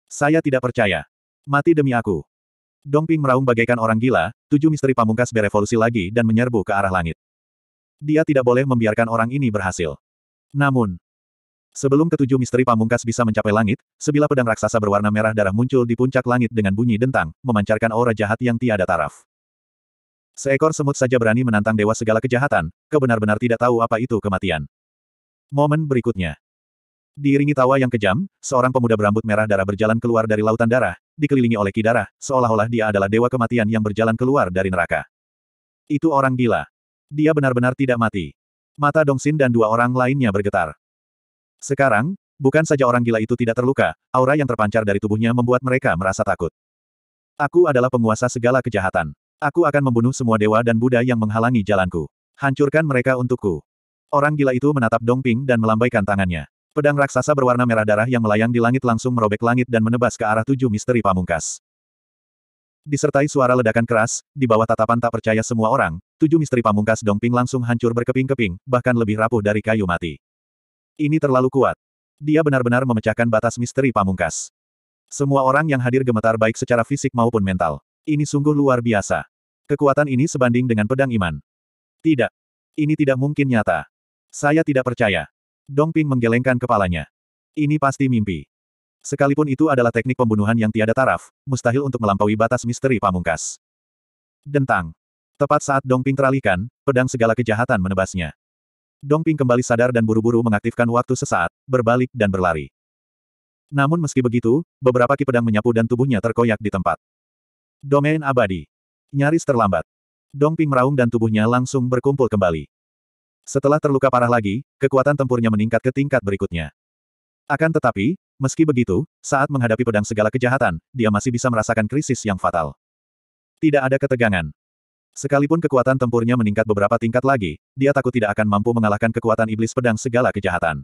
Saya tidak percaya. Mati demi aku. Dongping meraung bagaikan orang gila, tujuh misteri pamungkas berevolusi lagi dan menyerbu ke arah langit. Dia tidak boleh membiarkan orang ini berhasil. Namun, sebelum ketujuh misteri pamungkas bisa mencapai langit, sebilah pedang raksasa berwarna merah darah muncul di puncak langit dengan bunyi dentang, memancarkan aura jahat yang tiada taraf. Seekor semut saja berani menantang dewa segala kejahatan, kebenar-benar tidak tahu apa itu kematian. Momen berikutnya. Diiringi tawa yang kejam, seorang pemuda berambut merah darah berjalan keluar dari lautan darah, dikelilingi oleh Kidara, seolah-olah dia adalah dewa kematian yang berjalan keluar dari neraka. Itu orang gila. Dia benar-benar tidak mati. Mata Dong Dongsin dan dua orang lainnya bergetar. Sekarang, bukan saja orang gila itu tidak terluka, aura yang terpancar dari tubuhnya membuat mereka merasa takut. Aku adalah penguasa segala kejahatan. Aku akan membunuh semua dewa dan Buddha yang menghalangi jalanku. Hancurkan mereka untukku. Orang gila itu menatap Dong Ping dan melambaikan tangannya. Pedang raksasa berwarna merah darah yang melayang di langit langsung merobek langit dan menebas ke arah tujuh misteri pamungkas. Disertai suara ledakan keras, di bawah tatapan tak percaya semua orang, tujuh misteri pamungkas Dongping langsung hancur berkeping-keping, bahkan lebih rapuh dari kayu mati. Ini terlalu kuat. Dia benar-benar memecahkan batas misteri pamungkas. Semua orang yang hadir gemetar baik secara fisik maupun mental. Ini sungguh luar biasa. Kekuatan ini sebanding dengan pedang iman. Tidak. Ini tidak mungkin nyata. Saya tidak percaya. Dongping menggelengkan kepalanya. Ini pasti mimpi. Sekalipun itu adalah teknik pembunuhan yang tiada taraf, mustahil untuk melampaui batas misteri pamungkas. Dentang. Tepat saat Dongping teralihkan, pedang segala kejahatan menebasnya. Dongping kembali sadar dan buru-buru mengaktifkan waktu sesaat, berbalik dan berlari. Namun meski begitu, beberapa ki pedang menyapu dan tubuhnya terkoyak di tempat. Domain abadi. Nyaris terlambat. Dongping meraung dan tubuhnya langsung berkumpul kembali. Setelah terluka parah lagi, kekuatan tempurnya meningkat ke tingkat berikutnya. Akan tetapi, meski begitu, saat menghadapi pedang segala kejahatan, dia masih bisa merasakan krisis yang fatal. Tidak ada ketegangan. Sekalipun kekuatan tempurnya meningkat beberapa tingkat lagi, dia takut tidak akan mampu mengalahkan kekuatan iblis pedang segala kejahatan.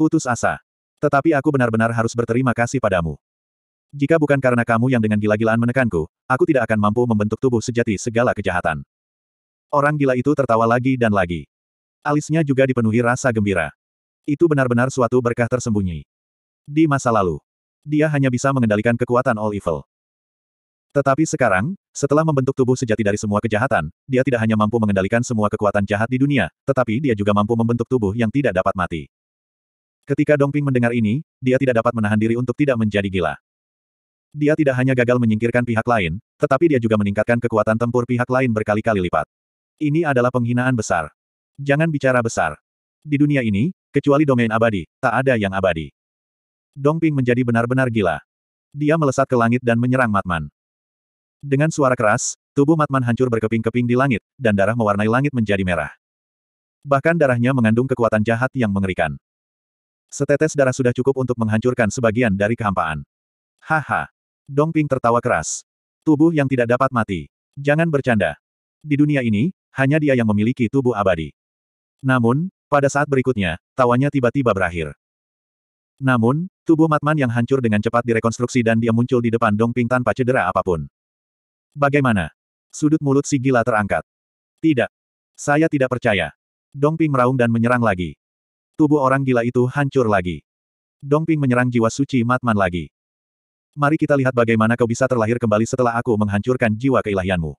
Putus asa. Tetapi aku benar-benar harus berterima kasih padamu. Jika bukan karena kamu yang dengan gila-gilaan menekanku, aku tidak akan mampu membentuk tubuh sejati segala kejahatan. Orang gila itu tertawa lagi dan lagi. Alisnya juga dipenuhi rasa gembira. Itu benar-benar suatu berkah tersembunyi. Di masa lalu, dia hanya bisa mengendalikan kekuatan All Evil. Tetapi sekarang, setelah membentuk tubuh sejati dari semua kejahatan, dia tidak hanya mampu mengendalikan semua kekuatan jahat di dunia, tetapi dia juga mampu membentuk tubuh yang tidak dapat mati. Ketika Dongping mendengar ini, dia tidak dapat menahan diri untuk tidak menjadi gila. Dia tidak hanya gagal menyingkirkan pihak lain, tetapi dia juga meningkatkan kekuatan tempur pihak lain berkali-kali lipat. Ini adalah penghinaan besar. Jangan bicara besar. Di dunia ini, kecuali domain abadi, tak ada yang abadi. Dongping menjadi benar-benar gila. Dia melesat ke langit dan menyerang Matman. Dengan suara keras, tubuh Matman hancur berkeping-keping di langit, dan darah mewarnai langit menjadi merah. Bahkan darahnya mengandung kekuatan jahat yang mengerikan. Setetes darah sudah cukup untuk menghancurkan sebagian dari kehampaan. Haha. Dongping tertawa keras. Tubuh yang tidak dapat mati. Jangan bercanda. Di dunia ini, hanya dia yang memiliki tubuh abadi. Namun, pada saat berikutnya, tawanya tiba-tiba berakhir. Namun, tubuh Matman yang hancur dengan cepat direkonstruksi dan dia muncul di depan Dongping tanpa cedera apapun. Bagaimana? Sudut mulut si gila terangkat. Tidak. Saya tidak percaya. Dongping meraung dan menyerang lagi. Tubuh orang gila itu hancur lagi. Dongping menyerang jiwa suci Matman lagi. Mari kita lihat bagaimana kau bisa terlahir kembali setelah aku menghancurkan jiwa keilahianmu.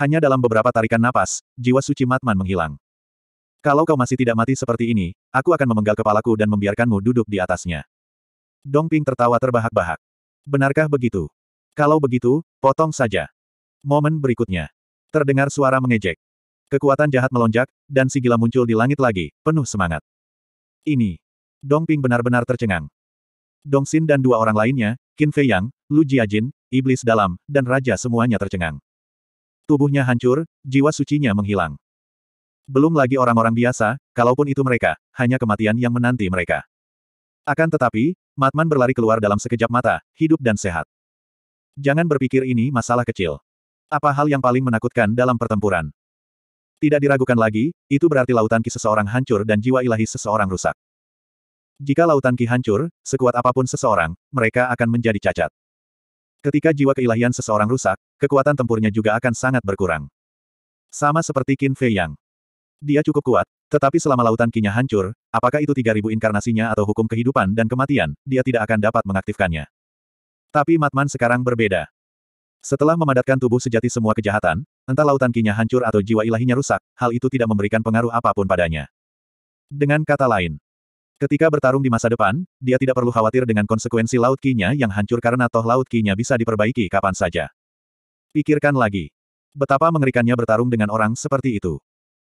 Hanya dalam beberapa tarikan napas, jiwa suci Matman menghilang. Kalau kau masih tidak mati seperti ini, aku akan memenggal kepalaku dan membiarkanmu duduk di atasnya. Dong Ping tertawa terbahak-bahak. Benarkah begitu? Kalau begitu, potong saja. Momen berikutnya. Terdengar suara mengejek. Kekuatan jahat melonjak, dan si gila muncul di langit lagi, penuh semangat. Ini. Dong Ping benar-benar tercengang. Dong Xin dan dua orang lainnya, Qin Fei Yang, Lu Jiajin, Iblis Dalam, dan Raja semuanya tercengang. Tubuhnya hancur, jiwa sucinya menghilang. Belum lagi orang-orang biasa, kalaupun itu mereka, hanya kematian yang menanti mereka. Akan tetapi, Matman berlari keluar dalam sekejap mata, hidup dan sehat. Jangan berpikir ini masalah kecil. Apa hal yang paling menakutkan dalam pertempuran? Tidak diragukan lagi, itu berarti lautan ki seseorang hancur dan jiwa ilahi seseorang rusak. Jika lautan ki hancur, sekuat apapun seseorang, mereka akan menjadi cacat. Ketika jiwa keilahian seseorang rusak, kekuatan tempurnya juga akan sangat berkurang. Sama seperti Qin Fei Yang. Dia cukup kuat, tetapi selama lautan kinya hancur, apakah itu 3000 inkarnasinya atau hukum kehidupan dan kematian, dia tidak akan dapat mengaktifkannya. Tapi Matman sekarang berbeda. Setelah memadatkan tubuh sejati semua kejahatan, entah lautan kinya hancur atau jiwa ilahinya rusak, hal itu tidak memberikan pengaruh apapun padanya. Dengan kata lain, Ketika bertarung di masa depan, dia tidak perlu khawatir dengan konsekuensi laut kinya yang hancur karena toh laut kinya bisa diperbaiki kapan saja. Pikirkan lagi. Betapa mengerikannya bertarung dengan orang seperti itu.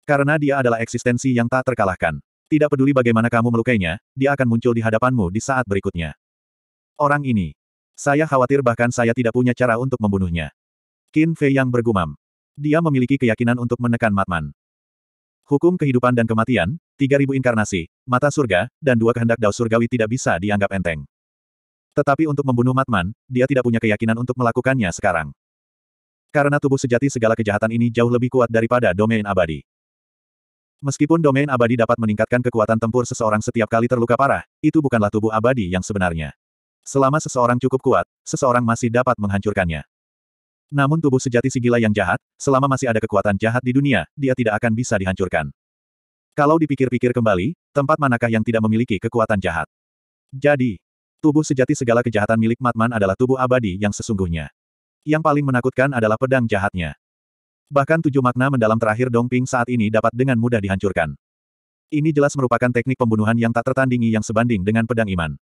Karena dia adalah eksistensi yang tak terkalahkan. Tidak peduli bagaimana kamu melukainya, dia akan muncul di hadapanmu di saat berikutnya. Orang ini. Saya khawatir bahkan saya tidak punya cara untuk membunuhnya. Qin Fei yang bergumam. Dia memiliki keyakinan untuk menekan Matman. Hukum kehidupan dan kematian, 3000 inkarnasi, mata surga, dan dua kehendak dao surgawi tidak bisa dianggap enteng. Tetapi untuk membunuh Matman, dia tidak punya keyakinan untuk melakukannya sekarang. Karena tubuh sejati segala kejahatan ini jauh lebih kuat daripada domain abadi. Meskipun domain abadi dapat meningkatkan kekuatan tempur seseorang setiap kali terluka parah, itu bukanlah tubuh abadi yang sebenarnya. Selama seseorang cukup kuat, seseorang masih dapat menghancurkannya. Namun tubuh sejati si gila yang jahat, selama masih ada kekuatan jahat di dunia, dia tidak akan bisa dihancurkan. Kalau dipikir-pikir kembali, tempat manakah yang tidak memiliki kekuatan jahat? Jadi, tubuh sejati segala kejahatan milik Matman adalah tubuh abadi yang sesungguhnya. Yang paling menakutkan adalah pedang jahatnya. Bahkan tujuh makna mendalam terakhir Dongping saat ini dapat dengan mudah dihancurkan. Ini jelas merupakan teknik pembunuhan yang tak tertandingi yang sebanding dengan pedang iman.